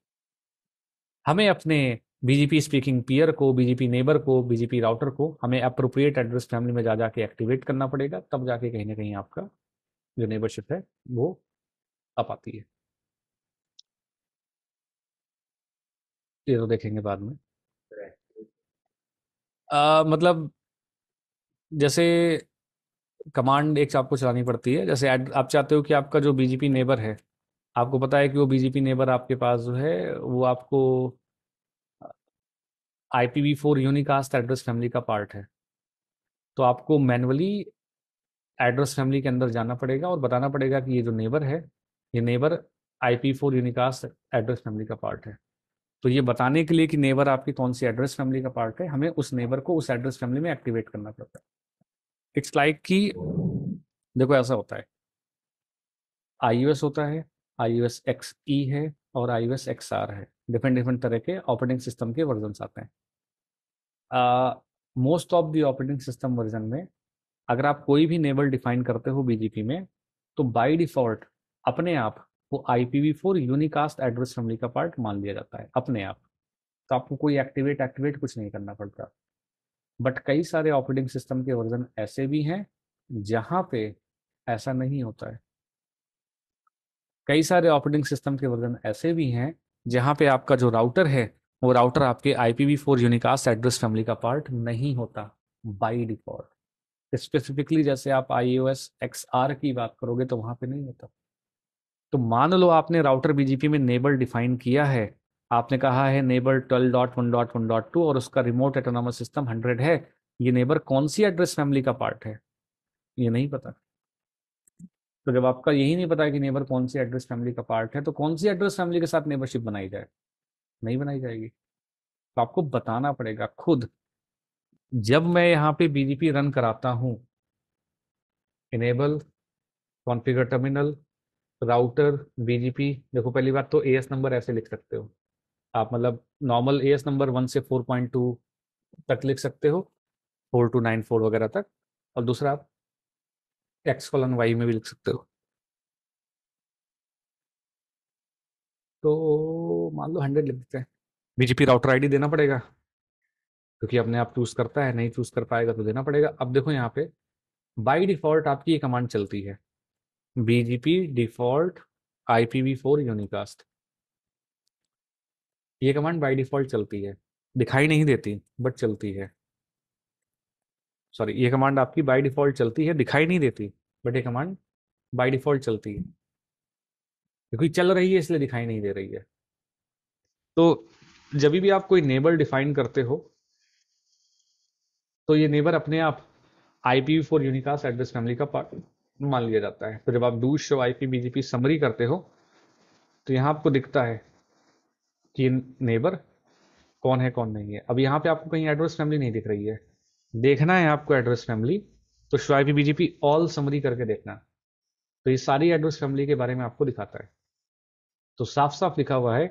हमें अपने बीजेपी स्पीकिंग पीयर को बीजेपी नेबर को बीजेपी राउटर को हमें अप्रोप्रिएट एड्रेस फैमिली में जा जाके एक्टिवेट करना पड़ेगा तब जाके कहीं ना कहीं आपका जो नेबरशिप है वो आ पाती है ये तो देखेंगे बाद में आ, मतलब जैसे कमांड एक आपको चलानी पड़ती है जैसे आप चाहते हो कि आपका जो बीजेपी नेबर है आपको पता है कि वो बीजेपी नेबर आपके पास जो है वो आपको I P we four unicast address family का पार्ट है तो आपको मैनुअली एड्रेस फैमिली के अंदर जाना पड़ेगा और बताना पड़ेगा कि ये जो नेबर है ये neighbour I P four unicast address family का पार्ट है तो ये बताने के लिए कि नेबर आपकी कौन सी एड्रेस फैमिली का पार्ट है हमें उस नेबर को उस एड्रेस फैमिली में एक्टिवेट करना पड़ता है इट्स लाइक कि देखो ऐसा होता है आई होता है आई एक्स ई है और आई एक्स आर है डिफरेंट डिफरेंट तरह के ऑपरेटिंग सिस्टम के वर्जन आते हैं most of the operating system version में अगर आप कोई भी नेबल डिफाइन करते हो बीजेपी में तो बाई डिफॉल्ट अपने आप वो I P we four unicast address family का पार्ट मान लिया जाता है अपने आप तो आपको कोई एक्टिवेट एक्टिवेट कुछ नहीं करना पड़ता बट कई सारे ऑपरेटिंग सिस्टम के वर्जन ऐसे भी हैं जहाँ पे ऐसा नहीं होता है कई सारे ऑपरेटिंग सिस्टम के वर्जन ऐसे भी हैं जहाँ पे आपका जो राउटर है वो राउटर आपके I P we four unicast address family का पार्ट नहीं होता बाई डिफॉल्ट स्पेसिफिकली जैसे आप I O S X R की बात करोगे तो वहाँ पे नहीं होता तो मान लो आपने राउटर बीजीपी में नेबल डिफाइन e किया है आपने कहा है neighbour twelve dot one dot one dot two और उसका रिमोट एटोनॉमस सिस्टम हंड्रेड है ये नेबर e कौन सी एड्रेस फैमिली का पार्ट है ये नहीं पता तो जब आपका यही नहीं पता है कि नेबर कौन सी एड्रेस फैमिली का पार्ट है तो कौन सी एड्रेस फैमिली के साथ नेबरशिप बनाई जाए नहीं बनाई जाएगी तो आपको बताना पड़ेगा खुद जब मैं यहाँ पे बीजीपी रन कराता हूँ enable configure terminal router BGP देखो पहली बात तो एएस नंबर ऐसे लिख सकते हो आप मतलब नॉर्मल एएस नंबर वन से फोर पॉइंट टू तक लिख सकते हो फोर टू नाइन फोर वगैरह तक और दूसरा आप एक्स कॉलन वाई में भी लिख सकते हो तो मान लो हंड्रेड लिख देते हैं बीजेपी राउटर आईडी देना पड़ेगा क्योंकि अपने आप चूज करता है नहीं चूज कर पाएगा तो देना पड़ेगा अब देखो यहाँ पे बाई डिफॉल्ट आपकी ये कमांड चलती है BGP default IPv four unicast ये कमांड बाई डिफॉल्ट चलती है दिखाई नहीं देती बट चलती है सॉरी ये कमांड आपकी बाय डिफॉल्ट चलती है दिखाई नहीं देती बट ये कमांड बाय डिफॉल्ट चलती है क्योंकि चल रही है इसलिए दिखाई नहीं दे रही है तो जब भी आप कोई नेबर डिफाइन करते हो तो ये नेबर अपने आप IP for four unicast address family का पार्ट मान लिया जाता है तो जब आप दूस शो आई पी बीजीपी समरी करते हो तो यहाँ आपको दिखता है कि नेबर कौन है कौन नहीं है अब यहाँ पे आपको कहीं एड्रेस फैमिली नहीं दिख रही है देखना है आपको एड्रेस फैमिली तो श्वाई बीजेपी ऑल समरी करके देखना तो ये सारी एड्रेस फैमिली के बारे में आपको दिखाता है तो साफ साफ लिखा हुआ है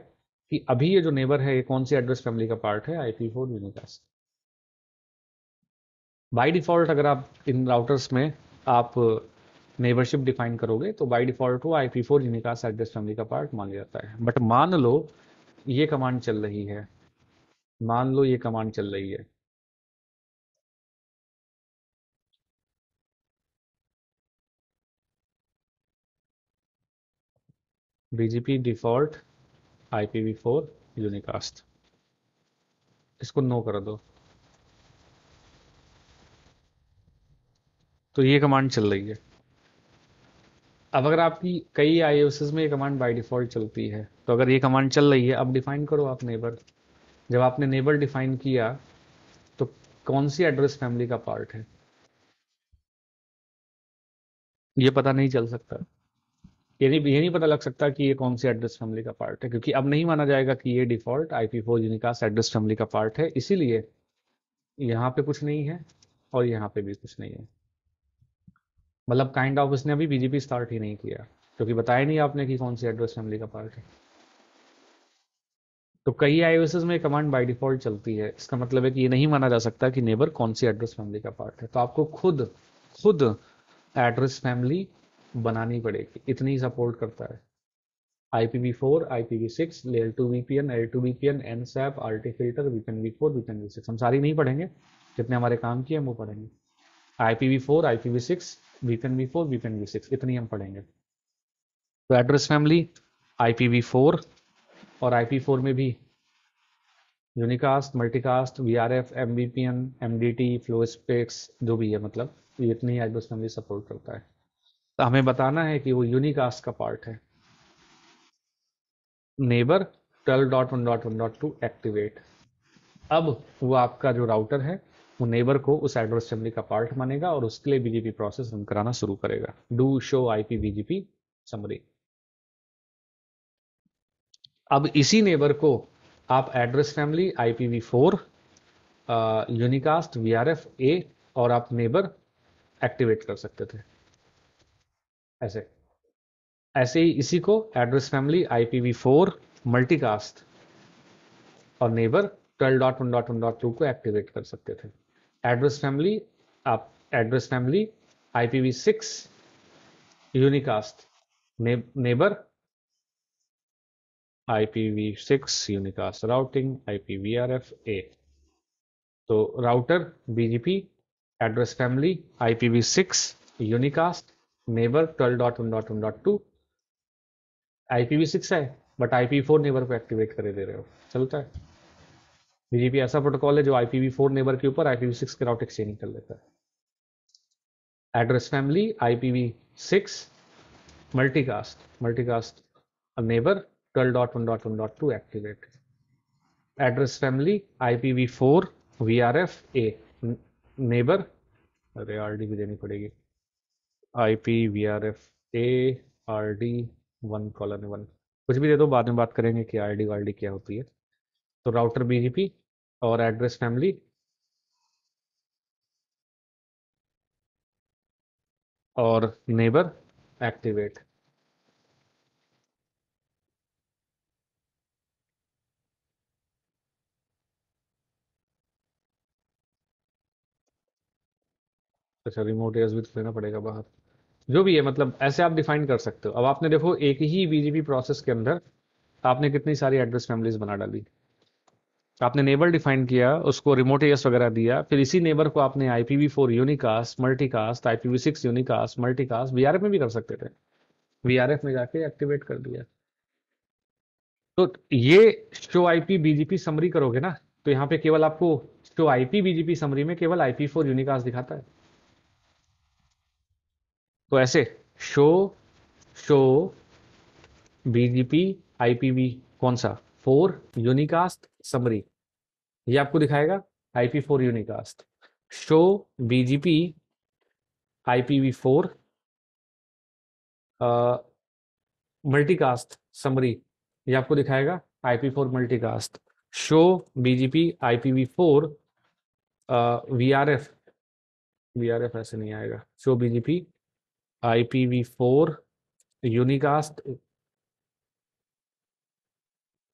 कि अभी ये जो नेबर है ये कौन सी एड्रेस फैमिली का पार्ट है I P four unicast by default अगर आप इन राउटर्स में आप नेबरशिप डिफाइन करोगे तो बाई डिफॉल्ट वो I P four unicast address family का पार्ट मान लिया जाता है बट मान लो ये कमांड चल रही है मान लो ये कमांड चल रही है BGP डिफॉल्ट IPv4 यूनिकास्ट इसको नो कर दो तो ये कमांड चल रही है अब अगर आपकी कई आई में ये कमांड बाय डिफॉल्ट चलती है तो अगर ये कमांड चल रही है अब डिफाइन करो आप नेबर जब आपने नेबर डिफाइन किया तो कौन सी एड्रेस फैमिली का पार्ट है ये पता नहीं चल सकता ये नहीं ये नहीं पता लग सकता कि ये कौन सी एड्रेस फैमिली का पार्ट है क्योंकि अब नहीं माना जाएगा कि ये default IP four unicast address family का पार्ट है इसीलिए यहाँ पे कुछ नहीं है और यहाँ पे भी कुछ नहीं है मतलब काइंड ऑफ इसने अभी बीजेपी स्टार्ट ही नहीं किया क्योंकि बताया नहीं आपने कि कौन सी एड्रेस फैमिली का पार्ट है तो कई आई में कमांड बाय डिफॉल्ट चलती है इसका मतलब है कि ये नहीं माना जा सकता कि नेबर कौन सी एड्रेस फैमिली का पार्ट है तो आपको खुद खुद एड्रेस फैमिली बनानी पड़ेगी इतनी सपोर्ट करता है IPv4, IPv6, Layer 2 VPN, Layer 2 VPN, NSAP, RT filter, VPN v4, VPN v6 हम सारी नहीं पढ़ेंगे जितने हमारे काम किए हम वो पढ़ेंगे IPv4, IPv6, VPN v4, VPN v6 इतनी हम पढ़ेंगे तो एड्रेस फैमिली IPv4 और IP4 में भी unicast multicast V R F M V P N M D T flow specs जो भी है मतलब ये इतनी एड्रेस फैमिली सपोर्ट करता है तो हमें बताना है कि वो यूनिकास्ट का पार्ट है नेबर 12.1.1.2 एक्टिवेट अब वो आपका जो राउटर है वो नेबर को उस एड्रेस असेंबली का पार्ट मानेगा और उसके लिए बीजेपी प्रोसेस रन कराना शुरू करेगा do show IP BGP summary अब इसी नेबर को आप address family IPv four unicast F A और आप नेबर एक्टिवेट कर सकते थे ऐसे ऐसे ही इसी को address family IPv four multicast और neighbour twelve dot dot dot one one two को एक्टिवेट कर सकते थे एड्रेस फैमिली आप address family IPv six unicast neighbour IPv six unicast routing IP VRF A तो router BGP address family IPv six unicast neighbour 12.1.1.2 six है but I P four neighbour को activate कर दे रहे हो चलता है बीजेपी ऐसा प्रोटोकॉल है जो फोर नेबर के ऊपर IPv6 के राउट एक्सचेंज कर लेता है address family six multicast multicast neighbour twelve dot dot dot one one two activate address family four V R F A neighbour R D भी देनी पड़ेगी I P V R F A R D one colon one कुछ भी दे दो बाद में बात करेंगे कि आर डी वाल डी क्या होती है तो राउटर बीजीपी और एड्रेस फैमिली और नेबर एक्टिवेट अच्छा रिमोट एयर्स भी तो लेना पड़ेगा बाहर जो भी है मतलब ऐसे आप डिफाइन कर सकते हो अब आपने देखो एक ही बीजेपी प्रोसेस के अंदर आपने कितनी सारी एड्रेस फैमिलीज बना डाली आपने नेबर डिफाइन किया उसको रिमोट एस वगैरह दिया फिर इसी नेबर को आपने IPv four unicast multicast IPv six unicast multicast V R F में भी कर सकते थे वी में जाके एक्टिवेट कर दिया तो ये शो आई पी समरी करोगे ना तो यहाँ पे केवल आपको शो आई पी समरी में केवल आईपी फोर यूनिकास्ट दिखाता है तो ऐसे शो शो बीजीपी आईपीवी कौन सा फोर यूनिकास्ट समरी ये आपको दिखाएगा IP four unicast show BGP IPv four multicast summary ये आपको दिखाएगा IP four multicast show BGP IPv four V R F V R F ऐसे नहीं आएगा show BGP IPv4 unicast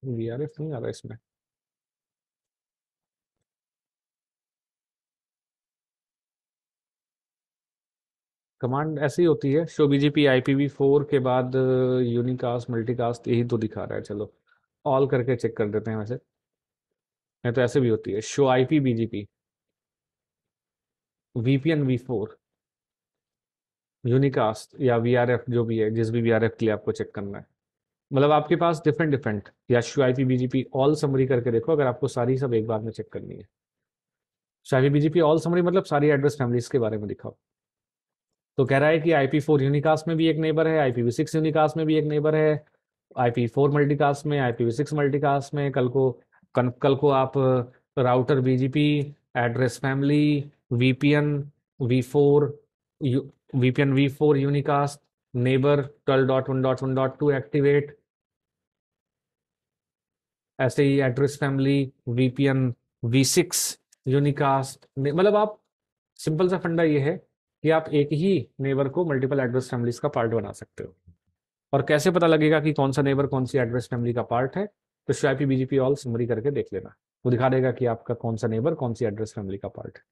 VRF नहीं आ रहा इसमें कमांड ऐसी होती है शो बीजीपी आईपीवी फोर के बाद यूनिकास्ट मल्टीकास्ट यही तो दिखा रहा है चलो ऑल करके चेक कर देते हैं वैसे नहीं तो ऐसे भी होती है show IP BGP VPN we four unicast या वी जो भी है जिस भी वी आर एफ के लिए आपको चेक करना है मतलब आपके पास डिफरेंट डिफरेंट या show I P B G P all summary करके देखो अगर आपको सारी सब एक बार में चेक करनी है show I P B G P all summary मतलब सारी एड्रेस फैमिलीज के बारे में दिखाओ तो कह रहा है कि आई पी फोर यूनिकास्ट में भी एक नेबर है I P we six unicast में भी एक नेबर है आई पी फोर मल्टीकास्ट में I P we six multicast में कल को कल को आप router B G P address family V P N V four VPN v4 unicast, neighbor 12.1.1.2 activate. ऐसे ही address family VPN we six unicast मतलब आप सिंपल सा फंडा ये है कि आप एक ही नेबर को मल्टीपल एड्रेस फैमिलीज का पार्ट बना सकते हो और कैसे पता लगेगा कि कौन सा नेबर कौन सी एड्रेस फैमिली का पार्ट है तो स्वाइपी बीजेपी ऑल समरी करके देख लेना वो दिखा देगा कि आपका कौन सा नेबर कौन सी एड्रेस फैमिली का पार्ट है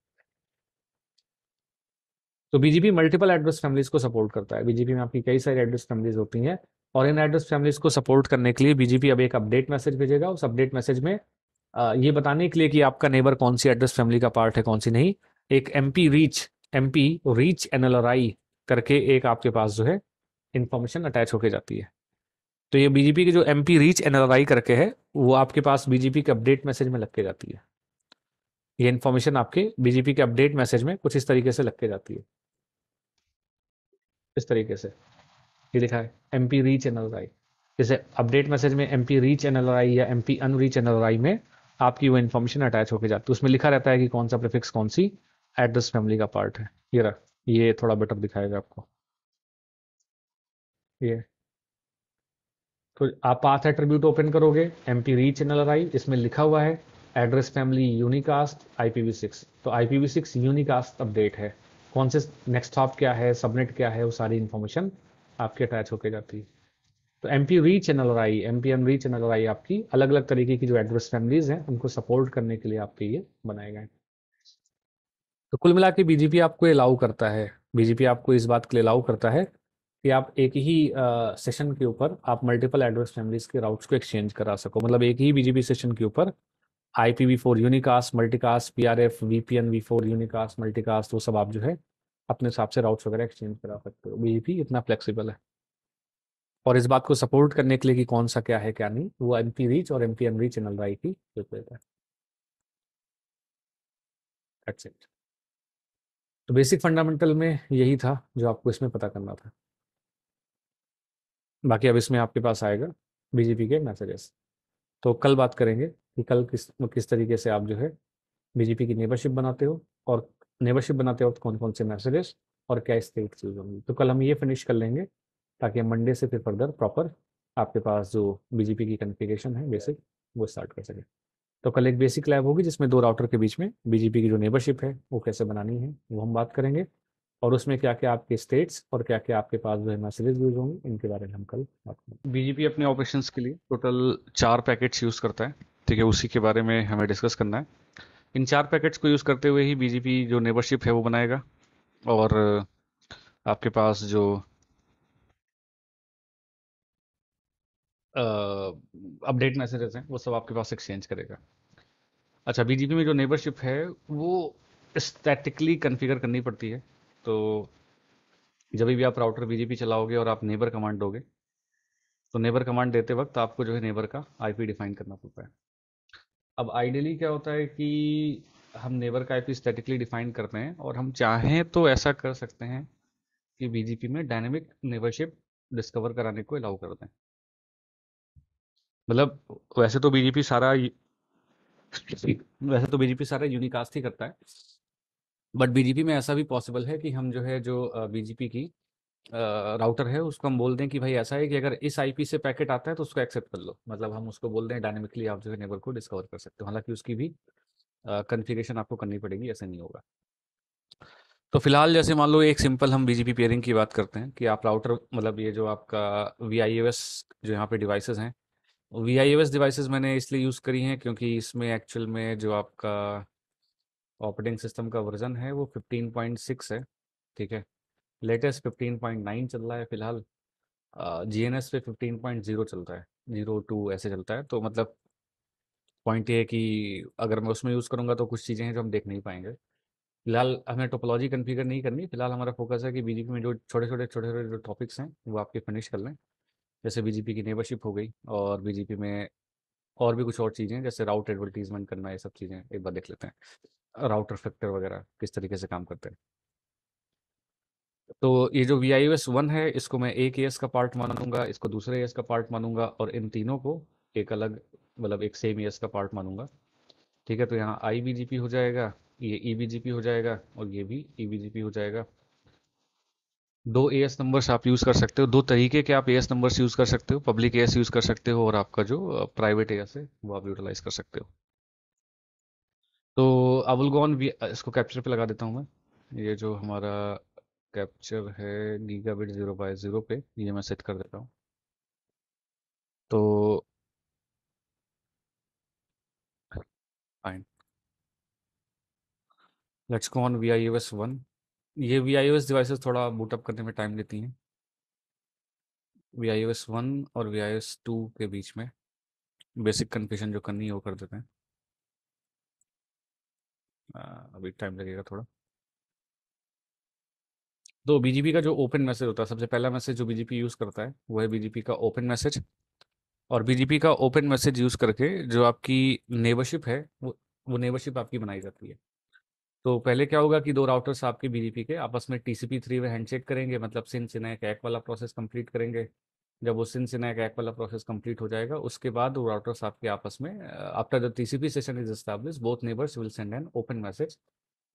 तो बीजेपी मल्टीपल एड्रेस फैमिलीज को सपोर्ट करता है बीजेपी में आपकी कई सारी एड्रेस फैमिलीज होती हैं और इन एड्रेस फैमिलीज को सपोर्ट करने के लिए बीजेपी अब एक अपडेट मैसेज भेजेगा उस अपडेट मैसेज में ये बताने के लिए कि आपका नेबर कौन सी एड्रेस फैमिली का पार्ट है कौन सी नहीं एक M reach M reach N करके एक आपके पास जो है इन्फॉर्मेशन अटैच होके जाती है तो ये बीजेपी के जो एम रीच एन करके है वो आपके पास बीजेपी के अपडेट मैसेज में लग के जाती है ये इन्फॉर्मेशन आपके बीजेपी के अपडेट मैसेज में कुछ इस तरीके से लग के जाती है इस तरीके से ये लिखा है M P reach NLRI जैसे अपडेट मैसेज में M P reach NLRI या M P unreach NLRI में आपकी वो इन्फॉर्मेशन अटैच होकर जाती है उसमें लिखा रहता है कि कौन सा प्रिफिक्स कौन सी एड्रेस फैमिली का पार्ट है ये रख ये थोड़ा बेटर दिखाएगा आपको ये तो आप पाथ एट्रीब्यूट ओपन करोगे M P reach NLRI इसमें लिखा हुआ है address family unicast IPv six तो आईपीवी सिक्स यूनिकास्ट अपडेट है कौन से नेक्स्ट हॉप क्या है सबनेट क्या है वो सारी इन्फॉर्मेशन आपके अटैच होके जाती है तो एम पी वी चैनल और I M P M V channel और आई आपकी अलग अलग तरीके की जो एडवर्स फैमिलीज हैं उनको सपोर्ट करने के लिए आपके ये बनाए गए तो कुल मिला के बीजेपी आपको अलाउ करता है बीजेपी आपको इस बात के लिए अलाउ करता है कि आप एक ही सेशन के ऊपर आप मल्टीपल एडवर्स फैमिलीज के राउट्स को एक्सचेंज करा सको मतलब एक ही बीजेपी सेशन के ऊपर V four unicast multicast P P R F V N V four unicast multicast वो सब आप जो है अपने हिसाब से राउट्स वगैरह एक्सचेंज करा सकते हो बीजेपी इतना फ्लेक्सीबल है और इस बात को सपोर्ट करने के लिए कि कौन सा क्या है क्या नहीं वो एम पी रीच और M P unreach N L I की देता है तो बेसिक फंडामेंटल में यही था जो आपको इसमें पता करना था बाकी अब इसमें आपके पास आएगा बीजेपी के मैसेजेस तो कल बात करेंगे कि कल किस किस तरीके से आप जो है बीजेपी की नेबरशिप बनाते हो और नेबरशिप बनाते वक्त कौन कौन से मैसेजेस और क्या स्टेट चीज होंगी तो कल हम ये फिनिश कर लेंगे ताकि मंडे से फिर फर्दर प्रॉपर आपके पास जो बीजेपी की कन्फिगेशन है बेसिक वो स्टार्ट कर सके तो कल एक बेसिक लैब होगी जिसमें दो राउटर के बीच में बीजेपी की जो नेबरशिप है वो कैसे बनानी है वो हम बात करेंगे और उसमें क्या क्या आपके स्टेट्स और क्या क्या आपके पास जो है मैसेजेस यूज होंगे इनके बारे में हम कल बात करेंगे बीजेपी अपने ऑपरेशन के लिए टोटल चार पैकेट्स यूज़ करता है ठीक है उसी के बारे में हमें डिस्कस करना है इन चार पैकेट्स को यूज़ करते हुए ही बीजेपी जो नेबरशिप है वो बनाएगा और uh, आपके पास जो अपडेट uh, मैसेजेस हैं वो सब आपके पास एक्सचेंज करेगा अच्छा बीजेपी में जो नेबरशिप है वो स्टैटिकली कन्फिगर करनी पड़ती है तो जब भी आप राउटर बीजेपी चलाओगे और आप नेबर कमांड दोगे तो नेबर कमांड देते वक्त आपको जो है नेबर का आईपी डिफाइन करना पड़ता है अब आइडियली क्या होता है कि हम नेबर का आईपी स्टैटिकली डिफाइन करते हैं और हम चाहें तो ऐसा कर सकते हैं कि बीजीपी में डायनेमिक नेबरशिप डिस्कवर कराने को अलाउ कर दें मतलब वैसे तो बीजेपी सारा वैसे तो बीजेपी सारा यूनिकास्ट ही करता है बट बीजेपी में ऐसा भी पॉसिबल है कि हम जो है जो बीजेपी की राउटर है उसको हम बोल दें कि भाई ऐसा है कि अगर इस आईपी से पैकेट आता है तो उसको एक्सेप्ट कर लो मतलब हम उसको बोल दें डायनेमिकली आप जो है नेबर को डिस्कवर कर सकते हो हालांकि उसकी भी कन्फिग्रेशन आपको करनी पड़ेगी ऐसा नहीं होगा तो फिलहाल जैसे मान लो एक सिंपल हम बीजीपी पेयरिंग की बात करते हैं कि आप राउटर मतलब ये जो आपका वी जो यहाँ पे डिवाइसेज हैं वी आई डिवाइसेज मैंने इसलिए यूज़ करी हैं क्योंकि इसमें एक्चुअल में जो आपका ऑपरेटिंग सिस्टम का वर्जन है वो 15.6 है ठीक है लेटेस्ट फिफ्टीन पॉइंट नाइन चल रहा है फिलहाल जी एन एस पे फिफ्टीन पॉइंट जीरो चलता है जीरो टू ऐसे चलता है तो मतलब पॉइंट ये है कि अगर मैं उसमें यूज़ करूँगा तो कुछ चीज़ें हैं जो हम देख नहीं पाएंगे फिलहाल हमें टोपोलॉजी कन्फिगर नहीं करनी फिलहाल हमारा फोकस है कि बीजेपी में जो छोटे छोटे छोटे छोटे जो टॉपिक्स हैं वो आपके फिनिश कर लें जैसे बीजेपी की नेबरशिप हो गई और बीजेपी में और भी कुछ और चीज़ें जैसे राउट एडवर्टीजमेंट करना ये सब चीज़ें एक बार देख लेते हैं राउटर फैक्टर वगैरह किस तरीके से काम करते हैं तो ये जो वी आई वन है इसको मैं एक एस का पार्ट मानूंगा इसको दूसरे एस का पार्ट मानूंगा और इन तीनों को एक अलग मतलब एक सेम एस का पार्ट मानूंगा ठीक है तो यहाँ आई बी जी पी हो जाएगा ये ई बी जी पी हो जाएगा और ये भी ई बी जी पी हो जाएगा दो ए एस नंबर्स आप यूज़ कर सकते हो दो तरीके के आप ए एस नंबर्स यूज़ कर सकते हो पब्लिक ए एस यूज़ कर सकते हो और आपका जो प्राइवेट ए एस है वो आप यूटिलाइज कर सकते हो तो अवलगॉन भी इसको कैप्चर पे लगा देता हूँ मैं ये जो हमारा कैप्चर है गीगाबिट जीरो बाय जीरो पे ये मैं सेट कर देता हूँ तो fine let's go on V I S one ये वी आई एस डिवाइसेस थोड़ा बूटअप करने में टाइम लेती हैं वी आई एस वन और वी आई एस टू के बीच में बेसिक कन्फ्यूजन जो करनी है वो कर देते हैं अभी टाइम लगेगा थोड़ा तो बीजेपी का जो ओपन मैसेज होता है सबसे पहला मैसेज जो बीजेपी यूज़ करता है वो है बीजेपी का ओपन मैसेज और बीजेपी का ओपन मैसेज यूज़ करके जो आपकी नेबरशिप है वो वो नेबरशिप आपकी बनाई जाती है तो पहले क्या होगा कि दो राउटर्स आपके बीजेपी के आपस में टी सी पी थ्री में हैंडशेक करेंगे मतलब सिन सिनैक एक वाला प्रोसेस कंप्लीट करेंगे जब वो सिन सिनैक एक वाला प्रोसेस कंप्लीट हो जाएगा उसके बाद वो राउटर्स आपके आपस में after the T C P session is establish both neighbours will send an open message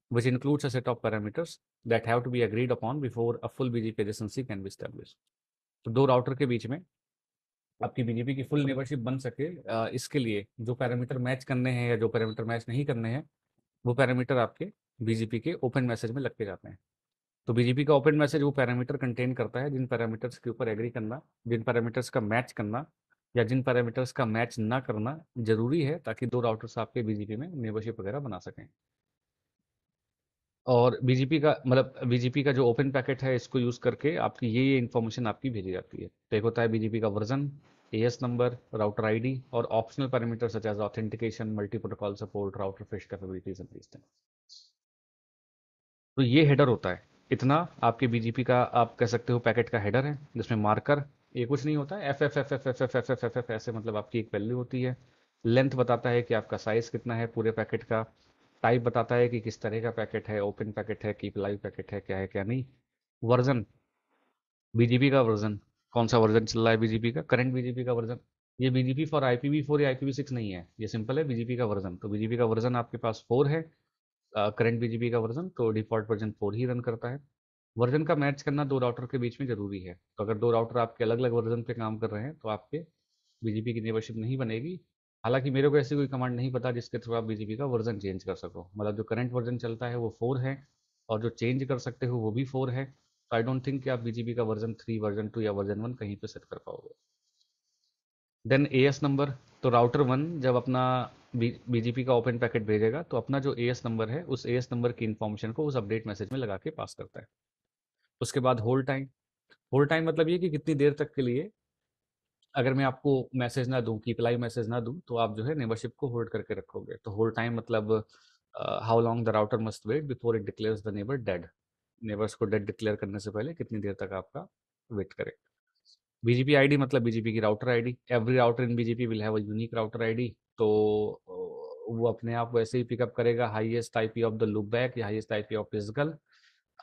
which includes a set of parameters that have to be agreed upon before a full BGP adjacency can be established. तो दो router के बीच में आपकी BJP की full neighbourship बन सके इसके लिए जो पैरामीटर मैच करने हैं या जो पैरामीटर मैच नहीं करने हैं वो पैरामीटर आपके बीजेपी के ओपन मैसेज में लग के जाते हैं तो बीजेपी का ओपन मैसेज वो पैरामीटर कंटेन करता है जिन पैरामीटर्स के ऊपर एग्री करना जिन पैरामीटर्स का मैच करना या जिन पैरामीटर्स का मैच ना करना जरूरी है ताकि दो राउटर्स आपके बीजेपी में नेबरशिप वगैरह बना सकें और बीजेपी का मतलब बीजेपी का जो ओपन पैकेट है इसको यूज करके आपकी ये ये इन्फॉर्मेशन आपकी भेजी जाती है तो एक होता है बीजेपी का version AS number router ID और optional parameter such as authentication multi protocol support router refresh capabilities and this things तो ये हेडर होता है इतना आपके बीजेपी का आप कह सकते हो पैकेट का हेडर है जिसमें मार्कर ये कुछ नहीं होता है F F F F F F F F F F ऐसे मतलब आपकी एक वैल्यू होती है लेंथ बताता है कि आपका साइज कितना है पूरे पैकेट का टाइप बताता है कि किस तरह का पैकेट है ओपन पैकेट है कीप लाइव पैकेट है क्या है क्या नहीं वर्जन बीजीपी का वर्जन कौन सा वर्जन चल रहा है बीजीपी का करंट बीजीपी का वर्जन ये बीजीपी फॉर आईपीवी फोर या आईपीवी सिक्स नहीं है ये सिंपल है बीजीपी का वर्जन तो बीजीपी का वर्जन आपके पास फोर है करंट बीजीपी का वर्जन तो डिफॉल्ट वर्जन फोर ही रन करता है वर्जन का मैच करना दो राउटर के बीच में जरूरी है तो अगर दो राउटर आपके अलग अलग वर्जन पे काम कर रहे हैं तो आपके बीजीपी की नेबरशिप नहीं बनेगी हालांकि मेरे को ऐसी कोई कमांड नहीं पता जिसके थ्रू आप बीजेपी का वर्जन चेंज कर सको मतलब जो करंट वर्जन चलता है वो फोर है और जो चेंज कर सकते हो वो भी फोर है तो आई डोंट थिंक कि आप बीजेपी का वर्जन थ्री वर्जन टू या वर्जन वन कहीं पे सेट कर पाओगे देन ए एस नंबर तो राउटर वन जब अपना बीजेपी का ओपन पैकेट भेजेगा तो अपना जो ए एस नंबर है उस ए एस नंबर की इन्फॉर्मेशन को उस अपडेट मैसेज में लगा के पास करता है उसके बाद होल्ड टाइम होल्ड टाइम मतलब ये कि कितनी देर तक के लिए अगर मैं आपको मैसेज ना दूं कीप लाइव मैसेज ना दूं तो आप जो है नेबरशिप को होल्ड करके रखोगे तो होल्ड टाइम मतलब how long the router must wait before it declares the neighbour dead neighbours को डेड डिक्लेयर करने से पहले कितनी देर तक आपका वेट करे बीजीपी आईडी मतलब बीजीपी की router ID every router in BGP will have a unique router ID तो वो अपने आप वैसे ही पिकअप करेगा highest IP of the loopback या हाईएस्ट आईपी ऑफ फिजिकल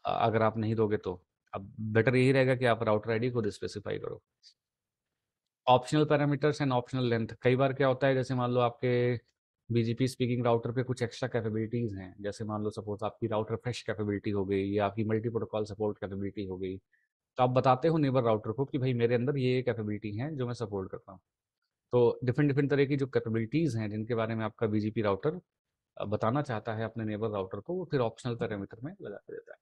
अगर आप नहीं दोगे तो अब बेटर यही रहेगा कि आप राउटर आईडी को स्पेसिफाई करो optional parameters and optional length कई बार क्या होता है जैसे मान लो आपके बीजीपी स्पीकिंग राउटर पे कुछ एक्स्ट्रा कैपेबिलिटीज़ हैं जैसे मान लो सपोज आपकी राउटर फ्रेश कैपेबिलिटी हो गई या आपकी मल्टी प्रोटोकॉल सपोर्ट कैपेबिलिटी हो गई तो आप बताते हो नेबर राउटर को कि भाई मेरे अंदर ये कैपेबिलिटी है जो मैं सपोर्ट करता हूँ तो डिफरेंट डिफरेंट तरह की जो कैपेबिलिटीज़ हैं जिनके बारे में आपका बीजीपी राउटर बताना चाहता है अपने नेबर राउटर को वो फिर ऑप्शनल हम्म। पैरामीटर में लगा देता है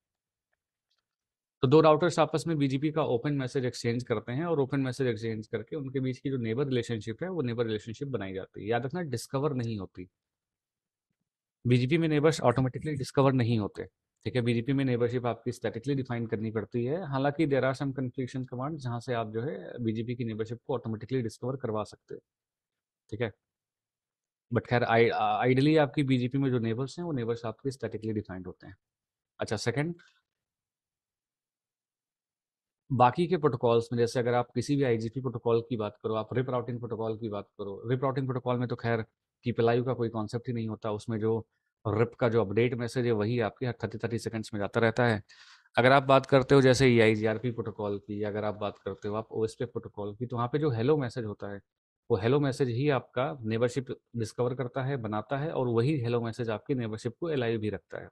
तो दो राउटर्स आपस में बीजीपी का ओपन मैसेज एक्सचेंज करते हैं और ओपन मैसेज एक्सचेंज करके उनके बीच की जो नेबर रिलेशनशिप है वो नेबर रिलेशनशिप बनाई जाती है याद रखना डिस्कवर नहीं होती बीजेपी में नेबर्स ऑटोमेटिकली डिस्कवर नहीं होते ठीक है बीजेपी में नेबरशिप आपकी स्टैटिकली डिफाइन करनी पड़ती है हालांकि there are some confusion command जहां से आप जो है बीजेपी की नेबरशिप को ऑटोमेटिकली डिस्कवर करवा सकते हो ठीक है बट खैर आइडली uh, आपकी बीजेपी में जो नेबर्स हैं वो नेबर्स आपके स्टैटिकली डिफाइंड होते हैं अच्छा सेकंड बाकी के प्रोटोकॉल्स में जैसे अगर आप किसी भी आईजीपी प्रोटोकॉल की बात करो आप रिप राउटिंग प्रोटोकॉल की बात करो रिप राउटिंग प्रोटोकॉल में तो खैर की पलायु का कोई कॉन्सेप्ट ही नहीं होता उसमें जो रिप का जो अपडेट मैसेज है वही आपके हर थर्टी थर्टी सेकेंड्स में जाता रहता है अगर आप बात करते हो जैसे E I G R P protocol की अगर आप बात करते हो आप ओ एस प्रोटोकॉल की तो वहाँ पे जो हेलो मैसेज होता है वो हेलो मैसेज ही आपका नेबरशिप डिस्कवर करता है बनाता है और वही हेलो मैसेज आपकी नेबरशिप को एल भी रखता है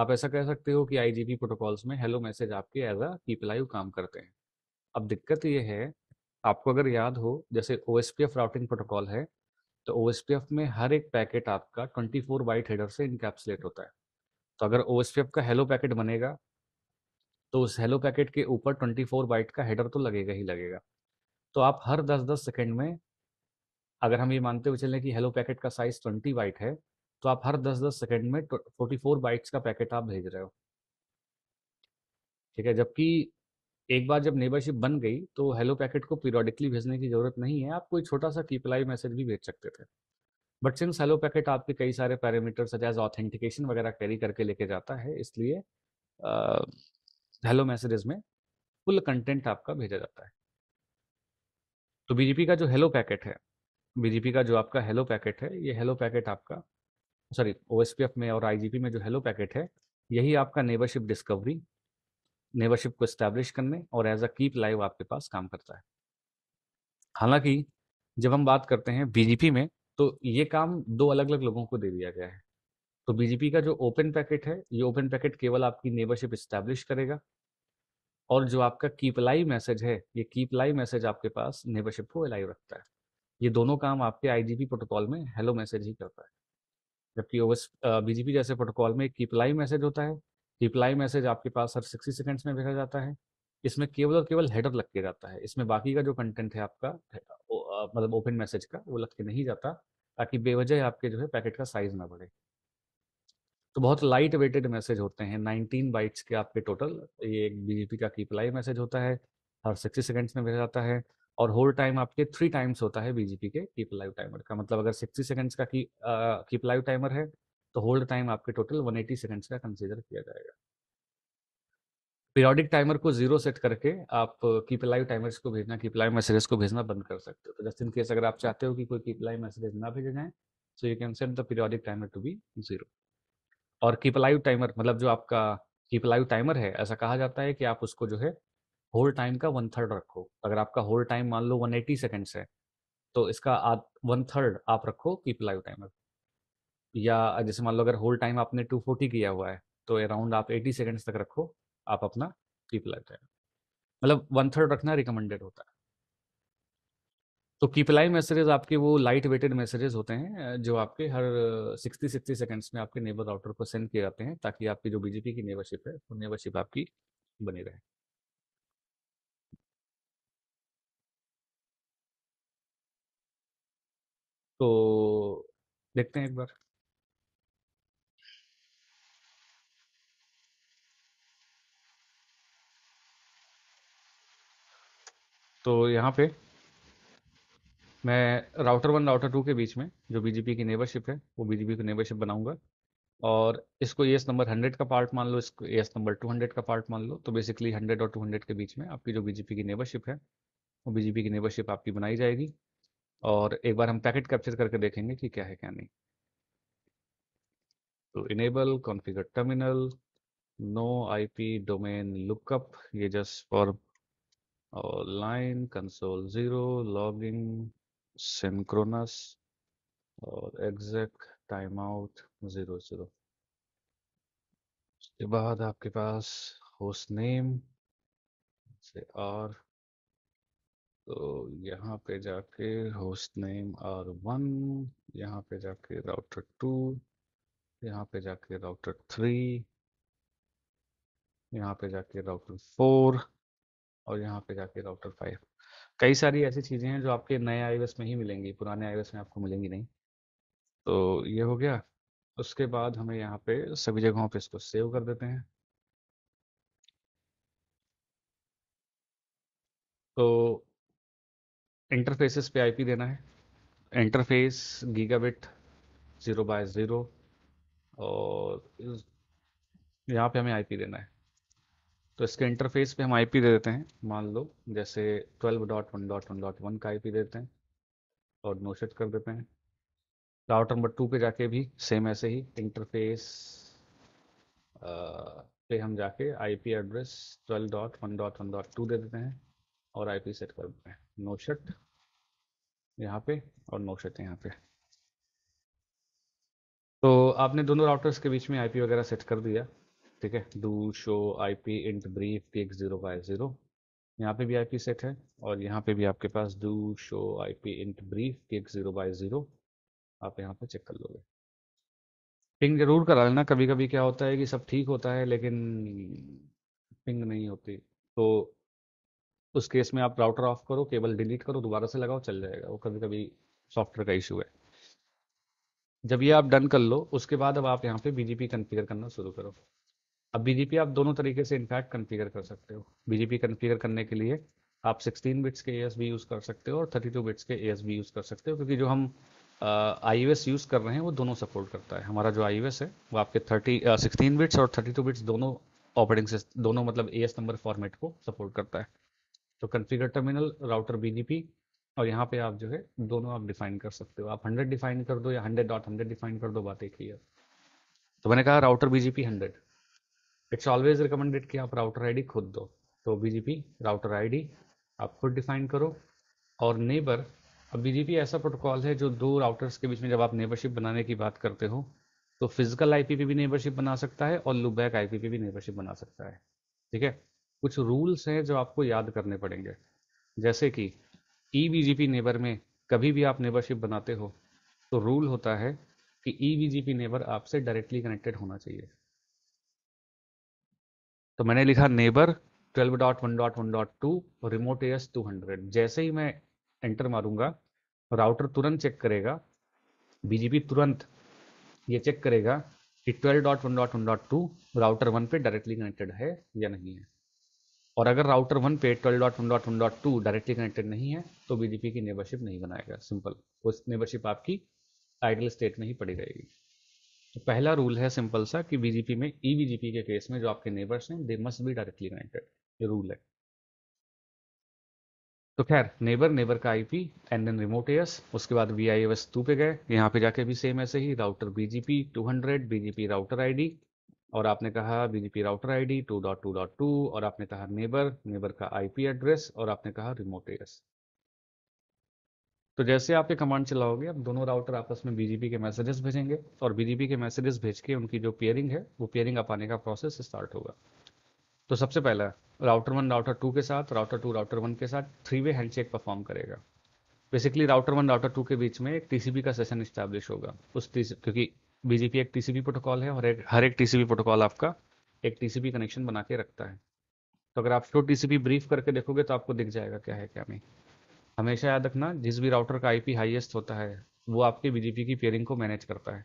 आप ऐसा कह सकते हो कि आईजीपी प्रोटोकॉल्स में हेलो मैसेज आपके एज अ पीपलाइव काम करते हैं अब दिक्कत ये है आपको अगर याद हो जैसे ओ राउटिंग प्रोटोकॉल है तो ओ में हर एक पैकेट आपका 24 फोर बाइट हेडर से इनकैप्सुलेट होता है तो अगर ओ का हेलो पैकेट बनेगा तो उस हेलो पैकेट के ऊपर 24 फोर बाइट का हेडर तो लगेगा ही लगेगा तो आप हर 10-10 सेकंड में अगर हम ये मानते हुए चलें कि हेलो पैकेट का साइज 20 बाइट है तो आप हर दस दस सेकेंड में फोर्टी फोर बाइट्स का पैकेट आप भेज रहे हो ठीक है जबकि एक बार जब नेबरशिप बन गई तो हेलो पैकेट को पीरियोडिकली भेजने की जरूरत नहीं है आप कोई छोटा सा कीपलाई मैसेज भी भेज सकते थे बट सिंस हेलो पैकेट आपके कई सारे पैरामीटर सच एज ऑथेंटिकेशन वगैरह कैरी करके लेके जाता है इसलिए हेलो मैसेजेस में फुल कंटेंट आपका भेजा जाता है तो बीजेपी का जो हेलो पैकेट है बीजेपी का जो आपका हेलो पैकेट है ये हेलो पैकेट आपका सॉरी ओ में और आई में जो हेलो पैकेट है यही आपका नेबरशिप डिस्कवरी नेबरशिप को इस्टेब्लिश करने और एज अ कीप लाइव आपके पास काम करता है हालांकि जब हम बात करते हैं बीजेपी में तो ये काम दो अलग अलग लोगों को दे दिया गया है तो बीजेपी का जो ओपन पैकेट है ये ओपन पैकेट केवल आपकी नेबरशिप इस्टेब्लिश करेगा और जो आपका कीप लाइव मैसेज है ये कीप लाइव मैसेज आपके पास नेबरशिप को लाइव रखता है ये दोनों काम आपके आईजीपी प्रोटोकॉल में हेलो मैसेज ही करता है जबकि ओएस बीजीपी जैसे प्रोटोकॉल में एक कीपलाई मैसेज होता है रिप्लाई मैसेज आपके पास हर सिक्सटी सेकेंड्स में भेजा जाता है इसमें केवल और केवल हेडर लग के जाता है इसमें बाकी का जो कंटेंट है आपका मतलब ओपन मैसेज का वो लग के नहीं जाता ताकि बेवजह आपके जो है पैकेट का साइज ना बढ़े तो बहुत लाइट वेटेड मैसेज होते हैं 19 बाइट्स के आपके टोटल ये एक बीजेपी का कीपलाई मैसेज होता है हर सिक्सटी सेकेंड्स में भेजा जाता है और होल्ड टाइम आपके थ्री टाइम्स होता है बीजेपी के कीप लाइव टाइमर का मतलब अगर सिक्सटी सेकेंड्स का की कीप लाइव टाइमर है तो होल्ड टाइम आपके टोटल वन एटी सेकेंड्स का कंसिडर किया जाएगा पीरियोडिक टाइमर को जीरो सेट करके आप कीप लाइव टाइमर्स को भेजना कीप लाइव मैसेजेस को भेजना बंद कर सकते हो तो जस्ट इन केस अगर आप चाहते हो कि कोई कीप लाइव मैसेजेस ना भेजे जाए so you can set the periodic timer to be zero और कीप लाइव टाइमर मतलब जो आपका कीप लाइव टाइमर है ऐसा कहा जाता है कि आप उसको जो है होल टाइम का वन थर्ड रखो अगर आपका होल टाइम मान लो वन एटी सेकेंड्स है तो इसका वन थर्ड आप रखो कीप लाइव टाइमर या जैसे मान लो अगर होल टाइम आपने टू फोर्टी किया हुआ है तो अराउंड आप एटी सेकेंड्स तक रखो आप अपना कीप लाइव टाइमर मतलब वन थर्ड रखना रिकमेंडेड होता है तो कीप लाइव मैसेजेस आपके वो लाइट वेटेड मैसेजेस होते हैं जो आपके हर सिक्सटी सिक्सटी सेकेंड्स में आपके नेबर राउटर को सेंड किए जाते हैं ताकि आपकी जो बीजेपी की नेबरशिप है वो नेबरशिप आपकी बनी रहे तो देखते हैं एक बार तो यहाँ पे मैं राउटर वन राउटर टू के बीच में जो बीजेपी की नेबरशिप है वो बीजेपी की नेबरशिप बनाऊंगा और इसको एस नंबर हंड्रेड का पार्ट मान लो इसको एस नंबर टू हंड्रेड का पार्ट मान लो तो बेसिकली हंड्रेड और टू हंड्रेड के बीच में आपकी जो बीजेपी की नेबरशिप है वो बीजेपी की नेबरशिप आपकी बनाई जाएगी और एक बार हम पैकेट कैप्चर करके देखेंगे कि क्या है क्या नहीं तो enable configure terminal no IP domain lookup ये just for line console zero logging synchronous और exec time out zero zero उसके बाद आपके पास होस्ट नेम से आर तो यहाँ पे जाके होस्ट नेम आर वन यहाँ पे जाके राउटर टू यहाँ पे जाके राउटर थ्री यहाँ पे जाके राउटर फोर और यहाँ पे जाके राउटर फाइव कई सारी ऐसी चीज़ें हैं जो आपके नए आई में ही मिलेंगी पुराने आई में आपको मिलेंगी नहीं तो ये हो गया उसके बाद हमें यहाँ पे सभी जगहों पे इसको सेव कर देते हैं तो इंटरफेसेस पे आईपी देना है interface gigabit zero by zero और यहाँ पे हमें आईपी देना है तो इसके इंटरफेस पे हम आईपी दे देते हैं मान लो जैसे twelve dot one dot one dot one का आईपी देते हैं और नोशेट कर देते हैं राउटर नंबर टू पे जाके भी सेम ऐसे ही इंटरफेस पे हम जाके IP address twelve dot one dot one dot two दे देते हैं और आईपी सेट कर देते हैं नोशट यहाँ पे और नोशट यहाँ पे तो आपने दोनों राउटर्स के बीच में आईपी वगैरह सेट कर दिया ठीक है do show IP int brief T X zero by zero यहाँ पे भी आईपी सेट है और यहाँ पे भी आपके पास do show IP int brief T X zero by zero आप यहाँ पे चेक कर लोगे पिंग जरूर करा लेना कभी कभी क्या होता है कि सब ठीक होता है लेकिन पिंग नहीं होती तो उस केस में आप राउटर ऑफ करो केबल डिलीट करो दोबारा से लगाओ चल जाएगा वो कभी कभी सॉफ्टवेयर का इशू है जब ये आप डन कर लो उसके बाद अब आप यहाँ पे बीजीपी कन्फिगर करना शुरू करो अब बीजेपी आप दोनों तरीके से इनफैक्ट कन्फिगर कर सकते हो बीजेपी कन्फिगर करने के लिए आप 16 बिट्स के ए यूज़ कर सकते हो और 32 बिट्स के ए यूज़ कर सकते हो क्योंकि जो हम आई यूज़ कर रहे हैं वो दोनों सपोर्ट करता है हमारा जो आई है वो आपके थर्टी सिक्सटीन बिट्स और थर्टी टू बिट्स दोनों ऑपरेटिंग सिस्टम दोनों मतलब ए नंबर फॉर्मेट को सपोर्ट करता है तो कन्फिगर टर्मिनल राउटर बीजीपी और यहाँ पे आप जो है दोनों आप डिफाइन कर सकते हो आप हंड्रेड डिफाइन कर दो या हंड्रेड डॉट हंड्रेड डिफाइन कर दो बात एक ही है तो मैंने कहा router BGP hundred it's always recommended कि आप राउटर आईडी खुद दो तो बीजीपी राउटर आईडी आप खुद डिफाइन करो और नेबर अब बीजीपी ऐसा प्रोटोकॉल है जो दो राउटर्स के बीच में जब आप नेबरशिप बनाने की बात करते हो तो फिजिकल आईपी भी नेबरशिप बना सकता है और लुबैक आईपी भी नेबरशिप बना सकता है ठीक है कुछ रूल्स हैं जो आपको याद करने पड़ेंगे जैसे कि E B G P neighbour में कभी भी आप नेबरशिप बनाते हो तो रूल होता है कि E B G P neighbour आपसे डायरेक्टली कनेक्टेड होना चाहिए तो मैंने लिखा नेबर 12.1.1.2 रिमोट एस 200 जैसे ही मैं एंटर मारूंगा राउटर तुरंत चेक करेगा बीजीपी तुरंत ये चेक करेगा कि 12.1.1.2 राउटर वन पे डायरेक्टली कनेक्टेड है या नहीं है और अगर राउटर वन पे twelve dot one dot one dot two directly connected नहीं है तो बीडीपी की नेबरशिप नहीं बनाएगा सिंपल उस नेबरशिप आपकी आइडल स्टेट में ही पड़ी रहेगी तो पहला रूल है सिंपल सा कि बीजीपी में ई e बीजीपी के केस में जो आपके नेबर्स हैं they must be directly connected ये रूल है तो खैर नेबर नेबर का IP and then remote AS उसके बाद वी आई एस टू पे गए यहाँ पे जाके भी सेम ऐसे ही router BGP hundred BGP router ID और आपने कहा BGP राउटर डॉट टू और आपने कहा नेबर नेबर का आईपी एड्रेस और आपने कहा रिमोट एस तो जैसे आप ये कमांड चलाओगे अब दोनों राउटर आपस में BGP के मैसेजेस भेजेंगे और BGP के मैसेजेस भेज के उनकी जो पेयरिंग है वो पेयरिंग अप आने का प्रोसेस स्टार्ट होगा तो सबसे पहला राउटर वन राउटर टू के साथ राउटर टू राउटर वन के साथ थ्री वे हैंडशेक परफॉर्म करेगा basically router one router two के बीच में एक टीसीपी का सेशन स्टैब्लिश होगा उस क्योंकि बीजीपी एक टीसीपी प्रोटोकॉल है और एक हर एक टीसीपी प्रोटोकॉल आपका एक टीसीपी कनेक्शन बना के रखता है तो अगर आप शो टीसीपी ब्रीफ करके देखोगे तो आपको दिख जाएगा क्या है क्या नहीं हमेशा याद रखना जिस भी राउटर का आईपी हाईएस्ट होता है वो आपके बीजीपी की पेयरिंग को मैनेज करता है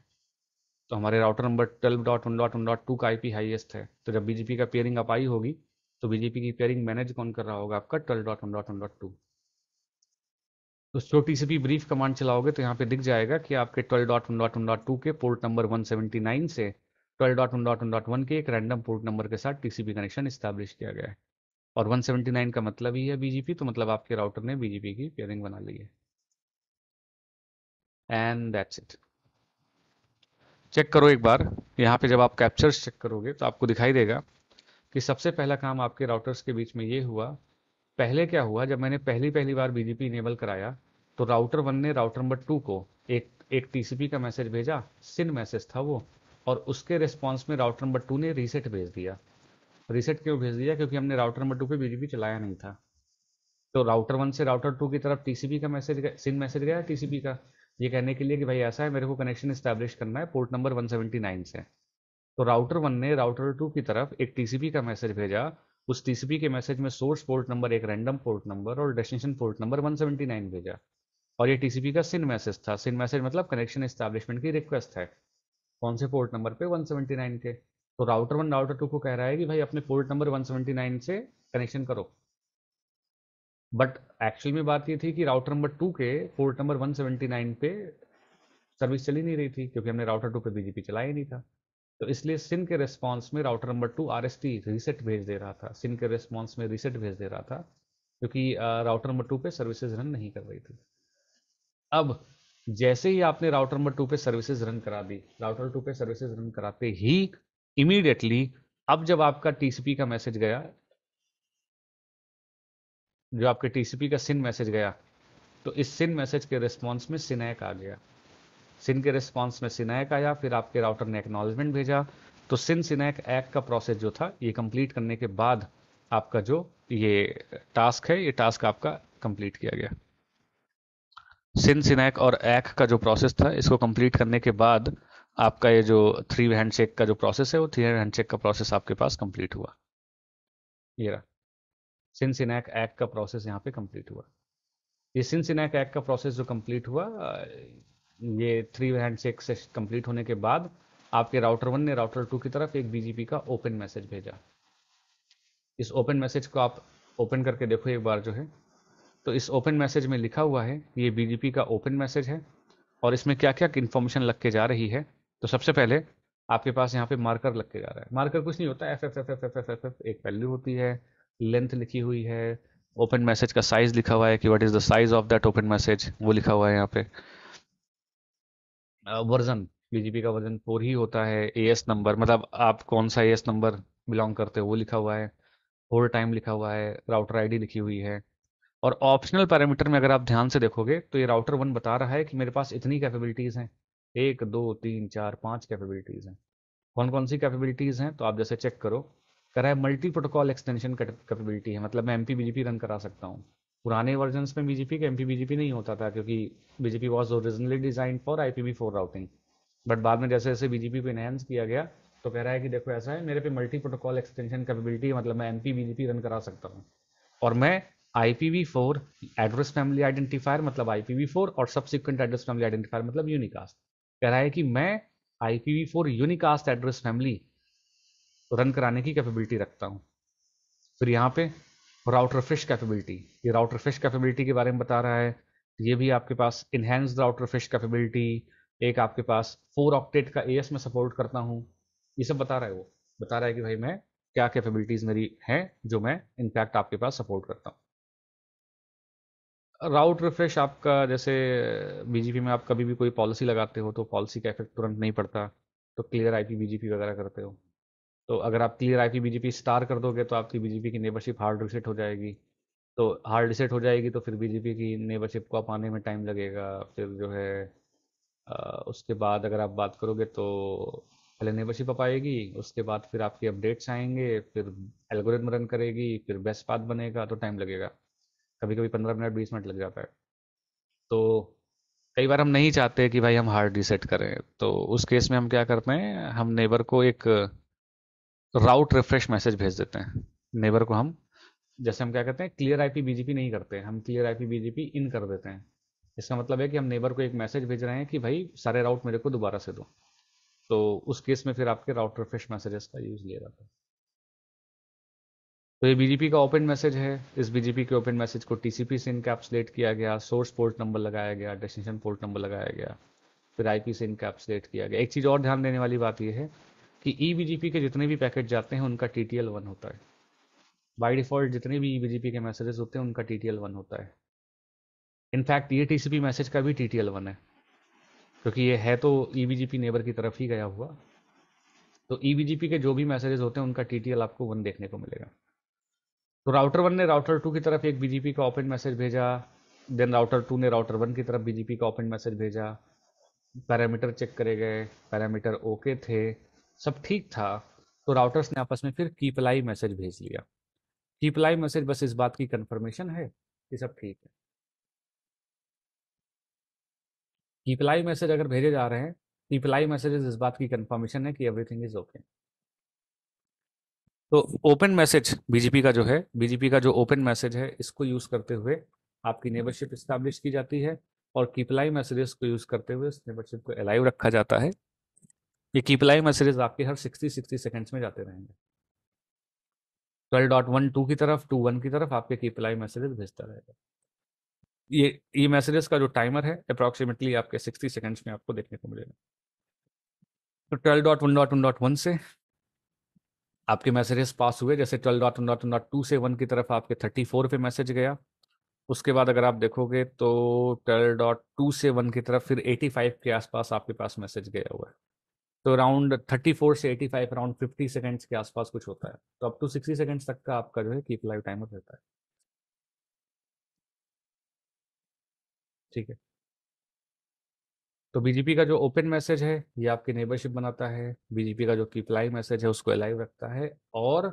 तो हमारे router number twelve dot one dot one dot two का आईपी हाईएस्ट है तो जब बीजेपी का पेयरिंग आई होगी तो बीजेपी की पेयरिंग मैनेज कौन कर रहा होगा आपका twelve dot one dot one dot two तो स्ट्रो टीसीपी ब्रीफ कमांड चलाओगे तो यहाँ पे दिख जाएगा कि आपके 12.1.1.2 के पोर्ट नंबर 179 से 12.1.1.1 के एक रैंडम पोर्ट नंबर के साथ टीसीपी कनेक्शन इस्टेब्लिश किया गया है और 179 का मतलब ही है बीजीपी तो मतलब आपके राउटर ने बीजीपी की पेयरिंग बना ली है एंड दैट्स इट चेक करो एक बार यहाँ पे जब आप कैप्चर्स चेक करोगे तो आपको दिखाई देगा कि सबसे पहला काम आपके राउटर्स के बीच में ये हुआ पहले क्या हुआ जब मैंने पहली पहली बार बीजेपी इनेबल कराया तो राउटर वन ने राउटर नंबर टू को एक एक टीसीपी का मैसेज भेजा सिन मैसेज था वो और उसके रिस्पॉन्स में राउटर नंबर टू ने रीसेट भेज दिया रीसेट क्यों भेज दिया क्योंकि हमने राउटर नंबर टू पे बीजीपी चलाया नहीं था तो राउटर वन से राउटर टू की तरफ टीसीपी का मैसेज सिन मैसेज गया टीसीपी का ये कहने के लिए कि भाई ऐसा है मेरे को कनेक्शन स्टैब्लिश करना है पोर्ट नंबर 179 से तो राउटर वन ने राउटर टू की तरफ एक टीसीपी का मैसेज भेजा उस टीसीपी के मैसेज में सोर्स पोर्ट नंबर एक रैंडम पोर्ट नंबर और डेस्टिनेशन पोर्ट नंबर 179 भेजा और ये टीसीपी का सिन मैसेज था सिन मैसेज मतलब कनेक्शन एस्टेब्लिशमेंट की रिक्वेस्ट है कौन से पोर्ट नंबर पे 179 के तो राउटर वन राउटर टू को कह रहा है कि भाई अपने पोर्ट नंबर 179 से कनेक्शन करो बट एक्चुअल में बात ये थी कि राउटर नंबर टू के पोर्ट नंबर 179 पे सर्विस चली नहीं रही थी क्योंकि हमने राउटर टू पे बीजेपी चलाया ही नहीं था तो इसलिए सिन के रिस्पॉन्स में router number two R reset भेज दे रहा था सिन के रेस्पॉन्स में रीसेट भेज दे रहा था क्योंकि राउटर नंबर टू पे सर्विसेज रन नहीं कर रही थी अब जैसे ही आपने राउटर नंबर टू पे सर्विसेज रन करा दी राउटर टू पे सर्विसेज रन कराते ही इमीडिएटली अब जब आपका टीसीपी का मैसेज गया जो आपके टीसीपी का सिन मैसेज गया तो इस सिन मैसेज के रिस्पॉन्स में सिनैक आ गया सिन के रिस्पॉन्स में सिनैक आया फिर आपके राउटर ने एक्नोलेजमेंट भेजा तो सिन सिनैक एक्ट का प्रोसेस जो था ये कंप्लीट करने के बाद आपका जो ये टास्क है ये टास्क आपका कंप्लीट किया गया सिनसिनैक और एक का जो प्रोसेस था इसको कंप्लीट करने के बाद आपका ये जो थ्री चेक का जो प्रोसेस है वो थ्री चेक का प्रोसेस आपके पास कंप्लीट हुआ ये रहा सिनसिनैक एक्ट का प्रोसेस यहाँ पे कंप्लीट हुआ ये सिनसिनैक एक्ट का प्रोसेस जो कंप्लीट हुआ ये थ्री हैंड चेक से कंप्लीट होने के बाद आपके राउटर वन ने राउटर टू की तरफ एक बीजीपी का ओपन मैसेज भेजा इस ओपन मैसेज को आप ओपन करके देखो एक बार जो है तो इस ओपन मैसेज में लिखा हुआ है ये बीजेपी का ओपन मैसेज है और इसमें क्या क्या इन्फॉर्मेशन लग के जा रही है तो सबसे पहले आपके पास यहाँ पे मार्कर लग के जा रहा है मार्कर कुछ नहीं होता F F F F F F F F एक वैल्यू होती है लेंथ लिखी हुई है ओपन मैसेज का साइज लिखा हुआ है कि what is the size of that open message वो लिखा हुआ है यहाँ पे वर्जन बीजेपी का वर्जन फोर ही होता है ए एस नंबर मतलब आप कौन सा ए एस नंबर बिलोंग करते हो वो लिखा हुआ है होल टाइम लिखा हुआ है राउटर डी लिखी हुई है और ऑप्शनल पैरामीटर में अगर आप ध्यान से देखोगे तो ये राउटर वन बता रहा है कि मेरे पास इतनी कैपेबिलिटीज़ हैं एक दो तीन चार पाँच कैपेबिलिटीज़ हैं कौन कौन सी कैपेबिलिटीज़ हैं तो आप जैसे चेक करो कह रहा है मल्टी प्रोटोकॉल एक्सटेंशन कैपेबिलिटी है मतलब मैं एम पी रन करा सकता हूँ पुराने वर्जन में बीजेपी का एम पी नहीं होता था क्योंकि BGP was originally design for I P routing but बाद में जैसे जैसे बीजेपी को इनहेंस किया गया तो कह रहा है कि देखो ऐसा है मेरे पे मल्टी प्रोटोकॉल एक्सटेंशन कैपेबिलिटी है मतलब मैं एम पी रन करा सकता हूँ और मैं IPv4 एड्रेस फैमिली आइडेंटिफायर मतलब IPv4 और सब्सिक्वेंट एड्रेस फैमिली आइडेंटिफायर मतलब यूनिकास्ट कह रहा है कि मैं IPv4 unicast address family run कराने की कैपेबिलिटी रखता हूँ फिर यहाँ पे राउटर फिश कैपेबिलिटी ये राउटर फिश कैपेबिलिटी के बारे में बता रहा है ये भी आपके पास इनहेंस राउटर फिश कैपेबिलिटी एक आपके पास फोर ऑक्टेट का ए में सपोर्ट करता हूँ ये सब बता रहा है वो बता रहा है कि भाई मैं क्या कैपेबिलिटीज़ मेरी हैं जो मैं इनफैक्ट आपके पास सपोर्ट करता हूँ राउट रिफ्रेश आपका जैसे बीजीपी में आप कभी भी कोई पॉलिसी लगाते हो तो पॉलिसी का इफेक्ट तुरंत नहीं पड़ता तो क्लियर आईपी बीजीपी वगैरह करते हो तो अगर आप क्लियर आईपी बीजीपी स्टार कर दोगे तो आपकी बीजेपी की नेबरशिप हार्ड रिसेट हो जाएगी तो हार्ड रिसेट हो जाएगी तो फिर बीजेपी की नेबरशिप को आप आने में टाइम लगेगा फिर जो है उसके बाद अगर आप बात करोगे तो पहले नेबरशिप अप आएगी उसके बाद फिर आपके अपडेट्स आएंगे फिर एल्गोरिथम रन करेगी फिर बेस्ट पाथ बनेगा तो टाइम लगेगा कभी कभी पंद्रह मिनट बीस मिनट लग जाता है तो कई बार हम नहीं चाहते कि भाई हम हार्ड रीसेट करें तो उस केस में हम क्या करते हैं हम नेबर को एक राउट रिफ्रेश मैसेज भेज देते हैं नेबर को हम जैसे हम क्या करते हैं क्लियर आईपी बीजेपी नहीं करते हम क्लियर आईपी बीजेपी इन कर देते हैं इसका मतलब है कि हम नेबर को एक मैसेज भेज रहे हैं कि भाई सारे राउट मेरे को दोबारा से दो तो उस केस में फिर आपके राउट रिफ्रेश मैसेजेस का यूज लिया जाता है तो ये बीजेपी का ओपन मैसेज है इस बीजेपी के ओपन मैसेज को टीसीपी से इनकैप्सुलेट किया गया सोर्स पोर्ट नंबर लगाया गया डेस्टिनेशन पोर्ट नंबर लगाया गया फिर आईपी से इनकैप्सुलेट किया गया एक चीज़ और ध्यान देने वाली बात यह है कि ई e बीजीपी के जितने भी पैकेट जाते हैं उनका टी टी एल वन होता है बाई डिफॉल्ट जितने भी ई e बीजेपी के मैसेजेस होते हैं उनका टी टी एल वन होता है इनफैक्ट ये टी सी पी मैसेज का भी टी टी एल वन है क्योंकि ये है तो ई बीजेपी नेबर की तरफ ही गया हुआ तो ई e बीजेपी के जो भी मैसेजेस होते हैं उनका टी टी एल आपको वन देखने को मिलेगा तो राउटर वन ने राउटर टू की तरफ एक बीजीपी का ओपन मैसेज भेजा देन राउटर टू ने राउटर वन की तरफ बीजीपी का ओपन मैसेज भेजा पैरामीटर चेक करे गए पैरामीटर ओके थे सब ठीक था तो राउटर्स ने आपस में फिर कीपलाई मैसेज भेज लिया कीपलाई मैसेज बस इस बात की कंफर्मेशन है कि सब ठीक है कीपलाई मैसेज अगर भेजे जा रहे हैं कीपलाई मैसेज इस बात की कंफर्मेशन है कि एवरीथिंग इज ओके तो ओपन मैसेज बीजेपी का जो है बीजेपी का जो ओपन मैसेज है इसको यूज करते हुए आपकी नेबरशिप हम्म। स्टैब्लिश की जाती है और कीपलाई मैसेजेस को यूज करते हुए इस नेबरशिप को अलाइव रखा जाता है ये कीपलाई मैसेजेस आपके हर 60 60 सेकेंड्स में जाते रहेंगे ट्वेल्व डॉट वन टू की तरफ टू वन की तरफ आपके कीपलाई मैसेजेस भेजता रहेगा ये ये मैसेजेस का जो टाइमर है अप्रॉक्सीमेटली आपके सिक्सटी सेकेंड्स में आपको देखने को मिलेगा तो twelve dot one dot one dot one से आपके मैसेजेस पास हुए जैसे twelve dot one dot one dot two से वन की तरफ आपके थर्टी फोर पे मैसेज गया उसके बाद अगर आप देखोगे तो ट्वेल्व डॉट टू से वन की तरफ फिर एटी फाइव के आसपास आपके पास मैसेज गया हुआ है तो अराउंड थर्टी फोर से eighty five around fifty seconds के आसपास कुछ होता है तो अप टू सिक्सटी सेकेंड्स तक का आपका जो है कीप लाइव टाइमर रहता है ठीक है तो बीजेपी का जो ओपन मैसेज है ये आपकी नेबरशिप बनाता है बीजेपी का जो कीपलाई मैसेज है उसको अलाइव रखता है और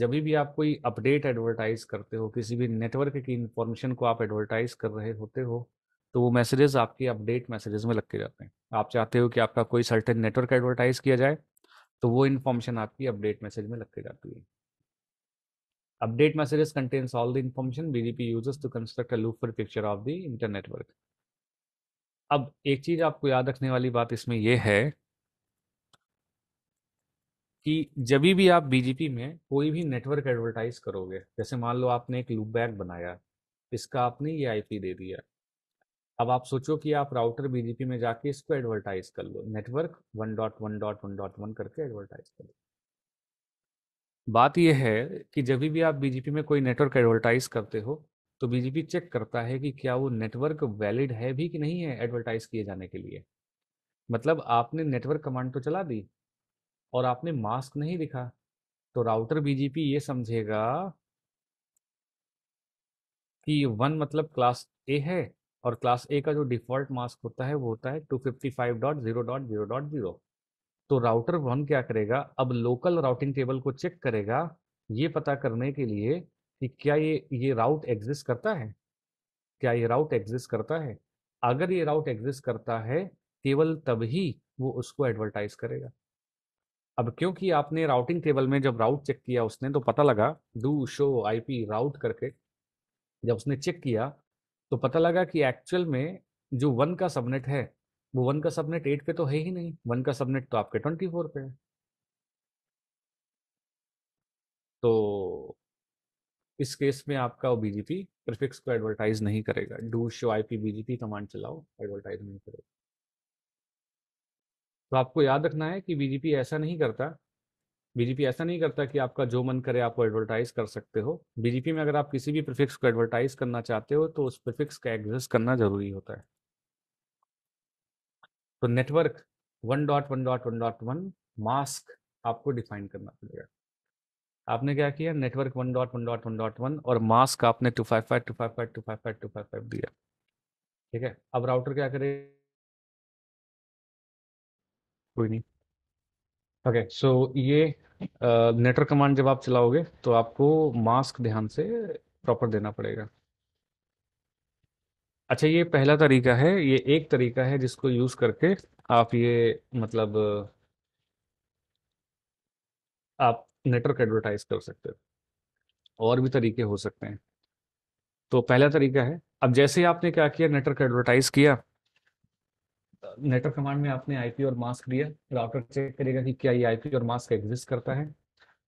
जब भी आप कोई अपडेट एडवर्टाइज करते हो किसी भी नेटवर्क की इंफॉर्मेशन को आप एडवर्टाइज कर रहे होते हो तो वो मैसेजेस आपके अपडेट मैसेजेस में लग के जाते हैं आप चाहते हो कि आपका कोई सर्टेन नेटवर्क एडवर्टाइज किया जाए तो वो इन्फॉर्मेशन आपकी अपडेट मैसेज में लग के जाती है update messages contains all the information BGP uses to construct a loop for picture of the internetwork. अब एक चीज आपको याद रखने वाली बात इसमें यह है कि जब भी आप बीजेपी में कोई भी नेटवर्क एडवर्टाइज करोगे जैसे मान लो आपने एक लूप बैग बनाया इसका आपने ये आईपी दे दिया अब आप सोचो कि आप राउटर बीजेपी में जाके इसको एडवर्टाइज कर लो network one dot one dot one dot one करके एडवर्टाइज कर लो बात यह है कि जब भी आप बीजेपी में कोई नेटवर्क एडवर्टाइज करते हो तो बीजेपी चेक करता है कि क्या वो नेटवर्क वैलिड है भी कि नहीं है एडवर्टाइज किए जाने के लिए मतलब आपने नेटवर्क कमांड तो चला दी और आपने मास्क नहीं दिखा तो राउटर बीजेपी ये समझेगा कि वन मतलब क्लास ए है और क्लास ए का जो डिफॉल्ट मास्क होता है वो होता है two fifty five dot zero dot zero dot zero तो राउटर वन क्या करेगा अब लोकल राउटिंग टेबल को चेक करेगा ये पता करने के लिए कि क्या ये ये राउट एग्जिस्ट करता है क्या ये राउट एग्जिस्ट करता है अगर ये राउट एग्जिस्ट करता है केवल तभी वो उसको एडवर्टाइज करेगा अब क्योंकि आपने राउटिंग टेबल में जब राउट चेक किया उसने तो पता लगा डू शो आईपी राउट करके जब उसने चेक किया तो पता लगा कि एक्चुअल में जो वन का सबनेट है वो वन का सबनेट एट पे तो है ही नहीं वन का सबनेट तो आपके ट्वेंटी फोर पे है तो इस केस में आपका वो बीजीपी प्रिफिक्स को एडवर्टाइज नहीं करेगा do show I P BGP command चलाओ एडवर्टाइज नहीं करेगा तो आपको याद रखना है कि बीजीपी ऐसा नहीं करता बीजीपी ऐसा नहीं करता कि आपका जो मन करे आप वो एडवर्टाइज कर सकते हो बीजीपी में अगर आप किसी भी प्रिफिक्स को एडवर्टाइज करना चाहते हो तो उस प्रिफिक्स का एग्जिस्ट करना जरूरी होता है तो network one dot one dot one dot one mask आपको डिफाइन करना पड़ेगा आपने क्या किया network one dot one dot one dot one और मास्क आपने two five five two five five two five five two five five दिया ठीक है अब राउटर क्या करे कोई नहीं ओके okay, सो so ये नेटवर्क कमांड जब आप चलाओगे तो आपको मास्क ध्यान से प्रॉपर देना पड़ेगा अच्छा ये पहला तरीका है ये एक तरीका है जिसको यूज करके आप ये मतलब आप नेटवर्क एडवर्टाइज कर सकते हो और भी तरीके हो सकते हैं तो पहला तरीका है अब जैसे ही आपने क्या किया नेटवर्क एडवर्टाइज किया नेटवर्क कमांड में आपने आईपी और मास्क दिया राउटर चेक करेगा कि क्या ये आईपी और मास्क एग्जिस्ट करता है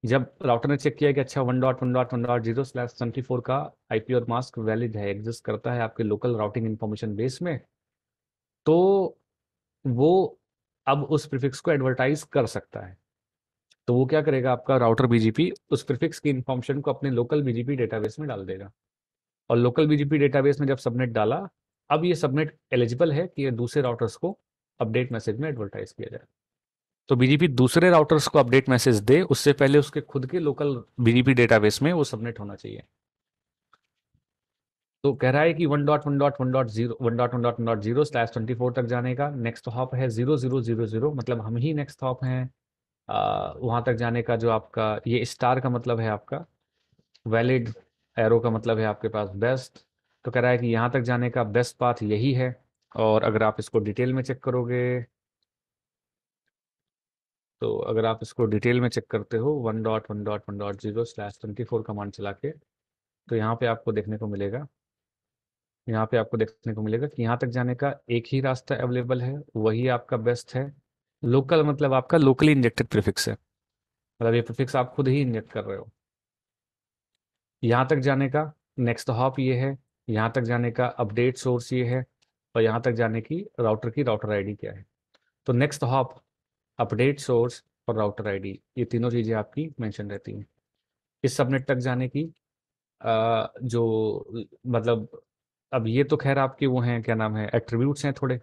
जब राउटर ने चेक किया कि अच्छा one dot one dot one dot zero slash twenty four का आईपी और मास्क वैलिड है एग्जिस्ट करता है आपके लोकल राउटिंग इन्फॉर्मेशन बेस में तो वो अब उस प्रिफिक्स को एडवर्टाइज कर सकता है तो वो क्या करेगा आपका राउटर बीजीपी उस प्रिफिक्स की इन्फॉर्मेशन को अपने लोकल बीजीपी डेटाबेस में डाल देगा और लोकल बीजीपी डेटाबेस में जब सबनेट डाला अब ये सबनेट एलिजिबल है कि ये दूसरे राउटर्स को अपडेट मैसेज में एडवर्टाइज किया जाए तो बीजीपी दूसरे राउटर्स को अपडेट मैसेज दे उससे पहले उसके खुद के लोकल बीजीपी डेटाबेस में वो सबनेट होना चाहिए तो कह रहा है कि one dot one dot one dot zero one dot one dot one dot zero slash twenty four तक जाने का नेक्स्ट हॉप है जीरो जीरो जीरो जीरो मतलब हम ही नेक्स्ट हॉप हैं वहाँ तक जाने का जो आपका ये स्टार का मतलब है आपका वैलिड एरो का मतलब है आपके पास बेस्ट तो कह रहा है कि यहाँ तक जाने का बेस्ट पाथ यही है और अगर आप इसको डिटेल में चेक करोगे तो अगर आप इसको डिटेल में चेक करते हो one dot one dot one dot zero slash twenty four command चला के तो यहाँ पे आपको देखने को मिलेगा यहाँ पे आपको देखने को मिलेगा कि यहाँ तक जाने का एक ही रास्ता अवेलेबल है वही आपका बेस्ट है लोकल मतलब आपका लोकली इंजेक्टेड प्रीफिक्स है मतलब ये प्रीफिक्स आप खुद ही इंजेक्ट कर रहे हो यहाँ तक जाने का नेक्स्ट हॉप ये है यहाँ तक जाने का अपडेट सोर्स ये है और यहाँ तक जाने की राउटर की राउटर आईडी क्या है तो नेक्स्ट हॉप अपडेट सोर्स और राउटर आईडी ये तीनों चीज़ें आपकी मेंशन रहती हैं इस सबनेट तक जाने की जो मतलब अब ये तो खैर आपके वो हैं क्या नाम है एट्रीब्यूट्स हैं थोड़े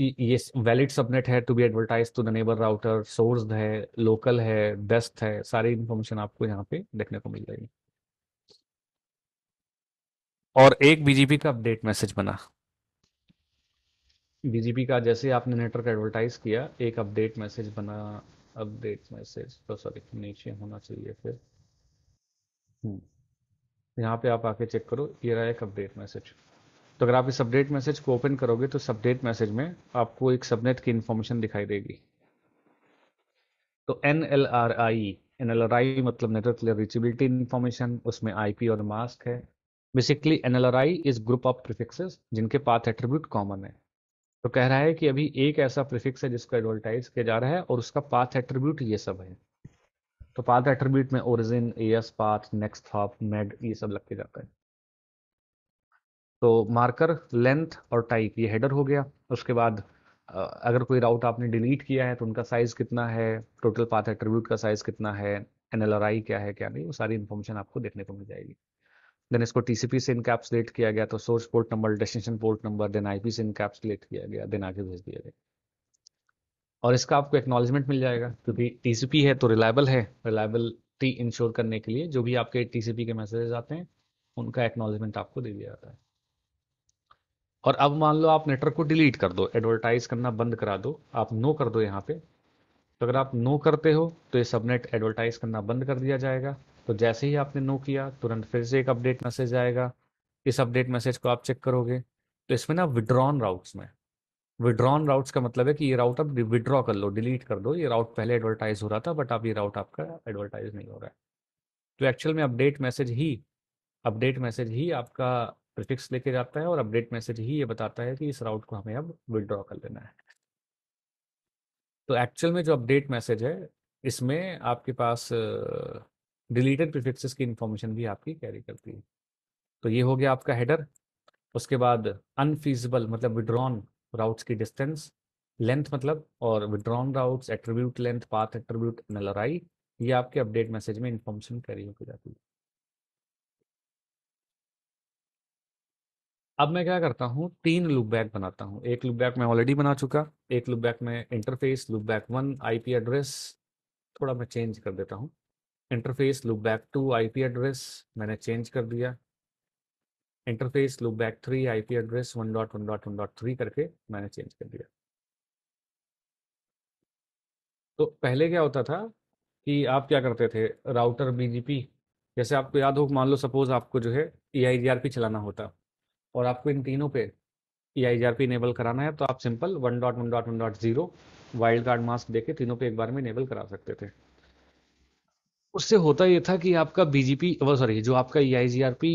ये वैलिड सबनेट है to be advertise to the neighbour router source है लोकल है डेस्ट है सारी इंफॉर्मेशन आपको यहाँ पे देखने को मिल जाएगी और एक बीजीपी का अपडेट मैसेज बना बीजीपी का जैसे आपने नेटवर्क एडवर्टाइज किया एक अपडेट मैसेज बना अपडेट मैसेज तो सॉरी नीचे होना चाहिए फिर हम्म, यहाँ पे आप आके चेक करो ये रहा एक अपडेट मैसेज तो अगर आप इस अपडेट मैसेज को ओपन करोगे तो सबडेट मैसेज में आपको एक सबनेट की इन्फॉर्मेशन दिखाई देगी तो N L R I N L R I मतलब नेटवर्क रिचेबिलिटी इन्फॉर्मेशन उसमें आईपी और मास्क है basically N L R I is group of prefixes जिनके पाथ एट्रीब्यूट कॉमन है तो कह रहा है कि अभी एक ऐसा प्रिफिक्स है जिसको एडवर्टाइज किया जा रहा है और उसका पाथ एट्रीब्यूट ये सब है तो पाथ एट्रीब्यूट में origin AS path next hop MED ये सब लग के जाता है तो मार्कर लेंथ और टाइप ये हेडर हो गया उसके बाद अगर कोई राउट आपने डिलीट किया है तो उनका साइज कितना है टोटल पाथ एट्रीब्यूट का साइज कितना है एन क्या है क्या नहीं वो सारी इन्फॉर्मेशन आपको देखने को मिल जाएगी देन इसको टीसीपी से इनकैप्सुलेट किया गया तो source port number destination port number then IP से इनकैप्सुलेट किया गया देन आगे भेज दिया गया और इसका आपको एक्नॉलेजमेंट मिल जाएगा क्योंकि टीसीपी है तो रिलायबल है टी इंश्योर करने के लिए जो भी आपके टीसीपी के मैसेजेस आते हैं उनका एक्नॉलेजमेंट आपको दे दिया जाता है और अब मान लो आप नेटवर्क को डिलीट कर दो एडवर्टाइज करना बंद करा दो आप नो कर दो यहाँ पे तो अगर आप नो करते हो तो ये सबनेट एडवर्टाइज करना बंद कर दिया जाएगा तो जैसे ही आपने नो किया तुरंत फिर से एक अपडेट मैसेज आएगा इस अपडेट मैसेज को आप चेक करोगे तो इसमें ना विड्रॉन राउट्स में विड्रॉन राउट्स का मतलब है कि ये राउट आप विड्रॉ कर लो डिलीट कर दो ये राउट पहले एडवर्टाइज हो रहा था बट अब ये राउट आपका एडवर्टाइज नहीं हो रहा है तो एक्चुअल में अपडेट मैसेज ही अपडेट मैसेज ही आपका प्रिफिक्स लेके जाता है और अपडेट मैसेज ही ये बताता है कि इस राउट को हमें अब विदड्रॉ कर लेना है तो एक्चुअल में जो अपडेट मैसेज है इसमें आपके पास डिलीटेड प्रिफिक्सेस की इंफॉर्मेशन भी आपकी कैरी करती है तो ये हो गया आपका हेडर उसके बाद अनफीजिबल मतलब विड्रॉन राउट्स की डिस्टेंस लेंथ मतलब और withdrawn routes attribute length path attribute N ये आपके अपडेट मैसेज में इंफॉर्मेशन कैरी होकर जाती है अब मैं क्या करता हूँ तीन लुक बैक बनाता हूँ एक लुक बैक मैं ऑलरेडी बना चुका एक लुक बैक में interface loopback one IP address थोड़ा मैं चेंज कर देता हूँ interface loopback two IP address मैंने चेंज कर दिया interface loopback three IP address one dot one dot one dot three करके मैंने चेंज कर दिया तो पहले क्या होता था कि आप क्या करते थे राउटर बीजीपी जैसे आपको याद हो मान लो सपोज आपको जो है ई आई जी आर पी चलाना होता और आपको इन तीनों पे E I R P enable कराना है तो आप simple one dot one dot one dot zero wildcard mask देके तीनों पे एक बार में इनेबल करा सकते थे उससे होता ये था कि आपका बीजीपी वो सॉरी जो आपका ई आई जी आर पी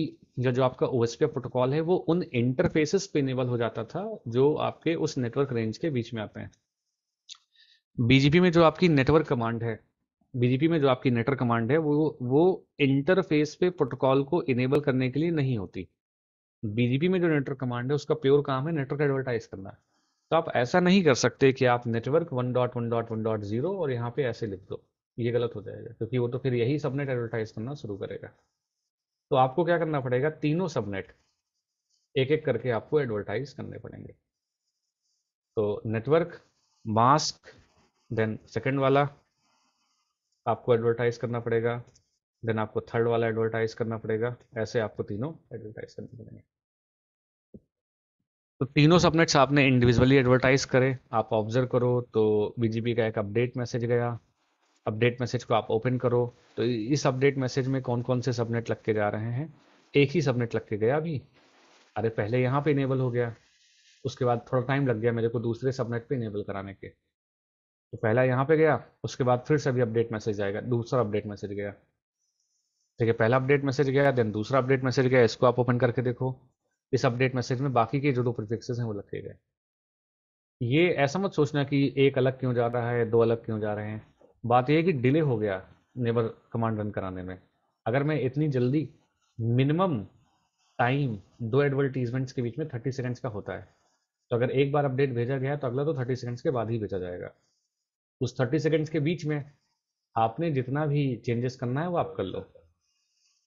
या जो आपका ओ एस प्रोटोकॉल है वो उन इंटरफेसेस पे इनेबल हो जाता था जो आपके उस नेटवर्क रेंज के बीच में आते हैं बीजेपी में जो आपकी नेटवर्क कमांड है बीजेपी में जो आपकी नेटवर्क कमांड है वो वो इंटरफेस पे प्रोटोकॉल को इनेबल करने के लिए नहीं होती बीजेपी में जो नेटवर्क कमांड है उसका प्योर काम है नेटवर्क एडवर्टाइज करना तो आप ऐसा नहीं कर सकते कि आप network one dot one dot one dot zero और यहाँ पे ऐसे लिख दो ये गलत हो जाएगा क्योंकि वो तो फिर यही सबनेट एडवर्टाइज करना शुरू करेगा तो आपको क्या करना पड़ेगा तीनों सबनेट एक एक करके आपको एडवर्टाइज करने पड़ेंगे तो नेटवर्क मास्क देन सेकेंड वाला आपको एडवर्टाइज करना पड़ेगा देन आपको थर्ड वाला एडवर्टाइज करना पड़ेगा ऐसे आपको तीनों एडवर्टाइज करने पड़ेंगे तो तीनों सबनेट्स आपने इंडिविजुअली एडवर्टाइज करे आप ऑब्जर्व करो तो बीजेपी का एक अपडेट मैसेज गया अपडेट मैसेज को आप ओपन करो तो इस अपडेट मैसेज में कौन कौन से सबनेट लग के जा रहे हैं एक ही सबनेट लग के गया अभी अरे पहले यहाँ पे इनेबल हो गया उसके बाद थोड़ा टाइम लग गया मेरे को दूसरे सबनेट पे इनेबल कराने के तो पहला यहाँ पे गया उसके बाद फिर से अभी अपडेट मैसेज आएगा दूसरा अपडेट मैसेज गया ठीक है पहला अपडेट मैसेज गया देन दूसरा अपडेट मैसेज गया इसको आप ओपन करके देखो इस अपडेट मैसेज में बाकी के जो दो प्रिफिक्सेस हैं वो लगे गए ये ऐसा मत सोचना कि एक अलग क्यों जा रहा है दो अलग क्यों जा रहे हैं बात यह है कि डिले हो गया नेबर कमांड रन कराने में अगर मैं इतनी जल्दी मिनिमम टाइम दो एडवर्टीजमेंट्स के बीच में थर्टी सेकेंड्स का होता है तो अगर एक बार अपडेट भेजा गया तो अगला तो थर्टी सेकेंड्स के बाद ही भेजा जाएगा उस थर्टी सेकेंड्स के बीच में आपने जितना भी चेंजेस करना है वो आप कर लो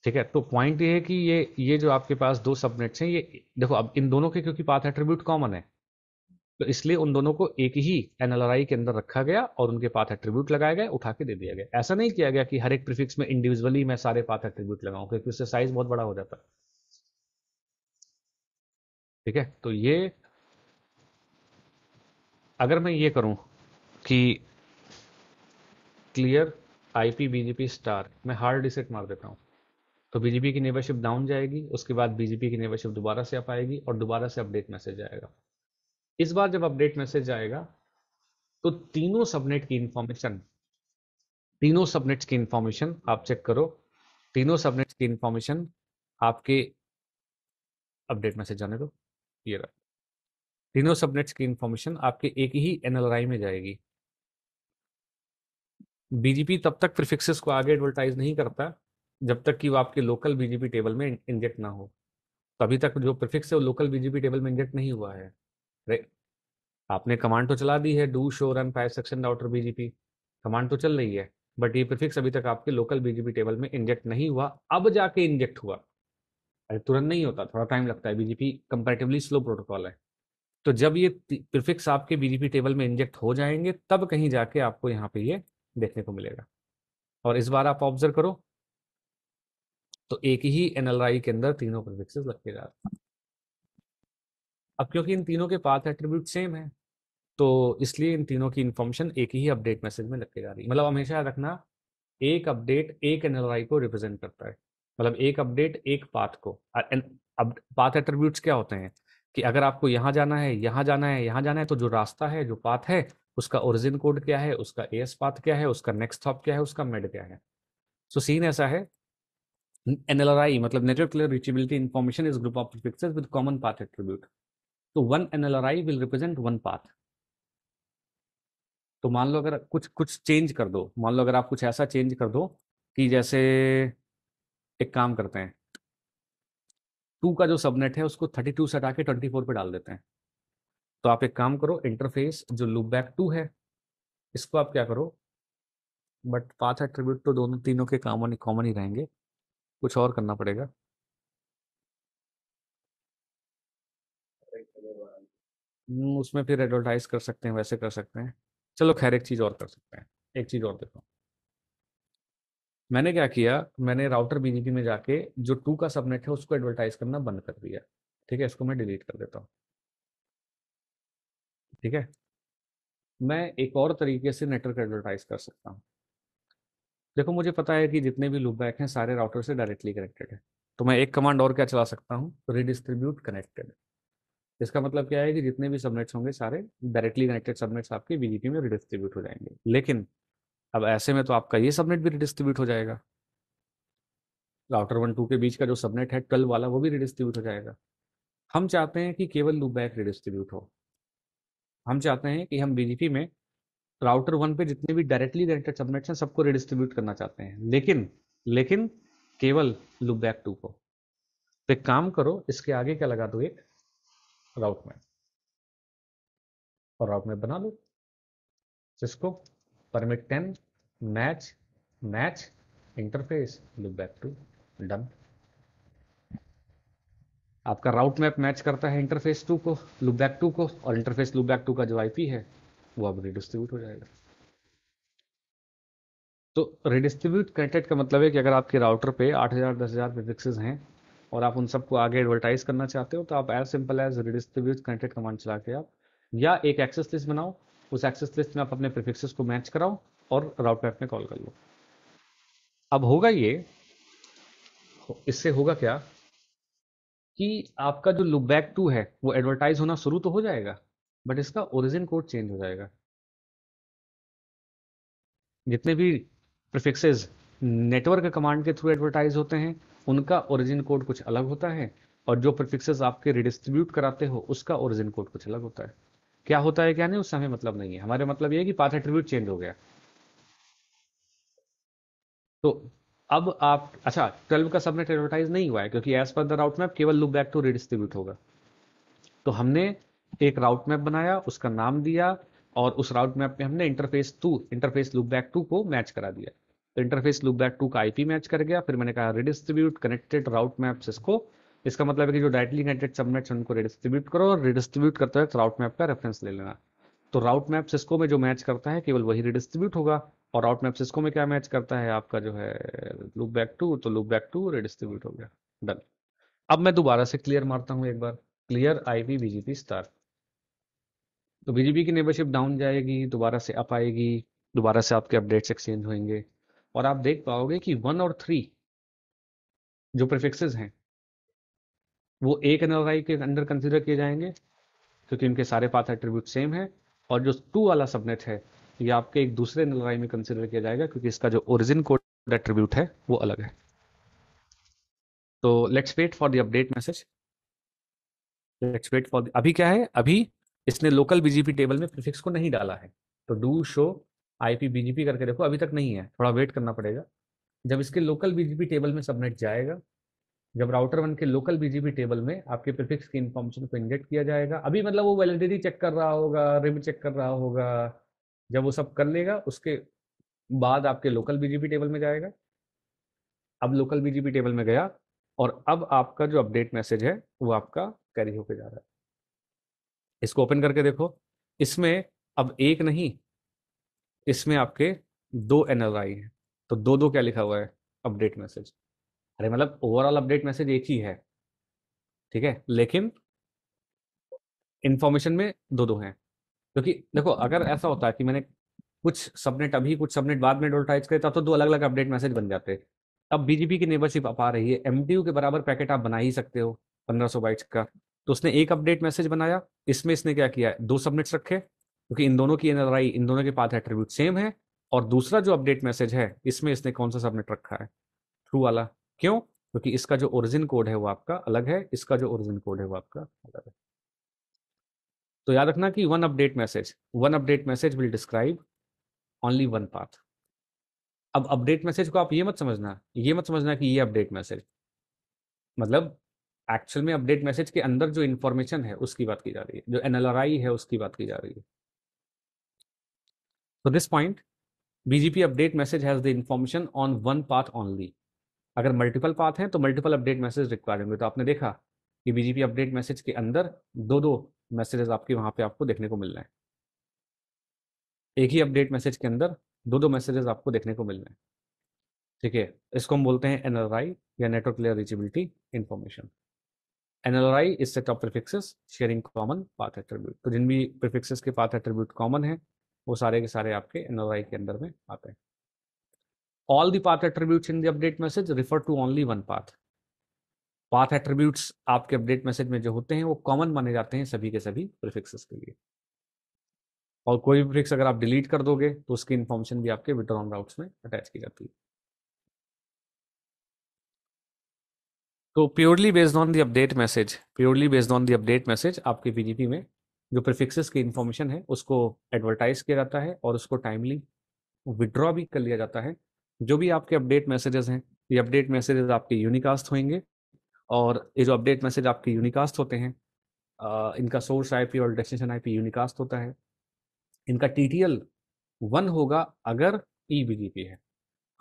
ठीक है तो पॉइंट ये है कि ये ये जो आपके पास दो सबनेट्स हैं ये देखो अब इन दोनों के क्योंकि पाथ एट्रीब्यूट कॉमन है तो इसलिए उन दोनों को एक ही एनएलआरआई के अंदर रखा गया और उनके पाथ एट्रीब्यूट लगाए गए उठा के दे दिया गया ऐसा नहीं किया गया कि हर एक प्रीफिक्स में इंडिविजुअली मैं सारे पाथ एट्रीब्यूट लगाऊं क्योंकि उससे साइज बहुत बड़ा हो जाता है ठीक है तो ये अगर मैं ये करूं कि क्लियर आईपी बीजेपी स्टार मैं हार्ड डिसेट मार देता हूं तो बीजेपी की नेवरशिप डाउन जाएगी उसके बाद बीजेपी की नेवरशिप दोबारा से अप आएगी और दोबारा से अपडेट मैसेज आएगा इस बार जब अपडेट मैसेज आएगा तो तीनों सबनेट की इंफॉर्मेशन तीनों सबनेट्स की इंफॉर्मेशन आप चेक करो तीनों सबनेट्स की इंफॉर्मेशन आपके अपडेट मैसेज जाने दो ये रहा तीनों सबनेट्स की इंफॉर्मेशन आपके एक ही एनएलआई में जाएगी बीजेपी तब तक प्रिफिक्सेस को आगे एडवर्टाइज नहीं करता जब तक कि वो आपके लोकल बीजीपी टेबल में इंजेक्ट ना हो तो अभी तक जो प्रिफिक्स है वो लोकल बीजीपी टेबल में इंजेक्ट नहीं हुआ है राइट आपने कमांड तो चला दी है do show run pipe section router BGP command तो चल रही है बट ये प्रिफिक्स अभी तक आपके लोकल बीजीपी टेबल में इंजेक्ट नहीं हुआ अब जाके इंजेक्ट हुआ अरे तुरंत नहीं होता थोड़ा टाइम लगता है बीजेपी कंपेरेटिवली स्लो प्रोटोकॉल है तो जब ये प्रिफिक्स आपके बीजेपी टेबल में इंजेक्ट हो जाएंगे तब कहीं जाके आपको यहाँ पे ये देखने को मिलेगा और इस बार आप ऑब्जर्व करो तो एक ही एनएलआई के अंदर तीनों प्रीफिक्सेस रखे जाते हैं अब क्योंकि इन तीनों के पाथ एट्रीब्यूट सेम है तो इसलिए इन तीनों की इन्फॉर्मेशन एक ही अपडेट मैसेज में रखी जा रही है मतलब हमेशा याद रखना एक अपडेट एक एनएलआई को रिप्रेजेंट करता है मतलब एक अपडेट एक पाथ को अब पाथ एट्रीब्यूट्स क्या होते हैं कि अगर आपको यहाँ जाना है यहाँ जाना है यहाँ जाना है तो जो रास्ता है जो पाथ है उसका ओरिजिन कोड क्या है उसका एएस पाथ क्या है उसका नेक्स्ट हॉप क्या है उसका मेड क्या है सो so, सीन ऐसा है NLRI मतलब network reachability information is group of prefixes with common path attribute तो one NLRI will represent one path तो मान लो अगर कुछ कुछ चेंज कर दो मान लो अगर आप कुछ ऐसा चेंज कर दो कि जैसे एक काम करते हैं टू का जो सबनेट है उसको थर्टी टू से हटा के ट्वेंटी फोर पे डाल देते हैं तो आप एक काम करो इंटरफेस जो लूप बैक टू है इसको आप क्या करो बट पाथ एट्रीब्यूट तो दोनों तीनों के कॉमन कॉमन ही रहेंगे कुछ और करना पड़ेगा हम्म, उसमें फिर एडवर्टाइज कर सकते हैं वैसे कर सकते हैं चलो खैर एक चीज़ और कर सकते हैं एक चीज़ और देखो मैंने क्या किया मैंने राउटर बीजीपी में जाके जो टू का सबनेट है उसको एडवर्टाइज करना बंद कर दिया ठीक है इसको मैं डिलीट कर देता हूँ ठीक है मैं एक और तरीके से नेटवर्क एडवर्टाइज कर सकता हूँ देखो मुझे पता है कि जितने भी लूपबैक हैं सारे राउटर से डायरेक्टली कनेक्टेड है तो मैं एक कमांड और क्या चला सकता हूँ रिडिस्ट्रीब्यूट कनेक्टेड इसका मतलब क्या है कि जितने भी सबनेट्स होंगे सारे डायरेक्टली कनेक्टेड सबनेट्स आपके वीजीपी में रिडिस्ट्रीब्यूट हो जाएंगे लेकिन अब ऐसे में तो आपका ये सबनेट भी रिडिस्ट्रीब्यूट हो जाएगा राउटर वन टू के बीच का जो सबनेट है ट्वेल्व वाला वो भी रिडिस्ट्रीब्यूट हो जाएगा हम चाहते हैं कि केवल लूपबैक रिडिस्ट्रीब्यूट हो हम चाहते हैं कि हम बीजेपी में राउटर वन पे जितने भी डायरेक्टली डायरेक्टेड सबनेट्स हैं सबको रिडिस्ट्रीब्यूट करना चाहते हैं लेकिन लेकिन केवल लुप बैक टू को तो एक काम करो इसके आगे क्या लगा दो एक राउट में और राउट में बना दो जिसको permit ten match match interface loopback two done आपका राउट मैप मैच करता है इंटरफेस टू को लुप बैक टू को और इंटरफेस लुप बैक टू का जो आईपी है वो अब रिडिस्ट्रीब्यूट हो जाएगा तो रिडिस्ट्रीब्यूट कंटेंट का मतलब है कि अगर आपके राउटर पे 8000 10000 प्रीफिक्सेस हैं और आप उन सबको आगे एडवर्टाइज करना चाहते हो तो आप as simple as redistribute connected command चला के आप या एक एक्सेस लिस्ट बनाओ उस एक्सेस लिस्ट में आप अपने प्रीफिक्सेस को मैच कराओ और राउट मैप में कॉल कर लो अब होगा ये इससे होगा क्या कि आपका जो लुक बैक टू है वो एडवर्टाइज होना शुरू तो हो जाएगा बट इसका ओरिजिन कोड चेंज हो जाएगा जितने भी प्रिफिक्सेस नेटवर्क कमांड के थ्रू एडवर्टाइज होते हैं उनका ओरिजिन कोड कुछ अलग होता है और जो प्रिफिक्सेस आपके रिडिस्ट्रीब्यूट कराते हो उसका ओरिजिन कोड कुछ अलग होता है क्या होता है क्या नहीं उससे हमें मतलब नहीं है हमारे मतलब ये है कि पाथ एट्रीब्यूट चेंज हो गया तो अब आप अच्छा ट्वेल्व का सबनेट एडवर्टाइज नहीं हुआ है क्योंकि as per the route map केवल लुक बैक टू रिडिस्ट्रीब्यूट होगा तो हमने एक राउट मैप बनाया उसका नाम दिया और उस राउट मैप में हमने interface two interface loopback two को मैच करा दिया तो इंटरफेस लुकबैक टू का आईपी मैच कर गया फिर मैंने कहा रिडिस्ट्रीब्यूट कनेक्टेड राउट मैप्स इसको इसका मतलब है कि जो डायरेक्टली कनेक्टेड सबनेट्स उनको रिडिस्ट्रीब्यूट करो और रिडिस्ट्रीब्यूट करते वक्त राउट मैप का रेफरेंस ले लेना तो राउट मैप सिस्को में जो मैच करता है केवल वही रिडिस्ट्रीब्यूट होगा और राउट मैप सिस्को में क्या मैच करता है आपका जो है लुक बैक टू तो लुक बैक टू रिडिस्ट्रीब्यूट हो गया डन अब मैं दोबारा से क्लियर मारता हूँ एक बार क्लियर आईवी बीजेपी स्टार तो बीजेपी की नेबरशिप डाउन जाएगी दोबारा से अप आएगी दोबारा से आपके अपडेट्स एक्सचेंज होंगे और आप देख पाओगे कि वन और थ्री जो प्रिफिक्सेस हैं वो एक एन के अंडर कंसिडर किए जाएंगे क्योंकि इनके सारे पाथ एट्रीब्यूट सेम है और जो टू वाला सबनेट है ये आपके एक दूसरे एन में कंसिडर किया जाएगा क्योंकि इसका जो ओरिजिन कोड एट्रीब्यूट है वो अलग है तो let's wait for the update message wait for अभी क्या है अभी इसने लोकल बीजेपी टेबल में प्रीफिक्स को नहीं डाला है तो डू शो आईपी बीजेपी करके देखो अभी तक नहीं है थोड़ा वेट करना पड़ेगा जब इसके लोकल बीजेपी टेबल में सबनेट जाएगा जब राउटर वन के लोकल बीजेपी टेबल में आपके प्रीफिक्स की इन्फॉर्मेशन को इंजेक्ट किया जाएगा अभी मतलब वो वैलिडिटी चेक कर रहा होगा रिम चेक कर रहा होगा जब वो सब कर लेगा उसके बाद आपके लोकल बीजेपी टेबल में जाएगा अब लोकल बीजेपी टेबल में गया और अब आपका जो अपडेट मैसेज है वो आपका कैरी होकर जा रहा है इसको ओपन करके देखो इसमें अब एक नहीं इसमें आपके दो एन आई हैं तो दो दो क्या लिखा हुआ है अपडेट मैसेज अरे मतलब ओवरऑल अपडेट मैसेज एक ही है ठीक है लेकिन इंफॉर्मेशन में दो दो हैं क्योंकि तो देखो अगर ऐसा होता है कि मैंने कुछ सबनेट अभी कुछ सबनेट बाद में डोल्टाइज करे तब तो दो अलग अलग अपडेट मैसेज बन जाते अब बीजेपी की नेबरशिप आ रही है एम के बराबर पैकेट आप बना ही सकते हो पंद्रह सौ का तो उसने एक अपडेट मैसेज बनाया इसमें इसने क्या किया दो सबनेट्स रखे क्योंकि इन दोनों की एनआरआई इन दोनों के पाथ एट्रीब्यूट सेम है और दूसरा जो अपडेट मैसेज है इसमें इसने कौन सा सबनेट रखा है ट्रू वाला क्यों क्योंकि इसका जो ओरिजिन कोड है वो आपका अलग है इसका जो ओरिजिन कोड है वो आपका अलग है तो याद रखना कि one update message one update message will describe only one path अब अपडेट मैसेज को आप ये मत समझना ये मत समझना कि ये अपडेट मैसेज मतलब एक्चुअल में अपडेट मैसेज के अंदर जो इन्फॉर्मेशन है उसकी बात की जा रही है जो एनएलआरआई है उसकी बात की जा रही है तो this point BGP update message has the information on one path only अगर मल्टीपल पाथ हैं तो मल्टीपल अपडेट मैसेज रिक्वायर होंगे तो आपने देखा कि बीजेपी अपडेट मैसेज के अंदर दो दो मैसेजेस आपके वहां पे आपको देखने को मिल रहे हैं एक ही अपडेट मैसेज के अंदर दो दो मैसेजेस आपको देखने को मिल रहे हैं ठीक है इसको हम बोलते हैं एनआरआई या network layer reachability information NLRI is set of prefixes sharing common path attribute. तो जिन भी prefixes के path attribute common है वो सारे के सारे आपके NLRI के अंदर में आते हैं all the path attributes in the update message refer to only one path path attributes आपके update message में जो होते हैं वो common माने जाते हैं सभी के सभी prefixes के लिए और कोई भी प्रिफिक्स अगर आप डिलीट कर दोगे तो उसकी इन्फॉर्मेशन भी आपके विड्रॉन राउट्स में अटैच की जाती है तो purely based on the update message purely based on the update message आपके बीजेपी में जो प्रिफिक्सेस की इन्फॉर्मेशन है उसको एडवर्टाइज किया जाता है और उसको टाइमली विड्रॉ भी कर लिया जाता है जो भी आपके अपडेट मैसेजेस हैं ये अपडेट मैसेजेस आपके यूनिकास्ट होंगे और ये जो अपडेट मैसेज आपके यूनिकास्ट होते हैं आ, इनका सोर्स आईपी और डेस्टिनेशन आईपी यूनिकास्ट होता है इनका टीटीएल वन होगा अगर ई e बीजेपी है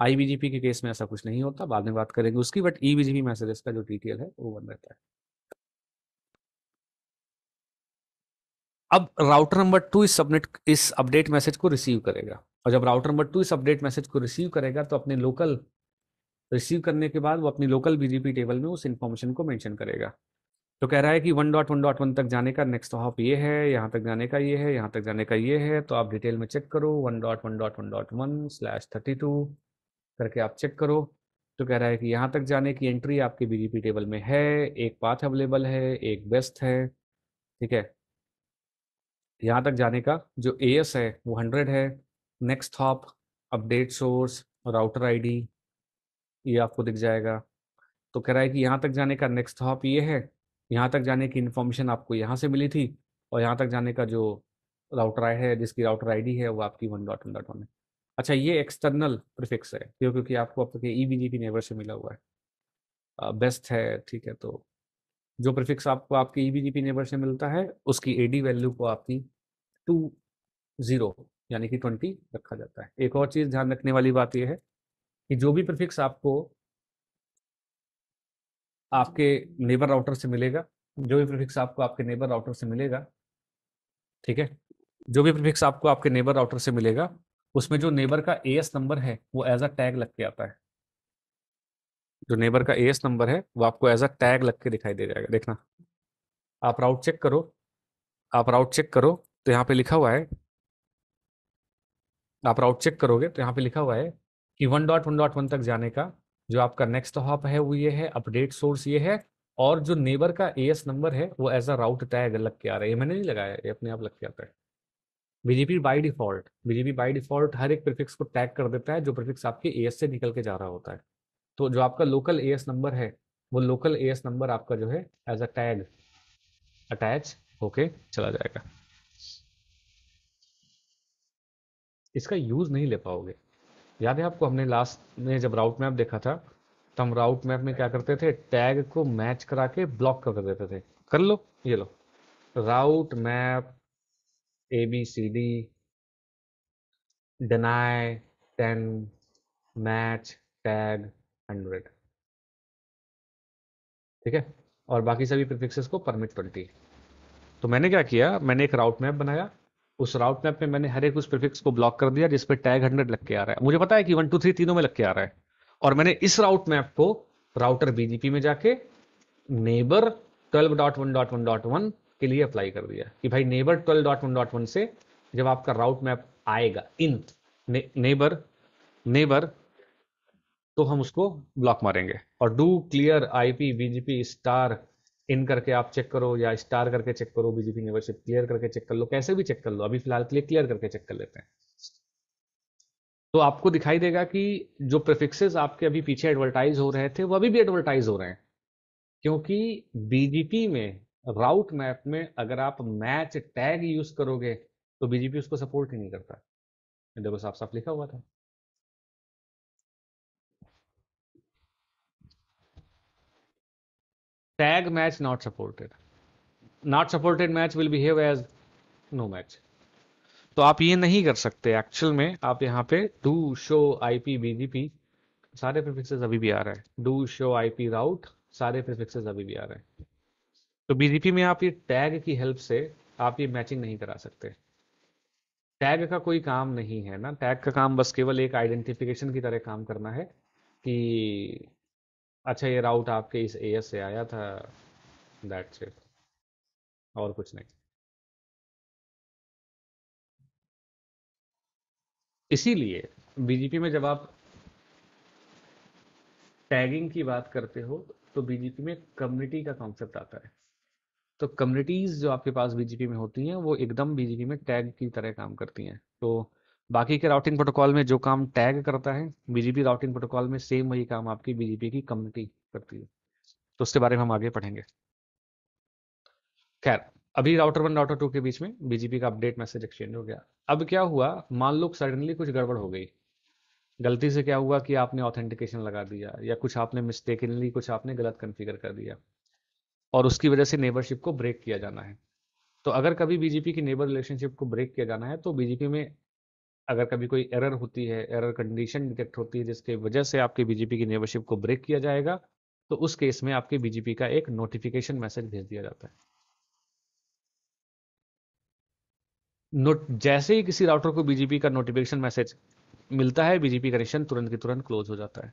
आईबीजीपी के केस में ऐसा कुछ नहीं होता बाद में बात करेंगे उसकी बट ईबीजीपी मैसेजेस का जो डिटेल है वो बन रहता है अब राउटर नंबर टू इस सबनेट इस अपडेट मैसेज को रिसीव करेगा और जब राउटर नंबर टू इस अपडेट मैसेज को रिसीव करेगा तो अपने लोकल रिसीव करने के बाद वो अपनी लोकल बीजीपी टेबल में उस इन्फॉर्मेशन को मेंशन करेगा तो कह रहा है कि one dot one dot one तक जाने का नेक्स्ट हॉप तो ये है यहाँ तक जाने का ये है यहाँ तक जाने का ये है तो आप डिटेल में चेक करो one dot one dot one dot one slash thirty two करके आप चेक करो तो कह रहा है कि यहाँ तक जाने की एंट्री आपके बीजेपी टेबल में है एक पाथ अवेलेबल है एक बेस्ट है ठीक है यहाँ तक जाने का जो ए एस है वो हंड्रेड है next hop update source router ID ये आपको दिख जाएगा तो कह रहा है कि यहाँ तक जाने का नेक्स्ट हॉप ये है यहाँ तक जाने की इन्फॉर्मेशन आपको यहाँ से मिली थी और यहाँ तक जाने का जो राउटर आई है जिसकी राउटर आईडी है वो आपकी one dot one dot one है अच्छा ये एक्सटर्नल प्रिफिक्स है क्यों क्योंकि आपको आपके E e B G P neighbour से मिला हुआ है बेस्ट है ठीक है तो जो प्रिफिक्स आपको आपके E B G e P neighbour से मिलता है उसकी ए डी वैल्यू को आपकी टू ज़ीरो यानी कि ट्वेंटी रखा जाता है एक और चीज़ ध्यान रखने वाली बात यह है कि जो भी प्रिफिक्स आपको आपके नेबर राउटर से मिलेगा जो भी प्रिफिक्स आपको आपके नेबर राउटर से मिलेगा ठीक है जो भी प्रिफिक्स आपको आपके नेबर राउटर से मिलेगा उसमें जो नेबर का ए एस नंबर है वो एज अ टैग लग के आता है जो नेबर का ए एस नंबर है वो आपको एज अ टैग लग के दिखाई दे जाएगा देखना आप राउट चेक करो आप राउट चेक करो तो यहाँ पे लिखा हुआ है आप राउट चेक करोगे तो यहाँ पे लिखा हुआ है कि one dot one dot one तक जाने का जो आपका नेक्स्ट हॉप है वो ये है अपडेट सोर्स ये है और जो नेबर का ए एस नंबर है वो एज अ राउट टैग लग के आ रहा है ये मैंने नहीं लगाया ये अपने आप लग के आता है BGP by default BGP by default हर एक प्रीफिक्स को टैग कर देता है जो प्रीफिक्स आपके ए से निकल के जा रहा होता है तो जो आपका लोकल ए नंबर है वो लोकल ए नंबर आपका जो है एज अ टैग अटैच होके चला जाएगा इसका यूज नहीं ले पाओगे याद है आपको हमने लास्ट में जब राउट मैप देखा था तो हम राउट मैप में क्या करते थे टैग को मैच करा के ब्लॉक कर देते थे कर लो ये लो route map A, B, C, D, deny, 10, match, tag, 100. ठीक है और बाकी सभी प्रिफिक्सेस को परमिट ट्वेंटी तो मैंने क्या किया मैंने एक राउट मैप बनाया उस राउट मैप में मैंने हर एक उस प्रिफिक्स को ब्लॉक कर दिया जिसपे टैग हंड्रेड लग के आ रहा है मुझे पता है कि वन टू थ्री तीनों में लग के आ रहा है और मैंने इस राउट मैप को राउटर बीजीपी में जाके neighbour twelve dot one dot one dot one के लिए अप्लाई कर दिया कि भाई neighbour twelve dot dot one one से जब आपका राउट मैप आएगा इन नेबर नेबर तो हम उसको ब्लॉक मारेंगे और do clear IP BGP star in करके आप चेक करो या स्टार करके चेक करो बीजेपी नेबरशिप क्लियर करके चेक कर लो कैसे भी चेक कर लो अभी फिलहाल के लिए क्लियर करके चेक कर लेते हैं तो आपको दिखाई देगा कि जो प्रिफिक्सेस आपके अभी पीछे एडवर्टाइज हो रहे थे वो अभी भी एडवर्टाइज हो रहे हैं क्योंकि बीजेपी में राउट मैप में अगर आप मैच टैग यूज करोगे तो बीजेपी उसको सपोर्ट ही नहीं करता देखो साफ साफ लिखा हुआ था tag match not supported not supported match will behave as no match तो आप ये नहीं कर सकते एक्चुअल में आप यहाँ पे डू शो आई पी बीजेपी सारे प्रिफिक्सेस अभी भी आ रहे हैं डू शो आई पी राउट सारे प्रिफिक्सेस अभी भी आ रहे हैं तो बीजीपी में आप ये टैग की हेल्प से आप ये मैचिंग नहीं करा सकते टैग का कोई काम नहीं है ना टैग का काम बस केवल एक आइडेंटिफिकेशन की तरह काम करना है कि अच्छा ये राउट आपके इस एएस से आया था दैट इट और कुछ नहीं इसीलिए बीजेपी में जब आप टैगिंग की बात करते हो तो बीजेपी में कम्युनिटी का कॉन्सेप्ट आता है तो कम्युनिटीज़ जो आपके पास बीजीपी में होती हैं वो एकदम बीजीपी में टैग की तरह काम करती हैं तो बाकी के राउटिंग प्रोटोकॉल में जो काम टैग करता है बीजीपी राउटिंग प्रोटोकॉल में सेम वही काम आपकी बीजीपी की कम्युनिटी करती है तो उसके बारे में हम आगे पढ़ेंगे खैर अभी राउटर वन राउटर टू के बीच में बीजीपी का अपडेट मैसेज एक्सचेंज हो गया अब क्या हुआ मान लो सडनली कुछ गड़बड़ हो गई गलती से क्या हुआ कि आपने ऑथेंटिकेशन लगा दिया या कुछ आपने मिस्टेकनली कुछ आपने गलत कन्फिगर कर दिया और उसकी वजह से नेबरशिप को ब्रेक किया जाना है तो अगर कभी बीजेपी की नेबर रिलेशनशिप को ब्रेक किया जाना है तो बीजेपी में अगर कभी कोई एरर होती है एरर कंडीशन डिटेक्ट होती है जिसके वजह से आपके बीजेपी की नेबरशिप को ब्रेक किया जाएगा तो उस केस में आपके बीजेपी का एक नोटिफिकेशन मैसेज भेज दिया जाता है नोट जैसे ही किसी राउटर को बीजेपी का नोटिफिकेशन मैसेज मिलता है बीजेपी कनेक्शन तुरंत की तुरंत क्लोज हो जाता है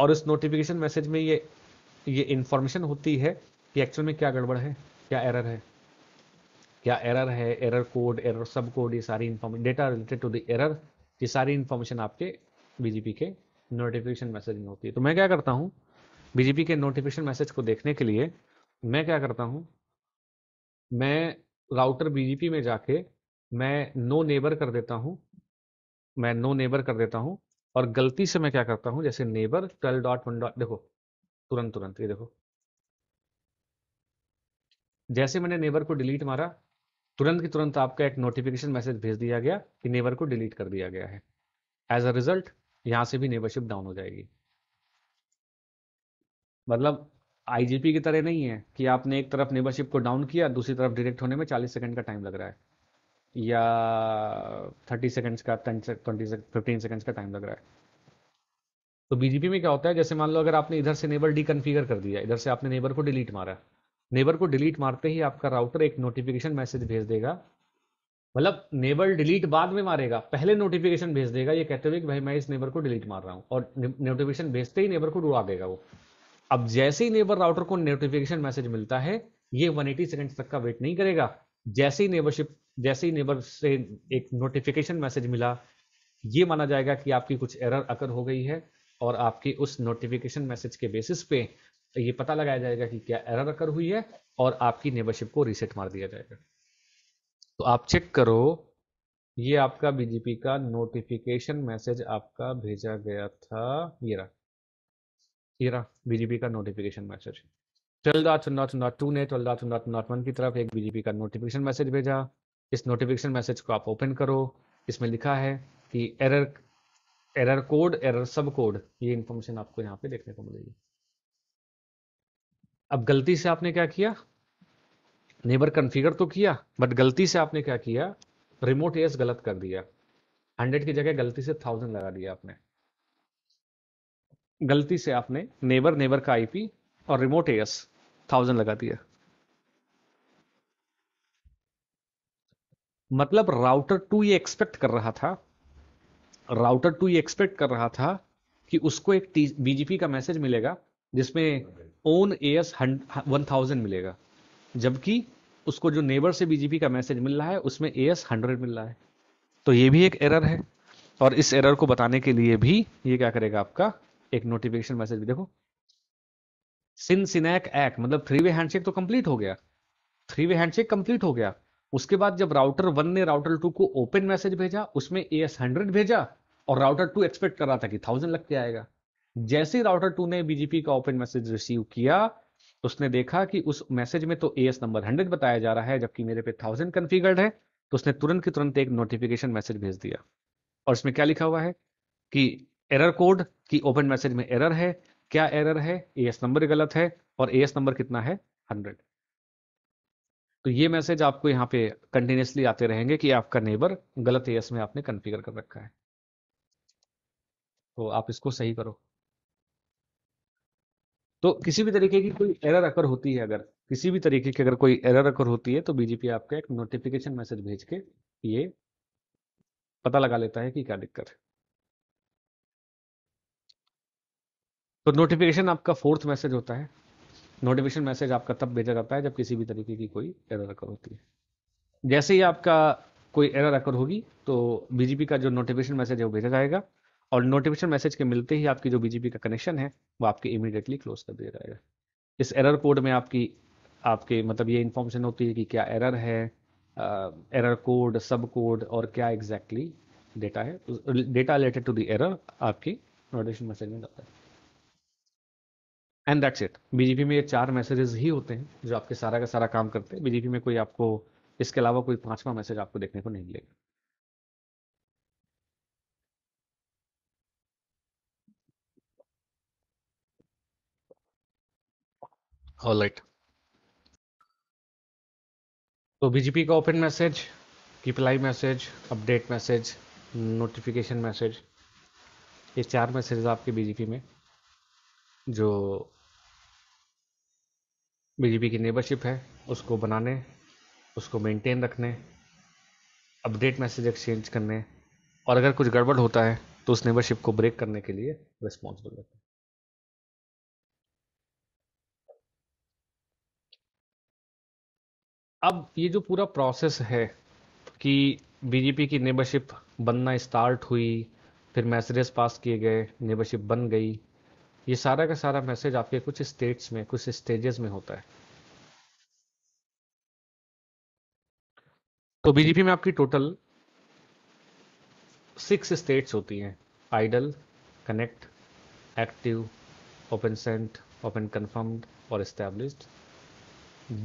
और इस नोटिफिकेशन मैसेज में ये ये इन्फॉर्मेशन होती है कि एक्चुअल में क्या गड़बड़ है क्या एरर है क्या एरर है error code error sub code ये सारी information data related to the error ये सारी इंफॉर्मेशन आपके बीजेपी के नोटिफिकेशन मैसेज में होती है तो मैं क्या करता हूँ बीजेपी के नोटिफिकेशन मैसेज को देखने के लिए मैं क्या करता हूँ मैं राउटर बीजेपी में जाके मैं नो नेबर कर देता हूँ मैं नो नेबर कर देता हूँ और गलती से मैं क्या करता हूँ जैसे neighbour twelve dot one dot देखो तुरंत तुरंत ये देखो जैसे मैंने नेबर को डिलीट मारा तुरंत की तुरंत आपका एक नोटिफिकेशन मैसेज भेज दिया गया कि नेबर को डिलीट कर दिया गया है एज अ रिजल्ट यहां से भी नेबरशिप डाउन हो जाएगी मतलब आईजीपी की तरह नहीं है कि आपने एक तरफ नेबरशिप को डाउन किया दूसरी तरफ डिटेक्ट होने में चालीस सेकंड का टाइम लग रहा है या थर्टी सेकंड्स का ट्वेंटी सेकंड सेकंड्स का टाइम लग रहा है तो बीजेपी में क्या होता है जैसे मान लो अगर आपने इधर से नेबर डिकन्फिगर कर दिया इधर से आपने नेबर को डिलीट मारा नेबर को डिलीट मारते ही आपका राउटर एक नोटिफिकेशन मैसेज भेज देगा मतलब नेबर डिलीट बाद में मारेगा पहले नोटिफिकेशन भेज देगा ये कहते हुए कि भाई मैं इस नेबर को डिलीट मार रहा हूँ और नोटिफिकेशन भेजते ही नेबर को रुड़ा देगा वो अब जैसे ही नेबर राउटर को नोटिफिकेशन मैसेज मिलता है ये 180 सेकेंड तक का वेट नहीं करेगा जैसे ही नेबरशिप जैसे ही नेबर से एक नोटिफिकेशन मैसेज मिला ये माना जाएगा कि आपकी कुछ एरर अकर हो गई है और आपके उस नोटिफिकेशन मैसेज के बेसिस पे ये पता लगाया जाएगा कि क्या एरर अकर हुई है और आपकी नेबरशिप को रीसेट मार दिया जाएगा तो आप चेक करो ये आपका बीजेपी का नोटिफिकेशन मैसेज आपका भेजा गया था ये रहा ये रहा बीजेपी का notification message twelve dot one two ने ट्वेल्व डॉट वन वन की तरफ एक बीजेपी का नोटिफिकेशन मैसेज भेजा इस नोटिफिकेशन मैसेज को आप ओपन करो इसमें लिखा है कि error error code error sub code ये इंफॉर्मेशन आपको यहां पे देखने को मिलेगी अब गलती से आपने क्या किया नेबर कन्फिगर तो किया बट गलती से आपने क्या किया रिमोट एस गलत कर दिया हंड्रेड की जगह गलती से थाउजेंड लगा दिया आपने गलती से आपने नेबर नेबर का आईपी और रिमोट एस थाउजेंड लगा दिया मतलब राउटर टू ये एक्सपेक्ट कर रहा था राउटर टू ये एक्सपेक्ट कर रहा था कि उसको एक बीजीपी का मैसेज मिलेगा जिसमें own A S one thousand मिलेगा जबकि उसको जो नेबर से बीजेपी का मैसेज मिल रहा है उसमें ए एस हंड्रेड मिल रहा है तो ये भी एक एरर है और इस एरर को बताने के लिए भी ये क्या करेगा आपका एक नोटिफिकेशन मैसेज भी देखो सिन सिनैक एक्ट मतलब थ्री वे हैंडशेक तो कंप्लीट हो गया थ्री वे हैंडशेक कंप्लीट हो गया उसके बाद जब राउटर वन ने राउटर टू को ओपन मैसेज भेजा उसमें ए एस हंड्रेड भेजा और राउटर टू एक्सपेक्ट कर रहा था कि थाउजेंड लग के आएगा जैसे ही राउटर टू ने बीजेपी का ओपन मैसेज रिसीव किया उसने देखा कि उस मैसेज में तो ए एस नंबर हंड्रेड बताया जा रहा है जबकि मेरे पे थाउजेंड कन्फिगर्ड है तो उसने तुरंत की तुरंत एक नोटिफिकेशन मैसेज भेज दिया और इसमें क्या लिखा हुआ है कि एरर कोड की ओपन मैसेज में एरर है क्या एरर है ए एस नंबर गलत है और ए एस नंबर कितना है हंड्रेड तो ये मैसेज आपको यहाँ पे कंटिन्यूसली आते रहेंगे कि आपका नेबर गलत एस में आपने कन्फिगर कर रखा है तो आप इसको सही करो तो किसी भी तरीके की कोई एरर अकर होती है अगर किसी भी तरीके की अगर कोई एरर अकर होती है तो बीजेपी आपका एक नोटिफिकेशन मैसेज भेज के ये पता लगा लेता है कि क्या दिक्कत है तो नोटिफिकेशन आपका फोर्थ मैसेज होता है नोटिफिकेशन मैसेज आपका तब भेजा जाता है जब किसी भी तरीके की कोई एरर अकर होती है जैसे ही आपका कोई एरर अकर होगी तो बीजेपी का जो नोटिफिकेशन मैसेज है वो भेजा जाएगा और नोटिफिकेशन मैसेज के मिलते ही आपकी जो बीजेपी का कनेक्शन है वो आपके इमीडिएटली क्लोज कर दिया जाएगा इस एरर कोड में आपकी आपके मतलब ये इन्फॉर्मेशन होती है कि क्या एरर है एरर कोड सब कोड और क्या एग्जैक्टली exactly डेटा है data related to the error आपकी नोटिफिकेशन मैसेज में जाता है एंड दैट्स इट बीजेपी में ये चार मैसेजेस ही होते हैं जो आपके सारा का सारा काम करते हैं बीजेपी में कोई आपको इसके अलावा कोई पांचवा मैसेज आपको देखने को नहीं मिलेगा right. तो बीजेपी का open message reply message update message notification message ये चार मैसेज आपके बीजेपी में जो बीजेपी की नेबरशिप है उसको बनाने उसको मेंटेन रखने अपडेट मैसेज एक्सचेंज करने और अगर कुछ गड़बड़ होता है तो उस नेबरशिप को ब्रेक करने के लिए रिस्पॉन्सिबल रहते हैं अब ये जो पूरा प्रोसेस है कि बीजेपी की नेबरशिप बनना स्टार्ट हुई फिर मैसेजेस पास किए गए नेबरशिप बन गई ये सारा का सारा मैसेज आपके कुछ स्टेट्स में कुछ स्टेजेस में होता है तो बीजेपी में आपकी टोटल सिक्स स्टेट्स होती हैं idle connect active open sent open confirmed और इस्टेब्लिश्ड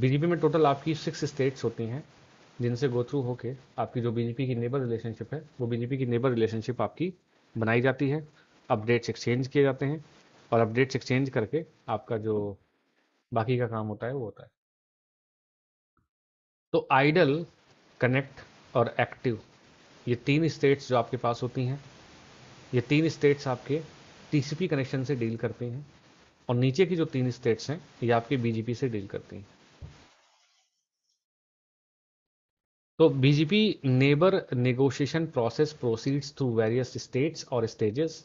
बीजेपी में टोटल आपकी सिक्स स्टेट्स होती हैं जिनसे गो थ्रू होके आपकी जो बीजेपी की नेबर रिलेशनशिप है वो बीजेपी की नेबर रिलेशनशिप आपकी बनाई जाती है अपडेट्स एक्सचेंज किए जाते हैं और अपडेट्स एक्सचेंज करके आपका जो बाकी का काम होता है वो होता है तो आइडल कनेक्ट और एक्टिव ये तीन स्टेट्स जो आपके पास होती हैं ये तीन स्टेट्स आपके टीसीपी कनेक्शन से डील करती हैं और नीचे की जो तीन स्टेट्स हैं ये आपके बीजीपी से डील करती हैं तो BGP neighbour negotiation process proceeds through various states और stages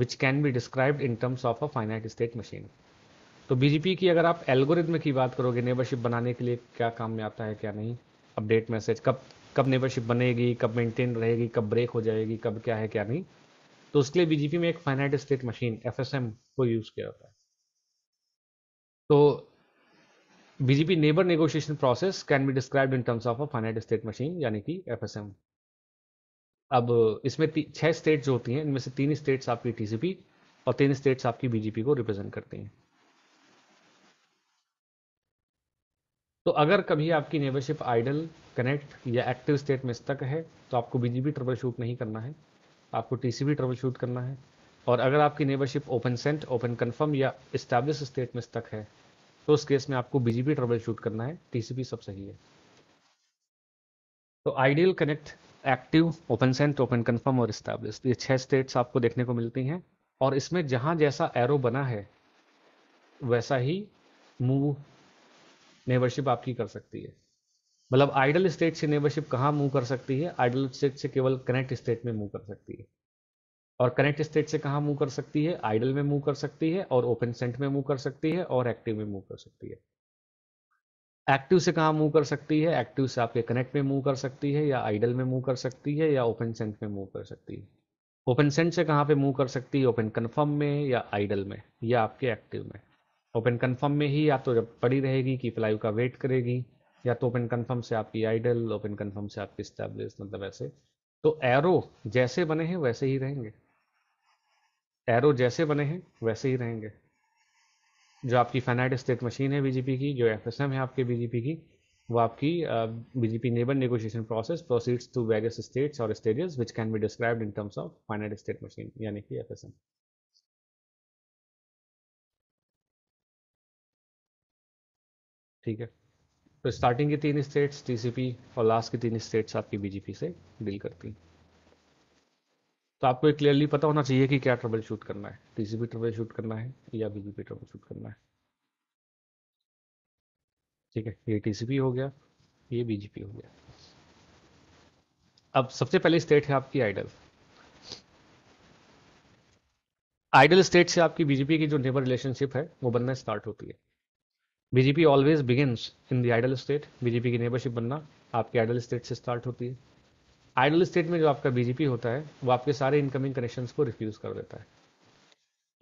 which can be described in terms of a finite state machine तो बीजेपी की अगर आप एल्गोरिथम की बात करोगे नेबरशिप बनाने के लिए क्या काम में आता है क्या नहीं अपडेट मैसेज कब कब नेबरशिप बनेगी कब मेंटेन रहेगी कब ब्रेक हो जाएगी कब क्या है क्या नहीं तो उसके लिए बीजीपी में एक फाइनाइट स्टेट मशीन एफ को यूज़ किया जाता है तो BGP neighbour negotiation process can be described in terms of a finite state machine यानी कि एफ अब इसमें छह स्टेट्स होती हैं इनमें से तीन स्टेट्स आपकी टीसीपी और तीन स्टेट्स आपकी बीजेपी को रिप्रेजेंट करती हैं तो अगर कभी आपकी नेबरशिप आइडल कनेक्ट या एक्टिव स्टेट में तक है तो आपको बीजेपी ट्रबल शूट नहीं करना है आपको टीसीपी ट्रबल शूट करना है और अगर आपकी neighbourship open sent open confirm या इस्टेब्लिश स्टेट में तक है तो उस केस में आपको बीजेपी ट्रबल शूट करना है टीसीपी सब सही है तो ideal connect active open sent open confirm और इस्टेब्लिश ये छह स्टेट्स आपको देखने को मिलती हैं और इसमें जहाँ जैसा एरो बना है वैसा ही मूव नेबरशिप आपकी कर सकती है मतलब आइडल स्टेट से नेबरशिप कहाँ मूव कर सकती है आइडल स्टेट से केवल कनेक्ट स्टेट में मूव कर सकती है और कनेक्ट स्टेट से कहाँ मूव कर सकती है आइडल में मूव कर सकती है और ओपन सेंट में मूव कर सकती है और एक्टिव में मूव कर सकती है एक्टिव से कहाँ मूव कर सकती है एक्टिव से आपके कनेक्ट में मूव कर सकती है या आइडल में मूव कर सकती है या ओपन सेंट में मूव कर सकती है ओपन सेंट से कहाँ पे मूव कर सकती है ओपन कन्फर्म में या आइडल में या आपके एक्टिव में ओपन कन्फर्म में ही या तो जब पड़ी रहेगी कि फ्लाइव का वेट करेगी या तो ओपन कन्फर्म से आपकी आइडल ओपन कन्फर्म से आपकी स्टैब्लिश मतलब ऐसे तो एरो जैसे बने हैं वैसे ही रहेंगे एरो जैसे बने हैं वैसे ही रहेंगे जो आपकी फाइनाइट स्टेट मशीन है बीजेपी की जो एफ है आपके बीजेपी की वो आपकी BGP neighbour negotiation process proceeds to various states और stages which can be describe in terms of finite state machine यानी कि एफ ठीक है तो स्टार्टिंग की तीन स्टेट्स टीसीपी और लास्ट के तीन स्टेट्स आपकी बीजेपी से डील करती हैं तो आपको एक क्लियरली पता होना चाहिए कि क्या ट्रबल शूट करना है टीसीपी ट्रबल शूट करना है या बीजीपी ट्रबल शूट करना है ठीक है ये टीसीपी हो गया ये बीजीपी हो गया अब सबसे पहले स्टेट है आपकी आइडल आइडल स्टेट से आपकी बीजेपी की जो नेबर रिलेशनशिप है वो बनना स्टार्ट होती है BGP always begin in the idle state BGP की नेबरशिप बनना आपकी आइडल स्टेट से स्टार्ट होती है आइडल स्टेट में जो आपका बीजेपी होता है वो आपके सारे इनकमिंग कनेक्शन को रिफ्यूज कर देता है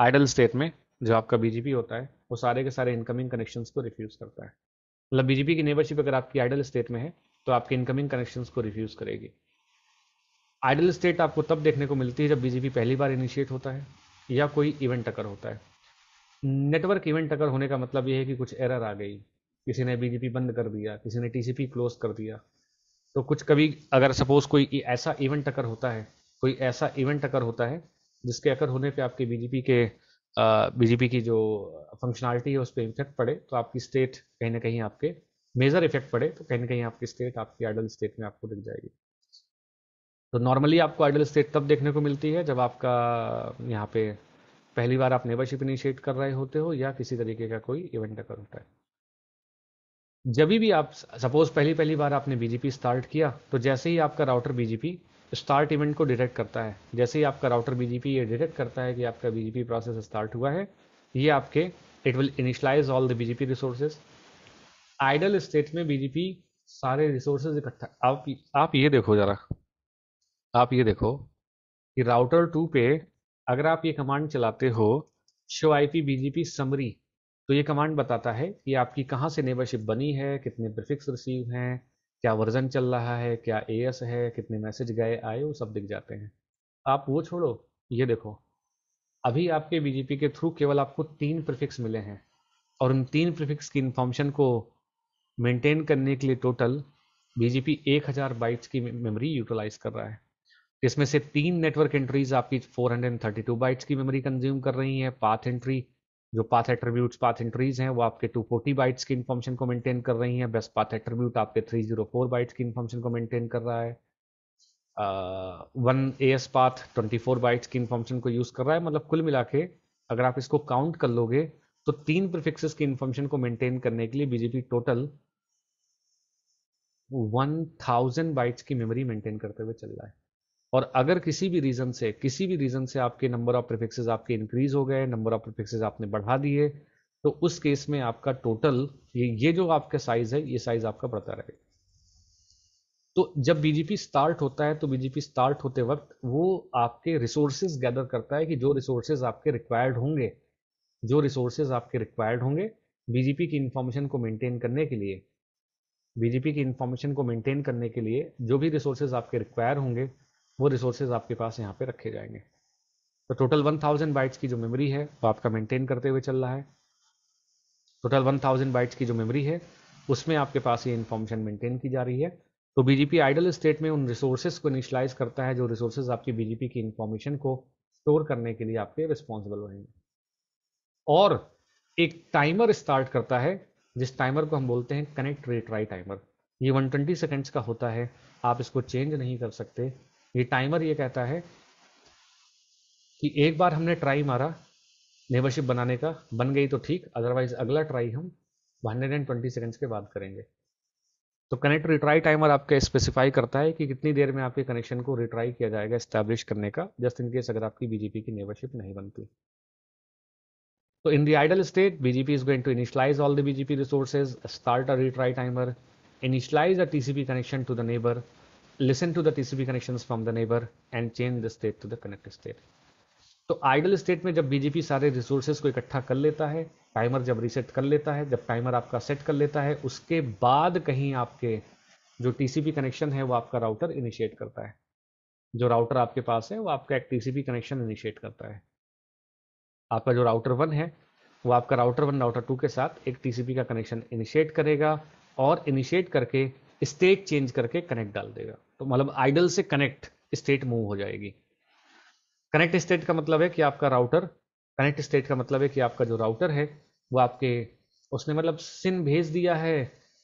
आइडल स्टेट में जो आपका बीजेपी होता है वो सारे के सारे इनकमिंग कनेक्शन को रिफ्यूज करता है मतलब बीजेपी की नेबरशिप अगर आपकी आइडल स्टेट में है तो आपके इनकमिंग कनेक्शन को रिफ्यूज करेगी आइडल स्टेट आपको तब देखने को मिलती है जब बीजेपी पहली बार इनिशिएट होता है या कोई इवेंट टकर होता है नेटवर्क इवेंट टकर होने का मतलब यह है कि कुछ एरर आ गई किसी ने बीजेपी बंद कर दिया किसी ने टीसीपी क्लोज कर दिया तो कुछ कभी अगर सपोज कोई ऐसा इवेंट अकर होता है कोई ऐसा इवेंट अकर होता है जिसके अकर होने पे आपके बीजेपी के बीजेपी की जो फंक्शनलिटी है उस पर इफेक्ट पड़े तो आपकी स्टेट कहीं ना कहीं आपके मेजर इफेक्ट पड़े तो कहीं ना कहीं आपकी स्टेट आपकी आइडल स्टेट में आपको दिख जाएगी तो नॉर्मली आपको आइडल स्टेट तब देखने को मिलती है जब आपका यहाँ पे पहली बार आप नेबरशिप इनिशिएट कर रहे होते हो या किसी तरीके का कोई इवेंट अकर होता है जब भी आप सपोज पहली पहली बार आपने बीजेपी स्टार्ट किया तो जैसे ही आपका राउटर बीजेपी स्टार्ट इवेंट को डिटेक्ट करता है जैसे ही आपका राउटर बीजेपी ये डिटेक्ट करता है कि आपका बीजेपी प्रोसेस स्टार्ट हुआ है ये आपके it will initialise all the BGP resources idle state में बीजेपी सारे रिसोर्सेज इकट्ठा आप आप ये देखो जरा आप ये देखो कि राउटर टू पे अगर आप ये कमांड चलाते हो शो आई पी बीजीपी समरी तो ये कमांड बताता है कि आपकी कहाँ से नेबरशिप बनी है कितने प्रिफिक्स रिसीव हैं क्या वर्जन चल रहा है क्या ए है कितने मैसेज गए आए वो सब दिख जाते हैं आप वो छोड़ो ये देखो अभी आपके बीजेपी के थ्रू केवल आपको तीन प्रिफिक्स मिले हैं और उन तीन प्रिफिक्स की इन्फॉर्मेशन को मेंटेन करने के लिए टोटल बीजेपी एक हज़ार बाइट्स की मेमोरी यूटिलाइज कर रहा है इसमें से तीन नेटवर्क एंट्रीज आपकी 432 बाइट्स की मेमोरी कंज्यूम कर रही हैं पाथ एंट्री जो पाथ एट्रीब्यूट्स पाथ एंट्रीज हैं वो आपके 240 बाइट्स की इन्फॉर्मेशन को मेंटेन कर रही हैं बेस्ट पाथ एट्रीब्यूट आपके 304 बाइट्स की इन्फॉर्मेशन को मेंटेन कर रहा है one A S path twenty four bytes की इन्फॉर्मेशन को यूज़ कर रहा है मतलब कुल मिला के अगर आप इसको काउंट कर लोगे तो तीन प्रिफिक्सेस की इन्फॉर्मेशन को मेंटेन करने के लिए BGP total one thousand bytes की मेमोरी मेंटेन करते हुए चल रहा है और अगर किसी भी रीज़न से किसी भी रीज़न से आपके नंबर ऑफ प्रिफिक्सेस आपके इंक्रीज हो गए नंबर ऑफ प्रिफिक्सेस आपने बढ़ा दिए तो उस केस में आपका टोटल ये ये जो आपका साइज है ये साइज आपका बढ़ता रहेगा तो जब बीजेपी स्टार्ट होता है तो बीजेपी स्टार्ट होते वक्त वो आपके रिसोर्सेज गैदर करता है कि जो रिसोर्सेज आपके रिक्वायर्ड होंगे जो रिसोर्सेज आपके रिक्वायर्ड होंगे बीजेपी की इंफॉर्मेशन को मेंटेन करने के लिए बीजेपी की इंफॉर्मेशन को मेंटेन करने के लिए जो भी रिसोर्सेज आपके रिक्वायर होंगे वो रिसोर्सेज आपके पास यहाँ पे रखे जाएंगे तो टोटल 1000 बाइट्स की जो मेमोरी है वो आपका मेंटेन करते हुए चल रहा है टोटल 1000 बाइट्स की जो मेमोरी है उसमें आपके पास ये इन्फॉर्मेशन मेंटेन की जा रही है तो बीजेपी आइडल स्टेट में उन रिसोर्सेज को इनिशलाइज करता है जो रिसोर्सेज आपकी बीजेपी की इन्फॉर्मेशन को स्टोर करने के लिए आपके रिस्पॉन्सिबल रहेंगे और एक टाइमर स्टार्ट करता है जिस टाइमर को हम बोलते हैं कनेक्ट रेट राइट टाइमर ये 120 सेकंड्स का होता है आप इसको चेंज नहीं कर सकते ये टाइमर ये कहता है कि एक बार हमने ट्राई मारा नेबरशिप बनाने का बन गई तो ठीक अदरवाइज अगला ट्राई हम 120 सेकंड्स के बाद करेंगे तो कनेक्ट रिट्राई टाइमर आपके स्पेसिफाई करता है कि कितनी देर में आपके कनेक्शन को रिट्राई किया जाएगा स्टैब्लिश करने का जस्ट इन केस अगर आपकी बीजेपी की नेबरशिप नहीं बनती तो in the idle state BGP is going to initialise all the BGP resources start a retry timer initialise a TCP connection to the neighbour listen to the TCP connections from the neighbor and change the state to the connected state. तो idle state में जब BJP सारे resources को इकट्ठा कर लेता है timer जब रीसेट कर लेता है जब टाइमर आपका सेट कर लेता है उसके बाद कहीं आपके जो टीसीपी कनेक्शन है वो आपका राउटर इनिशिएट करता है जो राउटर आपके पास है वो आपका एक टीसीपी कनेक्शन इनिशिएट करता है आपका जो राउटर वन है वो आपका राउटर वन राउटर टू के साथ एक टीसीपी का कनेक्शन इनिशिएट करेगा और इनिशिएट करके स्टेट चेंज करके कनेक्ट डाल देगा तो मतलब आइडल से कनेक्ट स्टेट मूव हो जाएगी कनेक्ट स्टेट का मतलब है कि आपका राउटर कनेक्ट स्टेट का मतलब है कि आपका जो राउटर है वो आपके उसने मतलब सिन भेज दिया है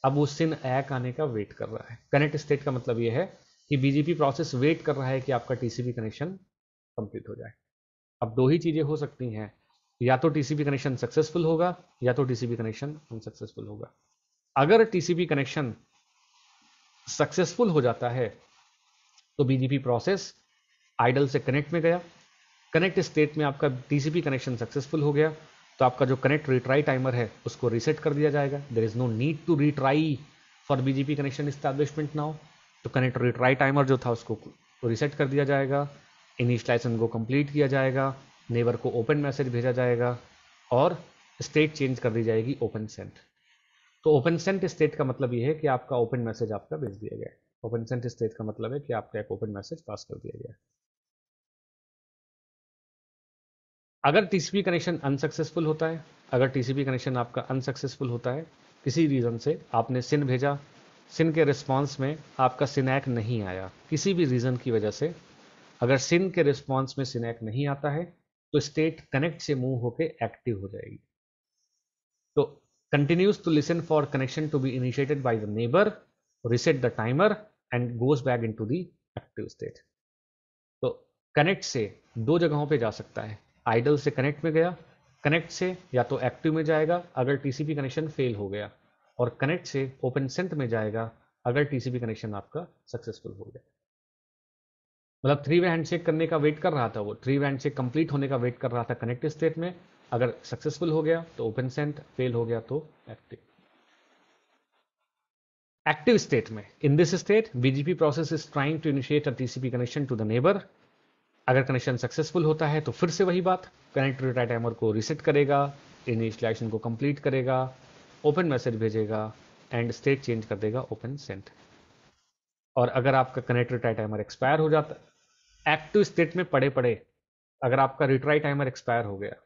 अब वो सिन एक आने का वेट कर रहा है कनेक्ट स्टेट का मतलब ये है कि बीजेपी प्रोसेस वेट कर रहा है कि आपका टीसीपी कनेक्शन कंप्लीट हो जाए अब दो ही चीज़ें हो सकती हैं या तो टीसीपी कनेक्शन सक्सेसफुल होगा या तो टीसीपी कनेक्शन अनसक्सेसफुल होगा अगर टीसीपी कनेक्शन सक्सेसफुल हो जाता है तो बीजीपी प्रोसेस आइडल से कनेक्ट में गया कनेक्ट स्टेट में आपका टीसीपी कनेक्शन सक्सेसफुल हो गया तो आपका जो कनेक्ट रिट्राई टाइमर है उसको रिसेट कर दिया जाएगा there is no need to retry for BGP connection establishment now तो कनेक्ट रिट्राई टाइमर जो था उसको रिसेट कर दिया जाएगा इनिशलाइजेशन को कंप्लीट किया जाएगा नेबर को ओपन मैसेज भेजा जाएगा और स्टेट चेंज कर दी जाएगी ओपन सेंट तो ओपन सेंट स्टेट का मतलब ये है कि आपका ओपन मैसेज आपका भेज दिया गया ओपन सेंट स्टेट का मतलब है कि आपका एक ओपन मैसेज पास कर दिया गया अगर टीसीपी कनेक्शन अनसक्सेसफुल होता है अगर टीसीपी कनेक्शन आपका अनसक्सेसफुल होता है किसी रीज़न से आपने सिन भेजा सिन के रिस्पांस में आपका सिनैक नहीं आया किसी भी रीज़न की वजह से अगर सिन के रिस्पांस में सिनैक नहीं आता है तो स्टेट कनेक्ट से मूव होकर एक्टिव हो जाएगी तो continues to listen for connection to be initiated by the neighbor, reset the timer and goes back into the active state. so connect se do jagahon pe ja sakta hai idle se connect में gaya connect se ya to active में jayega agar tcp connection fail ho gaya aur connect se open sent में jayega agar tcp connection aapka successful ho gaya मतलब three way handshake करने का wait कर रहा था वो थ्री वे हैंडशेक कंप्लीट होने का वेट कर रहा था कनेक्ट स्टेट में अगर सक्सेसफुल हो गया तो ओपन सेंट फेल हो गया तो एक्टिव एक्टिव स्टेट में in this state BGP process is trying to initiate a TCP connection to the neighbour अगर कनेक्शन सक्सेसफुल होता है तो फिर से वही बात कनेक्ट डेटा टाइमर को रिसेट करेगा इनिशियलाइजेशन को कंप्लीट करेगा ओपन मैसेज भेजेगा एंड स्टेट चेंज कर देगा ओपन सेंट और अगर आपका कनेक्ट रिटाई टाइमर एक्सपायर हो जाता एक्टिव स्टेट में पड़े पड़े अगर आपका रिट्राई टाइमर एक्सपायर हो गया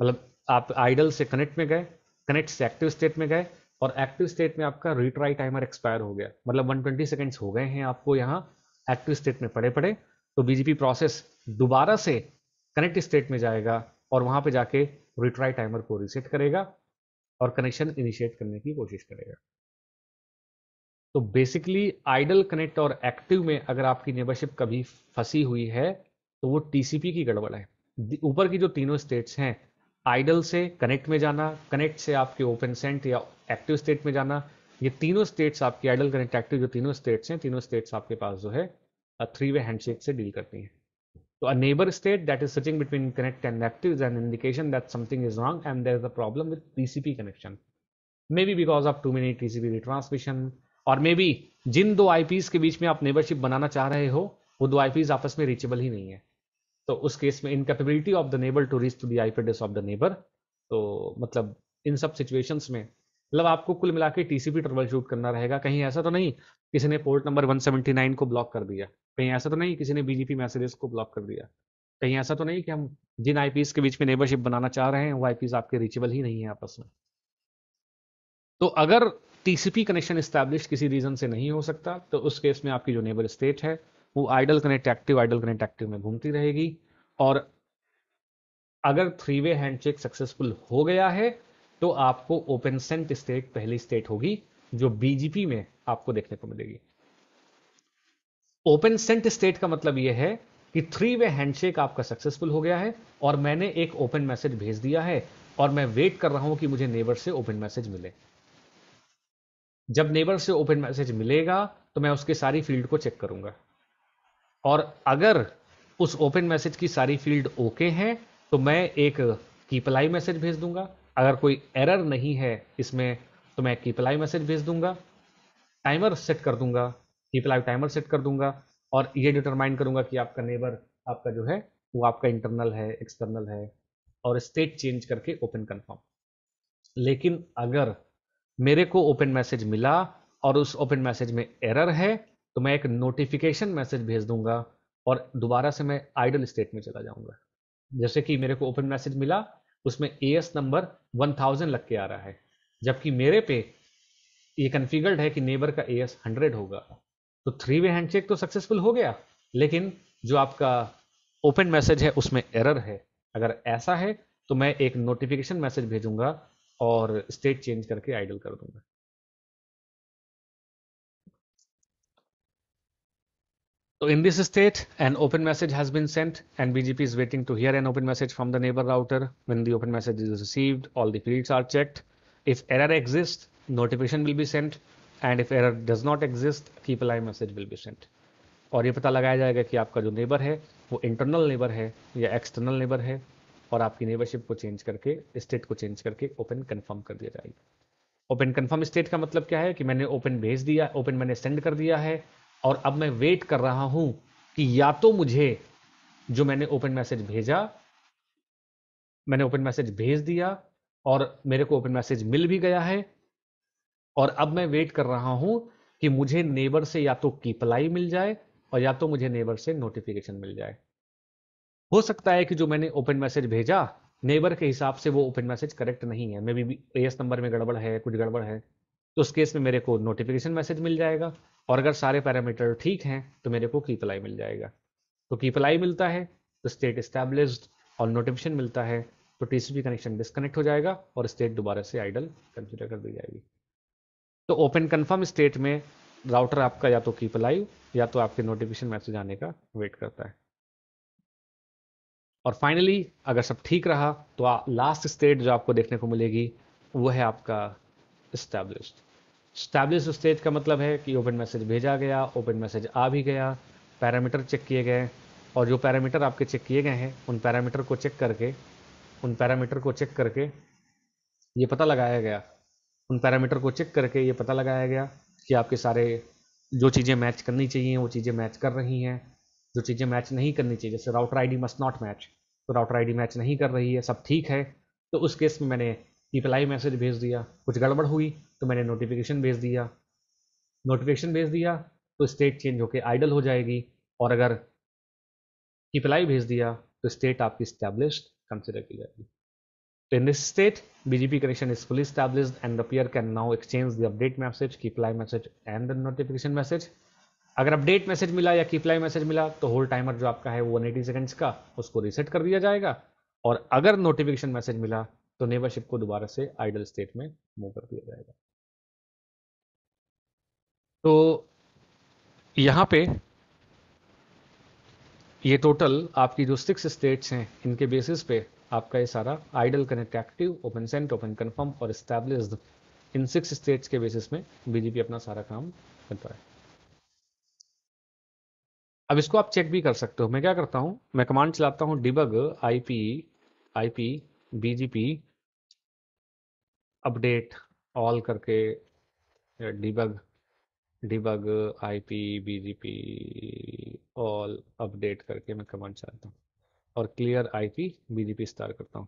मतलब आप आइडल से कनेक्ट में गए कनेक्ट से एक्टिव स्टेट में गए और एक्टिव स्टेट में आपका रिट्राई टाइमर एक्सपायर हो गया मतलब 120 सेकेंड्स हो गए हैं आपको यहाँ एक्टिव स्टेट में पड़े पड़े तो बीजेपी प्रोसेस दोबारा से कनेक्ट स्टेट में जाएगा और वहाँ पे जाके रिट्राई टाइमर को रिसेट करेगा और कनेक्शन इनिशिएट करने की कोशिश करेगा तो बेसिकली आइडल कनेक्ट और एक्टिव में अगर आपकी नेबरशिप कभी फंसी हुई है तो वो टीसीपी की गड़बड़ है ऊपर की जो तीनों स्टेट्स हैं आइडल से कनेक्ट में जाना कनेक्ट से आपके ओपन सेंट या एक्टिव स्टेट में जाना ये तीनों स्टेट्स आपकी आइडल कनेक्ट एक्टिव जो तीनों स्टेट्स हैं तीनों स्टेट्स आपके पास जो है थ्री वे हैंडशेक से डील करती हैं तो a neighbour state that is switching between connect and active is an indication that something is wrong and there is a problem with TCP connection may be because of too many TCP retransmission और may B जिन दो IPs के बीच में आप neighbourship बनाना चाह रहे हो वो दो आईपीज आपस में रीचेबल ही नहीं है तो उस केस में incapability of the neighbour to reach to the IP address of the neighbour तो मतलब इन सब सिचुएशंस में मतलब आपको कुल मिला के टीसीपी ट्रबल शूट करना रहेगा कहीं ऐसा तो नहीं किसी ने पोर्ट नंबर 179 को ब्लॉक कर दिया कहीं ऐसा तो नहीं किसी ने बीजेपी मैसेजेस को ब्लॉक कर दिया कहीं ऐसा तो नहीं कि हम जिन आई के बीच में नेबरशिप बनाना चाह रहे हैं वो आई आपके रीचेबल ही नहीं है आपस में तो अगर टीसीपी कनेक्शन इस्टेब्लिश किसी रीजन से नहीं हो सकता तो उस केस में आपकी जो नेबर स्टेट है वो idle connect active idle connect active में घूमती रहेगी और अगर थ्री वे हैंडशेक सक्सेसफुल हो गया है तो आपको ओपन सेंट स्टेट पहली स्टेट होगी जो बीजेपी में आपको देखने को मिलेगी ओपन सेंट स्टेट का मतलब यह है कि थ्री वे हैंडशेक आपका सक्सेसफुल हो गया है और मैंने एक ओपन मैसेज भेज दिया है और मैं वेट कर रहा हूं कि मुझे नेबर से ओपन मैसेज मिले जब नेबर से ओपन मैसेज मिलेगा तो मैं उसके सारी फील्ड को चेक करूंगा और अगर उस ओपन मैसेज की सारी फील्ड ओके हैं तो मैं एक कीपलाई मैसेज भेज दूंगा अगर कोई एरर नहीं है इसमें तो मैं कीपलाई मैसेज भेज दूंगा टाइमर सेट कर दूंगा कीपलाई टाइमर सेट कर दूंगा और ये डिटरमाइन करूंगा कि आपका नेबर आपका जो है वो आपका इंटरनल है एक्सटर्नल है और स्टेट चेंज करके ओपन कन्फर्म लेकिन अगर मेरे को ओपन मैसेज मिला और उस ओपन मैसेज में एरर है तो मैं एक नोटिफिकेशन मैसेज भेज दूंगा और दोबारा से मैं आइडल स्टेट में चला जाऊंगा जैसे कि मेरे को ओपन मैसेज मिला उसमें A S number one thousand लग के आ रहा है जबकि मेरे पे ये कन्फिगर्ड है कि नेबर का ए एस हंड्रेड होगा तो थ्री वे हैंडशेक तो सक्सेसफुल हो गया लेकिन जो आपका ओपन मैसेज है उसमें एरर है अगर ऐसा है तो मैं एक नोटिफिकेशन मैसेज भेजूंगा और स्टेट चेंज करके आइडल कर दूंगा So in this state, an open message has been sent and BGP is waiting to hear an open message from the neighbor router. When the open message is received, all the fields are checked. If error exists, notification will be sent and if error does not exist, keep alive message will be sent. और ये पता लगाया जाएगा कि आपका जो neighbour है वो इंटरनल नेबर है या एक्सटर्नल नेबर है और आपकी नेबरशिप को चेंज करके स्टेट को चेंज करके ओपन कंफर्म कर दिया जाएगा ओपन कंफर्म स्टेट का मतलब क्या है कि मैंने ओपन भेज दिया ओपन मैंने सेंड कर दिया है और अब मैं वेट कर रहा हूं कि या तो मुझे जो मैंने ओपन मैसेज भेजा मैंने ओपन मैसेज भेज दिया और मेरे को ओपन मैसेज मिल भी गया है और अब मैं वेट कर रहा हूं कि मुझे नेबर से या तो कीपलाई मिल जाए और या तो मुझे नेबर से नोटिफिकेशन मिल जाए हो सकता है कि जो मैंने ओपन मैसेज भेजा नेबर के हिसाब से वो ओपन मैसेज करेक्ट नहीं है मे बी एस नंबर में गड़बड़ है कुछ गड़बड़ है तो उस केस में मेरे को नोटिफिकेशन मैसेज मिल जाएगा और अगर सारे पैरामीटर ठीक हैं तो मेरे को कीप मिल जाएगा तो कीप मिलता है तो स्टेट इस्टेब्लिश्ड और नोटिफिकेशन मिलता है तो टीसीपी कनेक्शन डिस्कनेक्ट हो जाएगा और स्टेट दोबारा से आइडल कंसिडर कर दी जाएगी तो ओपन कंफर्म स्टेट में राउटर आपका या तो कीप लाइव या तो आपके नोटिफिकेशन मैसेज आने का वेट करता है और फाइनली अगर सब ठीक रहा तो लास्ट स्टेट जो आपको देखने को मिलेगी वो है आपका इस्टेब्लिश्ड स्टैब्लिश स्टेज का मतलब है कि ओपन मैसेज भेजा गया ओपन मैसेज आ भी गया पैरामीटर चेक किए गए और जो पैरामीटर आपके चेक किए गए हैं उन पैरामीटर को चेक करके उन पैरामीटर को चेक करके ये पता लगाया गया उन पैरामीटर को चेक करके ये पता लगाया गया कि आपके सारे जो चीज़ें मैच करनी चाहिए वो चीज़ें मैच कर रही हैं जो चीज़ें मैच नहीं करनी चाहिए जैसे router ID must not match तो राउटर आईडी मैच नहीं कर रही है सब ठीक है तो उस केस में मैंने रिप्लाई मैसेज भेज दिया कुछ गड़बड़ हुई तो मैंने नोटिफिकेशन भेज दिया नोटिफिकेशन भेज दिया तो स्टेट चेंज होकर आइडल हो जाएगी और अगर रिप्लाई भेज दिया तो स्टेट आपकी स्टैब्लिश कंसिडर की जाएगी तो in this state BGP connection is fully established and the peer can now exchange the update message keep live message and the notification अगर अपडेट मैसेज मिला या कीप मैसेज मिला तो होल टाइमर जो आपका है वो 180 सेकेंड्स का उसको रीसेट कर दिया जाएगा और अगर नोटिफिकेशन मैसेज मिला तो नेबरशिप को दोबारा से आइडल स्टेट में मूव कर दिया जाएगा तो यहाँ पे ये टोटल आपकी जो सिक्स स्टेट्स हैं इनके बेसिस पे आपका ये सारा idle connect active open sent open confirm और स्टैब्लिश्ड इन सिक्स स्टेट्स के बेसिस में बीजेपी अपना सारा काम करता है अब इसको आप चेक भी कर सकते हो मैं क्या करता हूँ मैं कमांड चलाता हूँ debug IP P BGP update all करके debug debug IP BGP all update करके मैं कमांड चाहता हूँ और क्लियर आईपी बीजीपी स्टार करता हूँ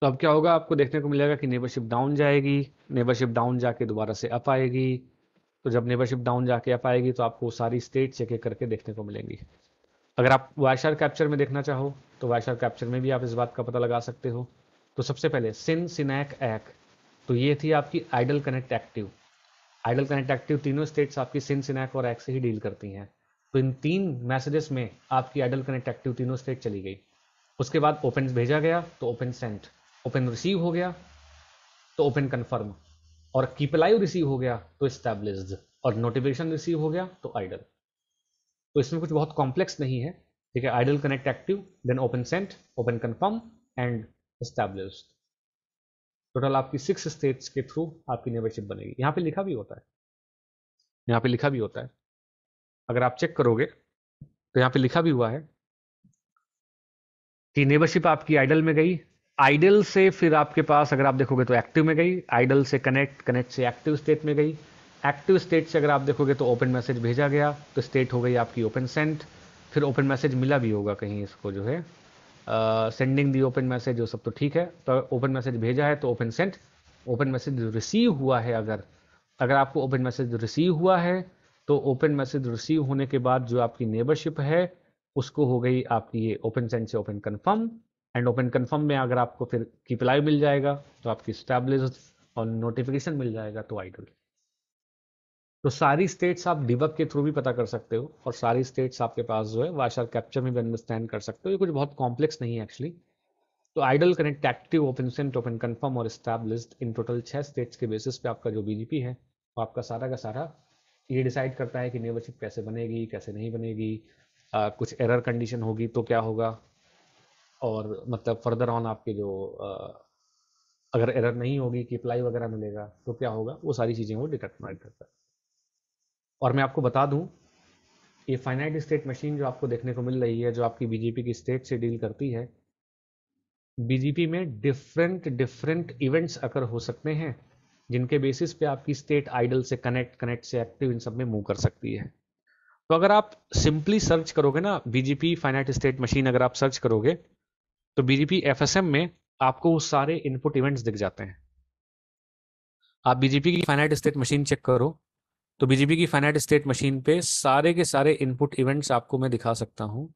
तो अब क्या होगा आपको देखने को मिलेगा कि नेबरशिप डाउन जाएगी नेबरशिप डाउन जाके दोबारा से अप आएगी तो जब नेबरशिप डाउन जाके अप आएगी तो आपको सारी स्टेट चेक करके देखने को मिलेंगी अगर आप वाइशर कैप्चर में देखना चाहो तो वाइशर कैप्चर में भी आप इस बात का पता लगा सकते हो तो सबसे पहले सिन सिनैक एक्ट तो ये थी आपकी idle connect active idle connect active तीनों स्टेट्स आपकी सिन सिनेक और एक्स से ही डील करती हैं तो इन तीन मैसेजेस में आपकी आइडल कनेक्ट एक्टिव तीनों स्टेट चली गई उसके बाद ओपन भेजा गया तो ओपन सेंट ओपन रिसीव हो गया तो ओपन कन्फर्म और कीप लाइव रिसीव हो गया तो इस्टेब्लिश्ड और नोटिफिकेशन रिसीव हो गया तो आइडल तो इसमें कुछ बहुत कॉम्प्लेक्स नहीं है ठीक है idle connect active then open sent open confirm and established total आपकी सिक्स स्टेट्स के थ्रू आपकी नेबरशिप बनेगी यहाँ पे लिखा भी होता है यहाँ पे लिखा भी होता है अगर आप चेक करोगे तो यहाँ पे लिखा भी हुआ है कि नेबरशिप आपकी आइडल में गई आइडल से फिर आपके पास अगर आप देखोगे तो एक्टिव में गई आइडल से कनेक्ट कनेक्ट से एक्टिव स्टेट में गई एक्टिव स्टेट से अगर आप देखोगे तो ओपन मैसेज भेजा गया तो स्टेट हो गई आपकी ओपन सेंट फिर ओपन मैसेज मिला भी होगा कहीं इसको जो है सेंडिंग दी ओपन मैसेज वो सब तो ठीक है तो ओपन मैसेज भेजा है तो open sent open message receive हुआ है अगर अगर आपको ओपन मैसेज रिसीव हुआ है तो ओपन मैसेज रिसीव होने के बाद जो आपकी नेबरशिप है उसको हो गई आपकी ये ओपन सेंट से open confirm and open confirm में अगर आपको फिर प्लाई मिल जाएगा तो आपकी स्टैब्लिश और नोटिफिकेशन मिल जाएगा तो आइडल तो सारी स्टेट्स आप डिबक के थ्रू भी पता कर सकते हो और सारी स्टेट्स आपके पास जो है वाशर कैप्चर में भी अंडरस्टैंड कर सकते हो ये कुछ बहुत कॉम्प्लेक्स नहीं है एक्चुअली तो idle connect active open sent open confirm और स्टैब्लिस्ड इन टोटल छह स्टेट्स के बेसिस पे आपका जो बीजेपी है वो आपका सारा का सारा ये डिसाइड करता है कि नेबरशिप कैसे बनेगी कैसे नहीं बनेगी आ, कुछ एरर कंडीशन होगी तो क्या होगा और मतलब फर्दर ऑन आपके जो आ, अगर एरर नहीं होगी कि अप्लाई वगैरह मिलेगा तो क्या होगा वो सारी चीज़ें वो डिटेक्ट करता है और मैं आपको बता दूं ये फाइनाइट स्टेट मशीन जो आपको देखने को मिल रही है जो आपकी बीजेपी की स्टेट से डील करती है बीजेपी में डिफरेंट डिफरेंट इवेंट्स अगर हो सकते हैं जिनके बेसिस पे आपकी स्टेट आइडल से कनेक्ट कनेक्ट से एक्टिव इन सब में मूव कर सकती है तो अगर आप सिंपली सर्च करोगे ना बीजेपी फाइनाइट स्टेट मशीन अगर आप सर्च करोगे तो बीजेपी एफ में आपको वो सारे इनपुट इवेंट्स दिख जाते हैं आप बीजेपी की फाइनाइट स्टेट मशीन चेक करो तो बीजीपी की फाइनाइट स्टेट मशीन पे सारे के सारे इनपुट इवेंट्स आपको मैं दिखा सकता हूँ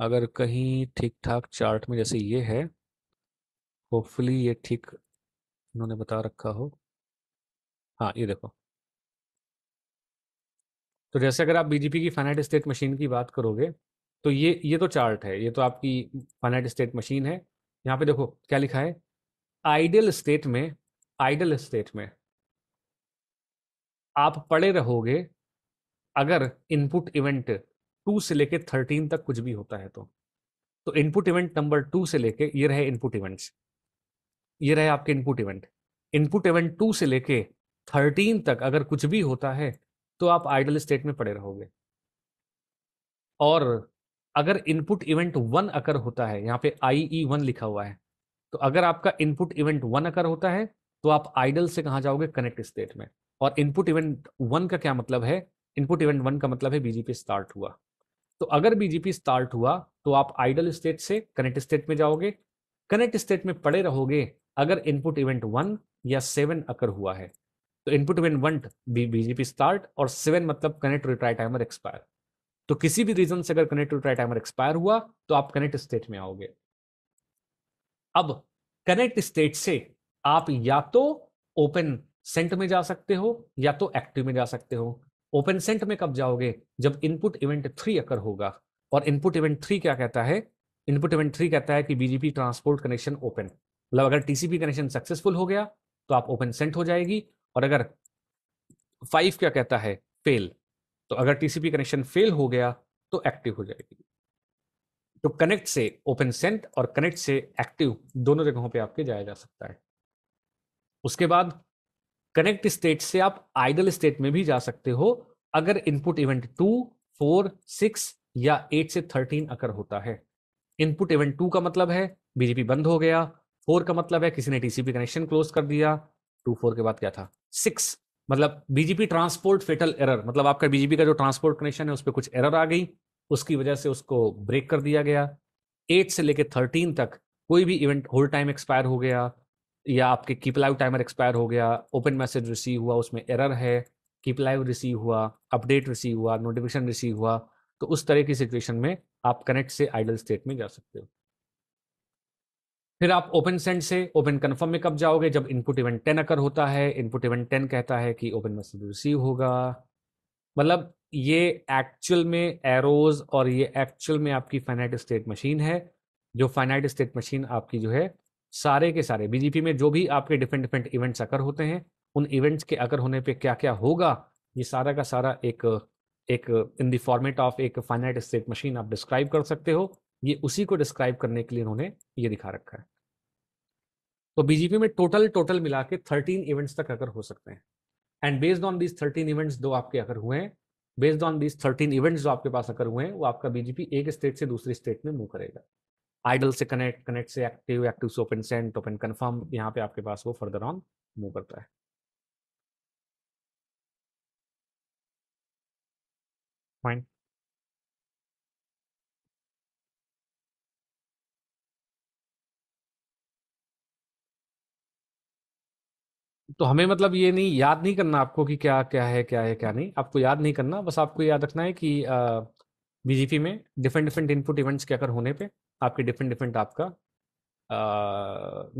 अगर कहीं ठीक ठाक चार्ट में जैसे ये है होपफुली ये ठीक उन्होंने बता रखा हो हाँ ये देखो तो जैसे अगर आप बीजेपी की फाइनाइट स्टेट मशीन की बात करोगे तो ये ये तो चार्ट है ये तो आपकी फाइनाइट स्टेट मशीन है यहाँ पे देखो क्या लिखा है आइडियल स्टेट में आइडल स्टेट में आप पड़े रहोगे अगर इनपुट इवेंट टू से लेके थर्टीन तक कुछ भी होता है तो तो इनपुट इवेंट नंबर टू से लेके ये रहे इनपुट इवेंट्स ये रहे आपके input event input event two से लेके थर्टीन तक अगर कुछ भी होता है तो आप आइडल स्टेट में पड़े रहोगे और अगर इनपुट इवेंट वन अकर होता है यहाँ पे आई ई वन लिखा हुआ है तो अगर आपका इनपुट इवेंट वन अकर होता है तो आप आइडल से कहा जाओगे कनेक्ट स्टेट में और इनपुट इवेंट वन का क्या मतलब है इनपुट इवेंट वन का मतलब है बीजेपी स्टार्ट हुआ तो अगर बीजेपी स्टार्ट हुआ तो आप आइडल स्टेट से कनेक्ट स्टेट में जाओगे कनेक्ट स्टेट में पड़े रहोगे अगर इनपुट इवेंट वन या सेवन अकर हुआ है तो input event one BGP start और सेवन मतलब कनेक्ट रिट्राई टाइमर एक्सपायर तो किसी भी रीजन से अगर कनेक्ट रिट्राई टाइमर एक्सपायर हुआ तो आप कनेक्ट स्टेट में आओगे अब कनेक्ट स्टेट से आप या तो ओपन सेंट में जा सकते हो या तो एक्टिव में जा सकते हो ओपन सेंट में कब जाओगे जब इनपुट इवेंट थ्री अकर होगा और इनपुट इवेंट थ्री क्या कहता है इनपुट इवेंट थ्री कहता है कि बीजेपी ट्रांसपोर्ट कनेक्शन ओपन मतलब अगर टीसीपी कनेक्शन सक्सेसफुल हो गया तो आप ओपन सेंट हो जाएगी और अगर फाइव क्या कहता है फेल तो अगर टीसीपी कनेक्शन फेल हो गया तो एक्टिव हो जाएगी तो कनेक्ट से ओपन सेंट और कनेक्ट से एक्टिव दोनों जगहों पे आपके जाया जा सकता है उसके बाद कनेक्ट स्टेट से आप आइडल स्टेट में भी जा सकते हो अगर input event two four six या एट से थर्टीन अकर होता है इनपुट इवेंट टू का मतलब है बीजेपी बंद हो गया फोर का मतलब है किसी ने टीसीपी कनेक्शन क्लोज कर दिया टू फोर के बाद क्या था सिक्स मतलब बीजेपी ट्रांसपोर्ट फेटल एरर मतलब आपका बीजेपी का जो ट्रांसपोर्ट कनेक्शन है उस पर कुछ एरर आ गई उसकी वजह से उसको ब्रेक कर दिया गया एट से लेकर थर्टीन तक कोई भी इवेंट होल टाइम एक्सपायर हो गया या आपके कीप लाइव टाइमर एक्सपायर हो गया ओपन मैसेज रिसीव हुआ उसमें एरर है कीप लाइव रिसीव हुआ अपडेट रिसीव हुआ नोटिफिकेशन रिसीव हुआ तो उस तरह की सिचुएशन में आप कनेक्ट से आइडल स्टेट में जा सकते हो फिर आप ओपन सेंड से ओपन कन्फर्म में कब जाओगे जब इनपुट इवेंट टेन अकर होता है इनपुट इवेंट टेन कहता है कि ओपन मैसेज रिसीव होगा मतलब ये एक्चुअल में एरोज और ये एक्चुअल में आपकी फाइनाइट स्टेट मशीन है जो फाइनाइट स्टेट मशीन आपकी जो है सारे के सारे बीजेपी में जो भी आपके डिफरेंट डिफरेंट इवेंट्स अकर होते हैं उन इवेंट्स के अकर होने पे क्या क्या होगा ये सारा का सारा एक एक इन द फॉर्मेट ऑफ एक फाइनाइट स्टेट मशीन आप डिस्क्राइब कर सकते हो ये उसी को डिस्क्राइब करने के लिए उन्होंने ये दिखा रखा है तो बीजेपी में टोटल टोटल मिला के थर्टीन इवेंट्स तक अकर हो सकते हैं and based on these thirteen events दो आपके अगर हुए हैं based on these thirteen events जो आपके पास अगर हुए हैं वो आपका बीजेपी एक स्टेट से दूसरे स्टेट में मूव करेगा आइडल से कनेक्ट कनेक्ट से एक्टिव एक्टिव से ओपन सेंट ओपन कन्फर्म यहाँ पे आपके पास वो फर्दर ऑन मूव करता है फाइन तो हमें मतलब ये नहीं याद नहीं करना आपको कि क्या क्या है क्या है क्या नहीं आपको याद नहीं करना बस आपको याद रखना है कि आ, बीजेपी में डिफरेंट डिफरेंट इनपुट इवेंट्स के अगर होने पे आपके डिफरेंट डिफरेंट आपका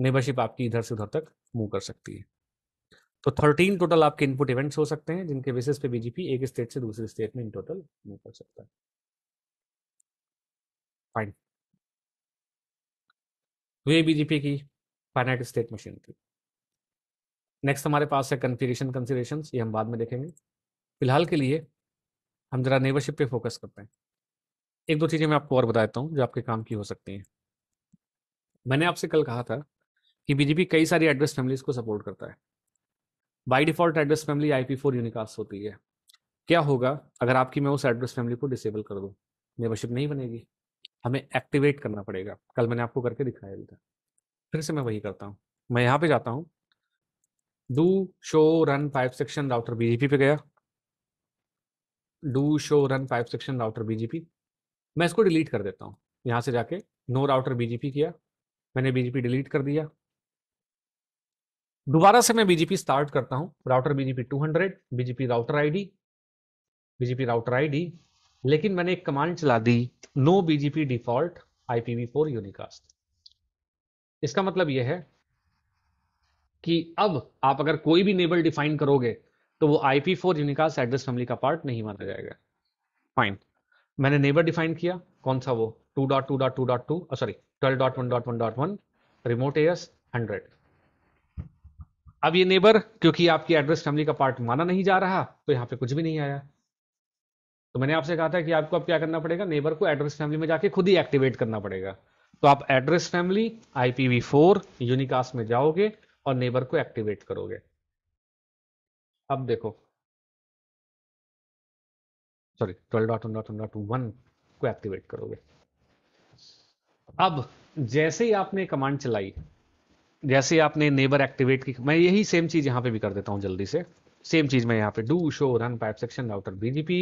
नेबरशिप आपकी इधर से उधर तक मूव कर सकती है तो थर्टीन टोटल आपके इनपुट इवेंट्स हो सकते हैं जिनके बेसिस पे बीजेपी एक स्टेट से दूसरे स्टेट में इन टोटल मूव कर सकता है फाइन तो ये बीजेपी की फाइनाइट स्टेट मशीन थी नेक्स्ट हमारे पास है कन्फिग्रेशन कंसिडरेशन ये हम बाद में देखेंगे फिलहाल के लिए हम जरा नेबरशिप पे फोकस करते हैं एक दो चीज़ें मैं आपको और बता देता हूँ जो आपके काम की हो सकती हैं मैंने आपसे कल कहा था कि बीजेपी कई सारी एड्रेस फैमिलीज को सपोर्ट करता है by default address family I P four unicast होती है क्या होगा अगर आपकी मैं उस एड्रेस फैमिली को डिसेबल कर दूँ मेंबरशिप नहीं बनेगी हमें एक्टिवेट करना पड़ेगा कल मैंने आपको करके दिखाया भी था फिर से मैं वही करता हूँ मैं यहाँ पे जाता हूँ do show run pipe section router BGP पे गया do show run pipe section router BGP मैं इसको डिलीट कर देता हूँ यहाँ से जाके नो राउटर बीजेपी किया मैंने बीजेपी डिलीट कर दिया दोबारा से मैं बीजेपी स्टार्ट करता हूँ router two 200 BGP router ID BGP router ID लेकिन मैंने एक कमांड चला दी no BGP default four unicast इसका मतलब यह है कि अब आप अगर कोई भी नेबल डिफाइन करोगे तो वो IP four unicast address family का पार्ट नहीं माना जाएगा फाइन मैंने नेबर डिफाइन किया कौन सा वो two dot two dot two dot two sorry twelve dot one dot one dot one remote AS hundred अब ये नेबर क्योंकि आपकी एड्रेस फैमिली का पार्ट माना नहीं जा रहा तो यहां पे कुछ भी नहीं आया तो मैंने आपसे कहा था कि आपको अब क्या करना पड़ेगा नेबर को एड्रेस फैमिली में जाके खुद ही एक्टिवेट करना पड़ेगा तो आप address family IPv four unicast में जाओगे और नेबर को एक्टिवेट करोगे अब देखो sorry twelve dot dot dot one को एक्टिवेट करोगे अब जैसे ही आपने कमांड चलाई जैसे ही आपने नेबर एक्टिवेट की मैं यही सेम चीज यहां पे भी कर देता हूं जल्दी से सेम चीज मैं यहां पे do show run pipe section router BGP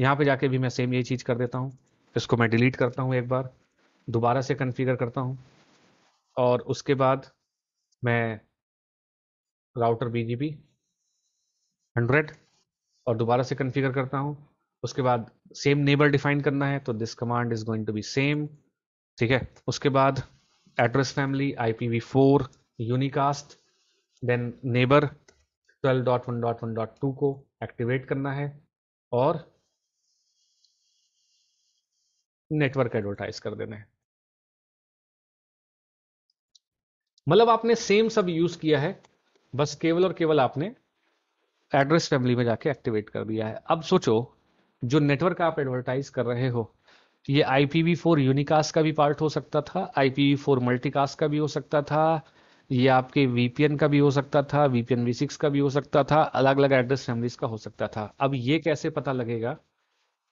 यहां पे जाके भी मैं सेम यही चीज कर देता हूं इसको मैं डिलीट करता हूं एक बार दोबारा से कन्फिगर करता हूं और उसके बाद मैं राउटर बीजीपी हंड्रेड और दोबारा से कन्फिगर करता हूं उसके बाद सेम नेबर डिफाइन करना है तो this command is going to be same ठीक है उसके बाद address family I P we four unicast then neighbour twelve dot one dot one dot two को एक्टिवेट करना है और नेटवर्क एडवर्टाइज कर देना है मतलब आपने सेम सब यूज किया है बस केवल और केवल आपने एड्रेस फैमिली में जाके एक्टिवेट कर दिया है अब सोचो जो नेटवर्क आप एडवर्टाइज कर रहे हो ये IPv4 फोर यूनिकास्ट का भी पार्ट हो सकता था IPv4 फोर मल्टीकास्ट का भी हो सकता था ये आपके वीपीएन का भी हो सकता था वीपीएन V6 सिक्स का भी हो सकता था अलग अलग एड्रेस फैमिलीज का हो सकता था अब ये कैसे पता लगेगा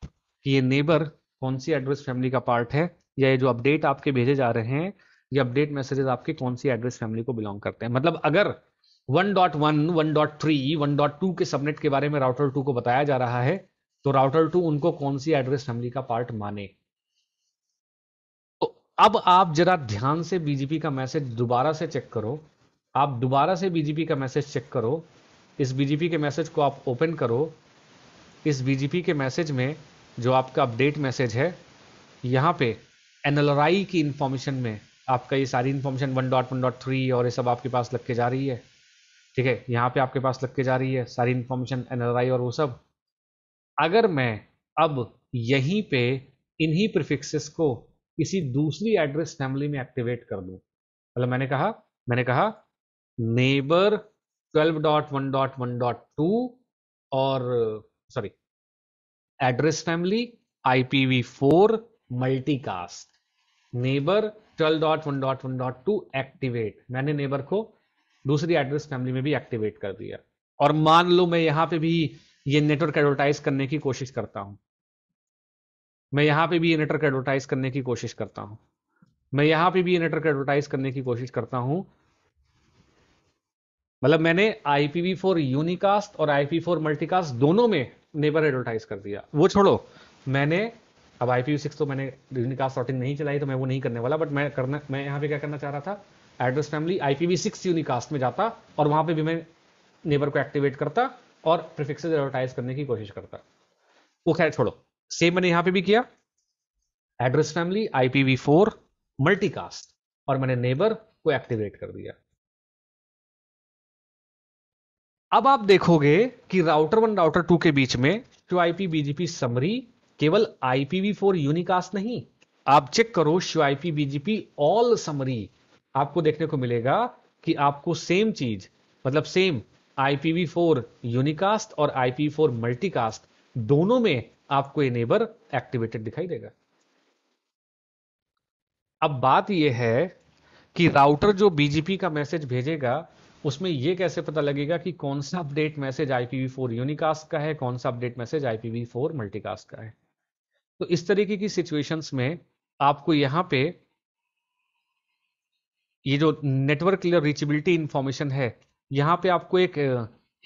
कि ये नेबर कौन सी एड्रेस फैमिली का पार्ट है या ये जो अपडेट आपके भेजे जा रहे हैं ये अपडेट मैसेजेस आपके कौन सी एड्रेस फैमिली को बिलोंग करते हैं मतलब अगर 1.1, 1.3, 1.2 के सबनेट के बारे में राउटर 2 को बताया जा रहा है तो राउटर टू उनको कौन सी एड्रेस फैमिली का पार्ट माने तो अब आप जरा ध्यान से बीजेपी का मैसेज दोबारा से चेक करो आप दोबारा से बीजेपी का मैसेज चेक करो इस बीजेपी के मैसेज को आप ओपन करो इस बीजेपी के मैसेज में जो आपका अपडेट मैसेज है यहाँ पे एनएलआरआई की इंफॉर्मेशन में आपका ये सारी information one dot one dot three और ये सब आपके पास लग के जा रही है ठीक है यहाँ पे आपके पास लग के जा रही है सारी इन्फॉर्मेशन एनएलआरआई और वो सब अगर मैं अब यहीं पे इन्हीं प्रिफिक्सेस को किसी दूसरी एड्रेस फैमिली में एक्टिवेट कर दूं मतलब मैंने कहा मैंने कहा नेबर 12.1.1.2 और sorry address family IPv4 multicast neighbour 12.1.1.2 activate मैंने नेबर को दूसरी एड्रेस फैमिली में भी एक्टिवेट कर दिया और मान लो मैं यहां पे भी ये नेटवर्क एडवर्टाइज करने की कोशिश करता हूं मैं यहां पे भी ये नेटवर्क एडवर्टाइज करने की कोशिश करता हूं मैं यहाँ पे भी ये नेटवर्क एडवर्टाइज करने की कोशिश करता हूं मतलब मैंने आईपीवी फोर यूनिकास्ट और आईपी फोर मल्टीकास्ट दोनों में नेबर एडवर्टाइज कर दिया वो छोड़ो मैंने अब आईपीवी सिक्स तो मैंने यूनिकास्ट सॉर्टिंग नहीं चलाई तो मैं वो नहीं करने वाला बट मैं करना मैं यहाँ पे क्या करना चाह रहा था address family IPv six unicast में जाता और वहां पे भी मैं नेबर को एक्टिवेट करता और प्रिफिक्सेज एडवर्टाइज करने की कोशिश करता वो खैर छोड़ो सेम मैंने यहां पे भी किया address family IPv four multicast और मैंने नेबर को एक्टिवेट कर दिया अब आप देखोगे कि राउटर वन राउटर टू के बीच में क्यू आईपी बीजीपी समरी केवल आईपीवी फोर यूनिकास्ट नहीं आप चेक करो show IP BGP all summary आपको देखने को मिलेगा कि आपको सेम चीज मतलब सेम IPv4 यूनिकास्ट और IPv4 मल्टीकास्ट दोनों में आपको एनेबर एक्टिवेटेड दिखाई देगा अब बात यह है कि राउटर जो BGP का मैसेज भेजेगा उसमें यह कैसे पता लगेगा कि कौन सा अपडेट मैसेज IPv4 यूनिकास्ट का है कौन सा अपडेट मैसेज IPv4 मल्टीकास्ट का है तो इस तरीके की सिचुएशंस में आपको यहां पे ये जो नेटवर्क रीचेबिलिटी इंफॉर्मेशन है यहाँ पे आपको एक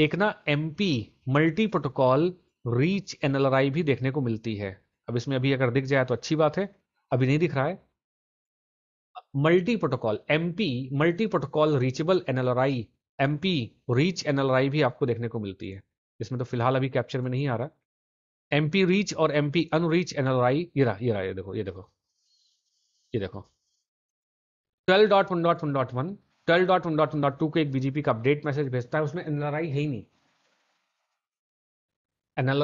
एक ना M P multi protocol reach N भी देखने को मिलती है अब इसमें अभी अगर दिख जाए तो अच्छी बात है अभी नहीं दिख रहा है multi protocol M P multi protocol reachable N M P reach N भी आपको देखने को मिलती है इसमें तो फिलहाल अभी कैप्चर में नहीं आ रहा एम पी रीच और एम पी अनरीच एन ये रहा ये रहा ये देखो ये देखो ये देखो twelve dot one dot one dot one twelve dot one dot one dot two को एक बीजेपी का अपडेट मैसेज भेजता है उसमें एनएलआरआई है ही नहीं एनएल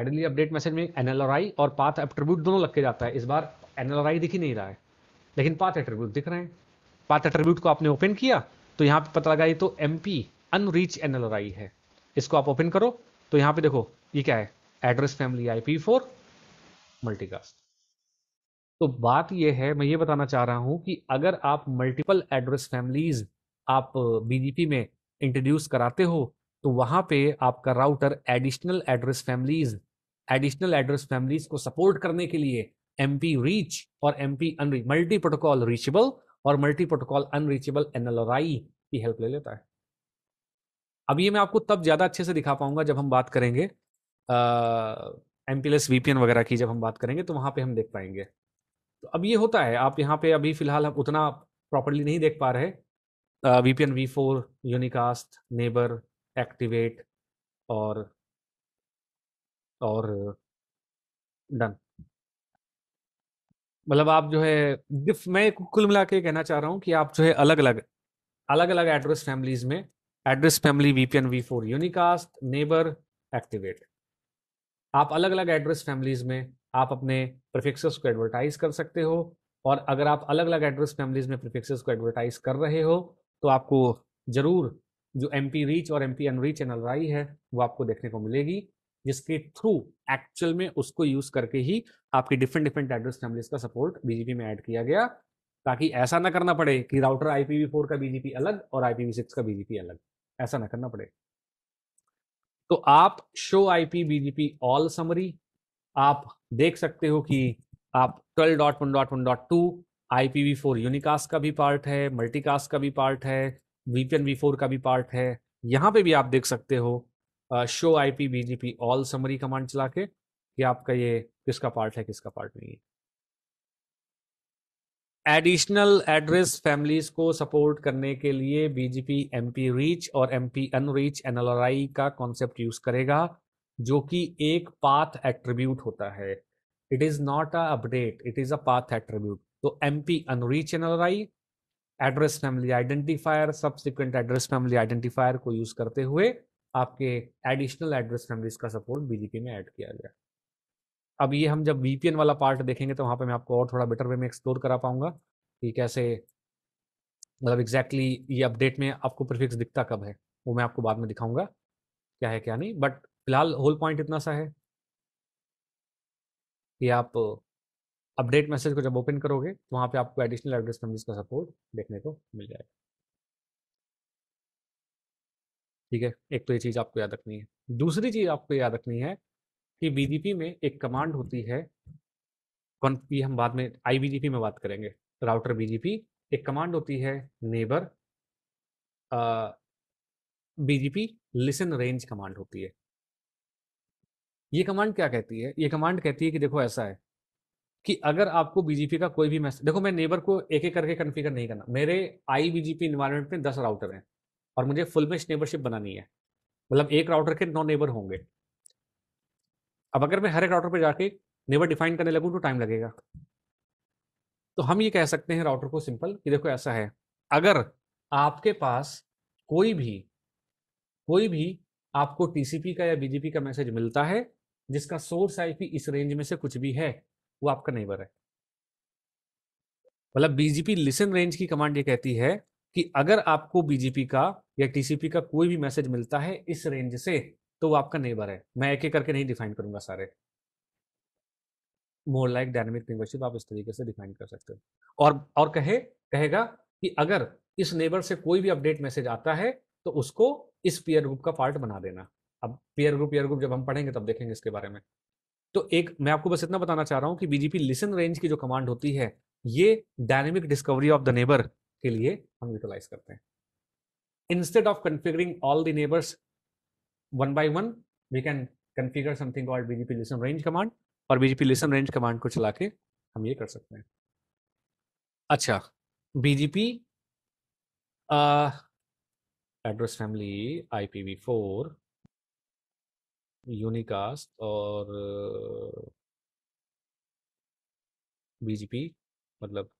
एडनली अपडेट मैसेज में एनएलआरआई और पाथ एट्रीब्यूट दोनों लग के जाता है इस बार एनएलआरआई दिख ही नहीं रहा है लेकिन पाथ एट्रीब्यूट दिख रहे हैं पाथ एट्रीब्यूट को आपने ओपन किया तो यहाँ पे पता लगा ये तो एम पी अनरीच एनएलआरआई है इसको आप ओपन करो तो यहाँ पे देखो ये क्या है address family I P four multicast तो बात यह है मैं ये बताना चाह रहा हूँ कि अगर आप मल्टीपल एड्रेस फैमिलीज आप बीजेपी में इंट्रोड्यूस कराते हो तो वहाँ पे आपका router additional address families additional address families को सपोर्ट करने के लिए एम रीच और M P unreach multi protocol reachable और मल्टी प्रोटोकॉल अनरीचेबल एनएलआरआई की हेल्प ले लेता है अब ये मैं आपको तब ज़्यादा अच्छे से दिखा पाऊंगा जब हम बात करेंगे एम पी वीपीएन वगैरह की जब हम बात करेंगे तो वहाँ पे हम देख पाएंगे तो अब ये होता है आप यहाँ पे अभी फिलहाल हम उतना प्रॉपरली नहीं देख पा रहे V P we four unicast neighbor activate और और डन मतलब आप जो है मैं कुल मिला के कहना चाह रहा हूँ कि आप जो है अलग अलग अलग अलग एड्रेस फैमिलीज में address family VPN we four unicast neighbor activate आप अलग अलग एड्रेस फैमिलीज में आप अपने प्रिफिक्सेस को एडवर्टाइज कर सकते हो और अगर आप अलग अलग एड्रेस फैमिलीज में प्रिफिक्सेस को एडवर्टाइज कर रहे हो तो आपको ज़रूर जो एम पी रीच और M P reach NLRI है वो आपको देखने को मिलेगी जिसके थ्रू एक्चुअल में उसको यूज़ करके ही आपकी डिफरेंट डिफरेंट एड्रेस फैमिलीज का सपोर्ट बीजेपी में ऐड किया गया ताकि ऐसा ना करना पड़े कि राउटर आईपीवी फोर का बीजेपी अलग और आईपीवी सिक्स का बीजेपी अलग ऐसा ना करना पड़े तो आप show IP BGP all summary आप देख सकते हो कि आप twelve dot one dot one dot two I P we four unicast का भी पार्ट है मल्टीकास्ट का भी पार्ट है वीपीएन वी फोर का भी पार्ट है यहाँ पे भी आप देख सकते हो शो आई P B G P all summary command चला के कि आपका ये किसका पार्ट है किसका पार्ट नहीं है एडिशनल एड्रेस फैमिलीज को सपोर्ट करने के लिए बीजीपी एमपी रीच और एमपी अनरीच एनएलआरआई का कॉन्सेप्ट यूज करेगा जो कि एक पाथ एट्रीब्यूट होता है it is not a update it is a path attribute तो M P unreach NRI address family identifier subsequent address family identifier को यूज करते हुए आपके एडिशनल एड्रेस फैमिलीज का सपोर्ट बीजीके में ऐड किया गया अब ये हम जब वीपीएन वाला पार्ट देखेंगे तो वहां पे मैं आपको और थोड़ा बेटर वे में एक्सप्लोर करा पाऊंगा कि कैसे मतलब एग्जैक्टली exactly ये अपडेट में आपको प्रिफिक्स दिखता कब है वो मैं आपको बाद में दिखाऊंगा क्या है क्या नहीं बट फिलहाल होल पॉइंट इतना सा है कि आप अपडेट मैसेज को जब ओपन करोगे तो वहां पे आपको एडिशनल एड्रेस मेमरीज का सपोर्ट देखने को मिल जाएगा ठीक है एक तो ये चीज़ आपको याद रखनी है दूसरी चीज़ आपको याद रखनी है कि बीजीपी में एक कमांड होती है कौन की हम बाद में आई बीजीपी में बात करेंगे राउटर बीजीपी एक कमांड होती है neighbor BGP listen range command होती है ये कमांड क्या कहती है ये कमांड कहती है कि देखो ऐसा है कि अगर आपको बीजेपी का कोई भी मैसेज देखो मैं नेबर को एक एक करके कन्फिगर नहीं करना मेरे आई बीजेपी इन्वायरमेंट में दस राउटर हैं और मुझे फुल मेश नेबरशिप बनानी है मतलब एक राउटर के नौ नेबर होंगे अब अगर मैं हर एक राउटर पर जाके नेबर डिफाइन करने लगूँ तो टाइम लगेगा तो हम ये कह सकते हैं राउटर को सिंपल कि देखो ऐसा है अगर आपके पास कोई भी कोई भी आपको टीसीपी का या बीजेपी का मैसेज मिलता है जिसका सोर्स आईपी इस रेंज में से कुछ भी है वो आपका नेबर है मतलब बीजीपी लिसन रेंज की कमांड ये कहती है कि अगर आपको बीजेपी का या टीसीपी का कोई भी मैसेज मिलता है इस रेंज से तो वो आपका नेबर है मैं एक एक करके नहीं डिफाइन करूंगा सारे मोर लाइक डायनेमिक नेबरशिप आप इस तरीके से डिफाइन कर सकते हो और और कहे कहेगा कि अगर इस नेबर से कोई भी अपडेट मैसेज आता है तो उसको इस पीयर ग्रुप का पार्ट बना देना अब पेयर ग्रुप पेयर ग्रुप जब हम पढ़ेंगे तब देखेंगे इसके बारे में तो एक मैं आपको बस इतना बताना चाह रहा हूँ कि बीजेपी लिसन रेंज की जो कमांड होती है ये dynamic discovery of the neighbor के लिए हम यूटिलाइज करते हैं instead of configuring all the neighbors one by one we can configure something called BGP listen range command और बीजेपी लिसन रेंज कमांड को चला के हम ये कर सकते हैं अच्छा BGP address family I P we four unicast और बीजेपी मतलब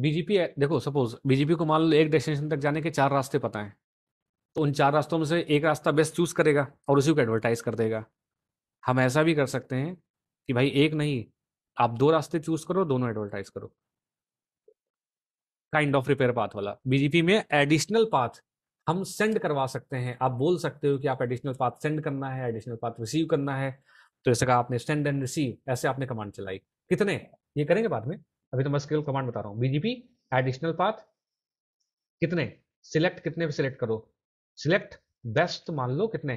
बीजेपी देखो सपोज बीजेपी को मान लो एक डेस्टिनेशन तक जाने के चार रास्ते पता हैं तो उन चार रास्तों में से एक रास्ता बेस्ट चूज करेगा और उसी को एडवर्टाइज कर देगा हम ऐसा भी कर सकते हैं कि भाई एक नहीं आप दो रास्ते चूज करो दोनों एडवर्टाइज करो काइंड ऑफ रिपेयर पाथ वाला बीजेपी में एडिशनल पाथ हम सेंड करवा सकते हैं आप बोल सकते हो कि आप एडिशनल पाथ सेंड करना है एडिशनल पाथ रिसीव करना है तो जैसे कहा आपने सेंड एंड रिसीव ऐसे आपने कमांड चलाई कितने ये करेंगे बाद में अभी तो मैं स्केल कमांड बता रहा हूँ बीजीपी एडिशनल पाथ कितने सिलेक्ट कितने पे सिलेक्ट करो सिलेक्ट बेस्ट मान लो कितने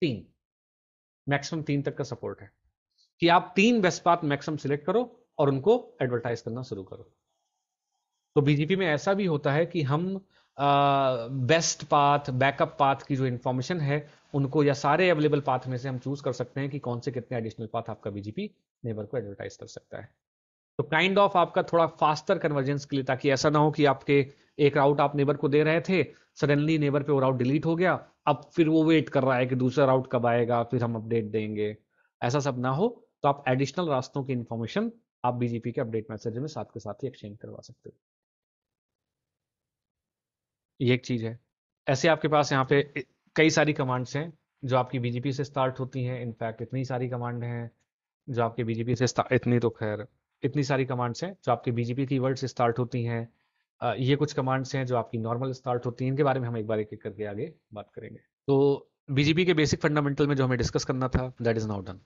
तीन मैक्सिमम तीन तक का सपोर्ट है कि आप तीन बेस्ट पाथ मैक्सिमम सिलेक्ट करो और उनको एडवर्टाइज करना शुरू करो तो बीजेपी में ऐसा भी होता है कि हम बेस्ट पाथ बैकअप पाथ की जो इन्फॉर्मेशन है उनको या सारे अवेलेबल पाथ में से हम चूज कर सकते हैं कि कौन से कितने एडिशनल पाथ आपका बीजीपी नेबर को एडवर्टाइज कर सकता है तो काइंड ऑफ आपका थोड़ा फास्टर कन्वर्जेंस के लिए ताकि ऐसा ना हो कि आपके एक राउट आप नेबर को दे रहे थे सडनली नेबर पे वो राउट डिलीट हो गया अब फिर वो वेट कर रहा है कि दूसरा राउट कब आएगा फिर हम अपडेट देंगे ऐसा सब ना हो तो आप एडिशनल रास्तों की इन्फॉर्मेशन आप बीजेपी के अपडेट मैसेज में साथ के साथ ही एक्सचेंज करवा सकते हो ये एक चीज़ है ऐसे आपके पास यहाँ पे कई सारी कमांड्स हैं जो आपकी बीजेपी से स्टार्ट होती हैं इनफैक्ट इतनी सारी कमांड हैं जो आपके बीजेपी से इतनी तो खैर इतनी सारी कमांड्स हैं जो आपके बीजेपी की वर्ड से स्टार्ट होती हैं ये कुछ कमांड्स हैं जो आपकी नॉर्मल स्टार्ट होती हैं इनके बारे में हम एक बार एक एक करके आगे बात करेंगे तो बीजेपी के बेसिक फंडामेंटल में जो हमें डिस्कस करना था दैट इज नाउ डन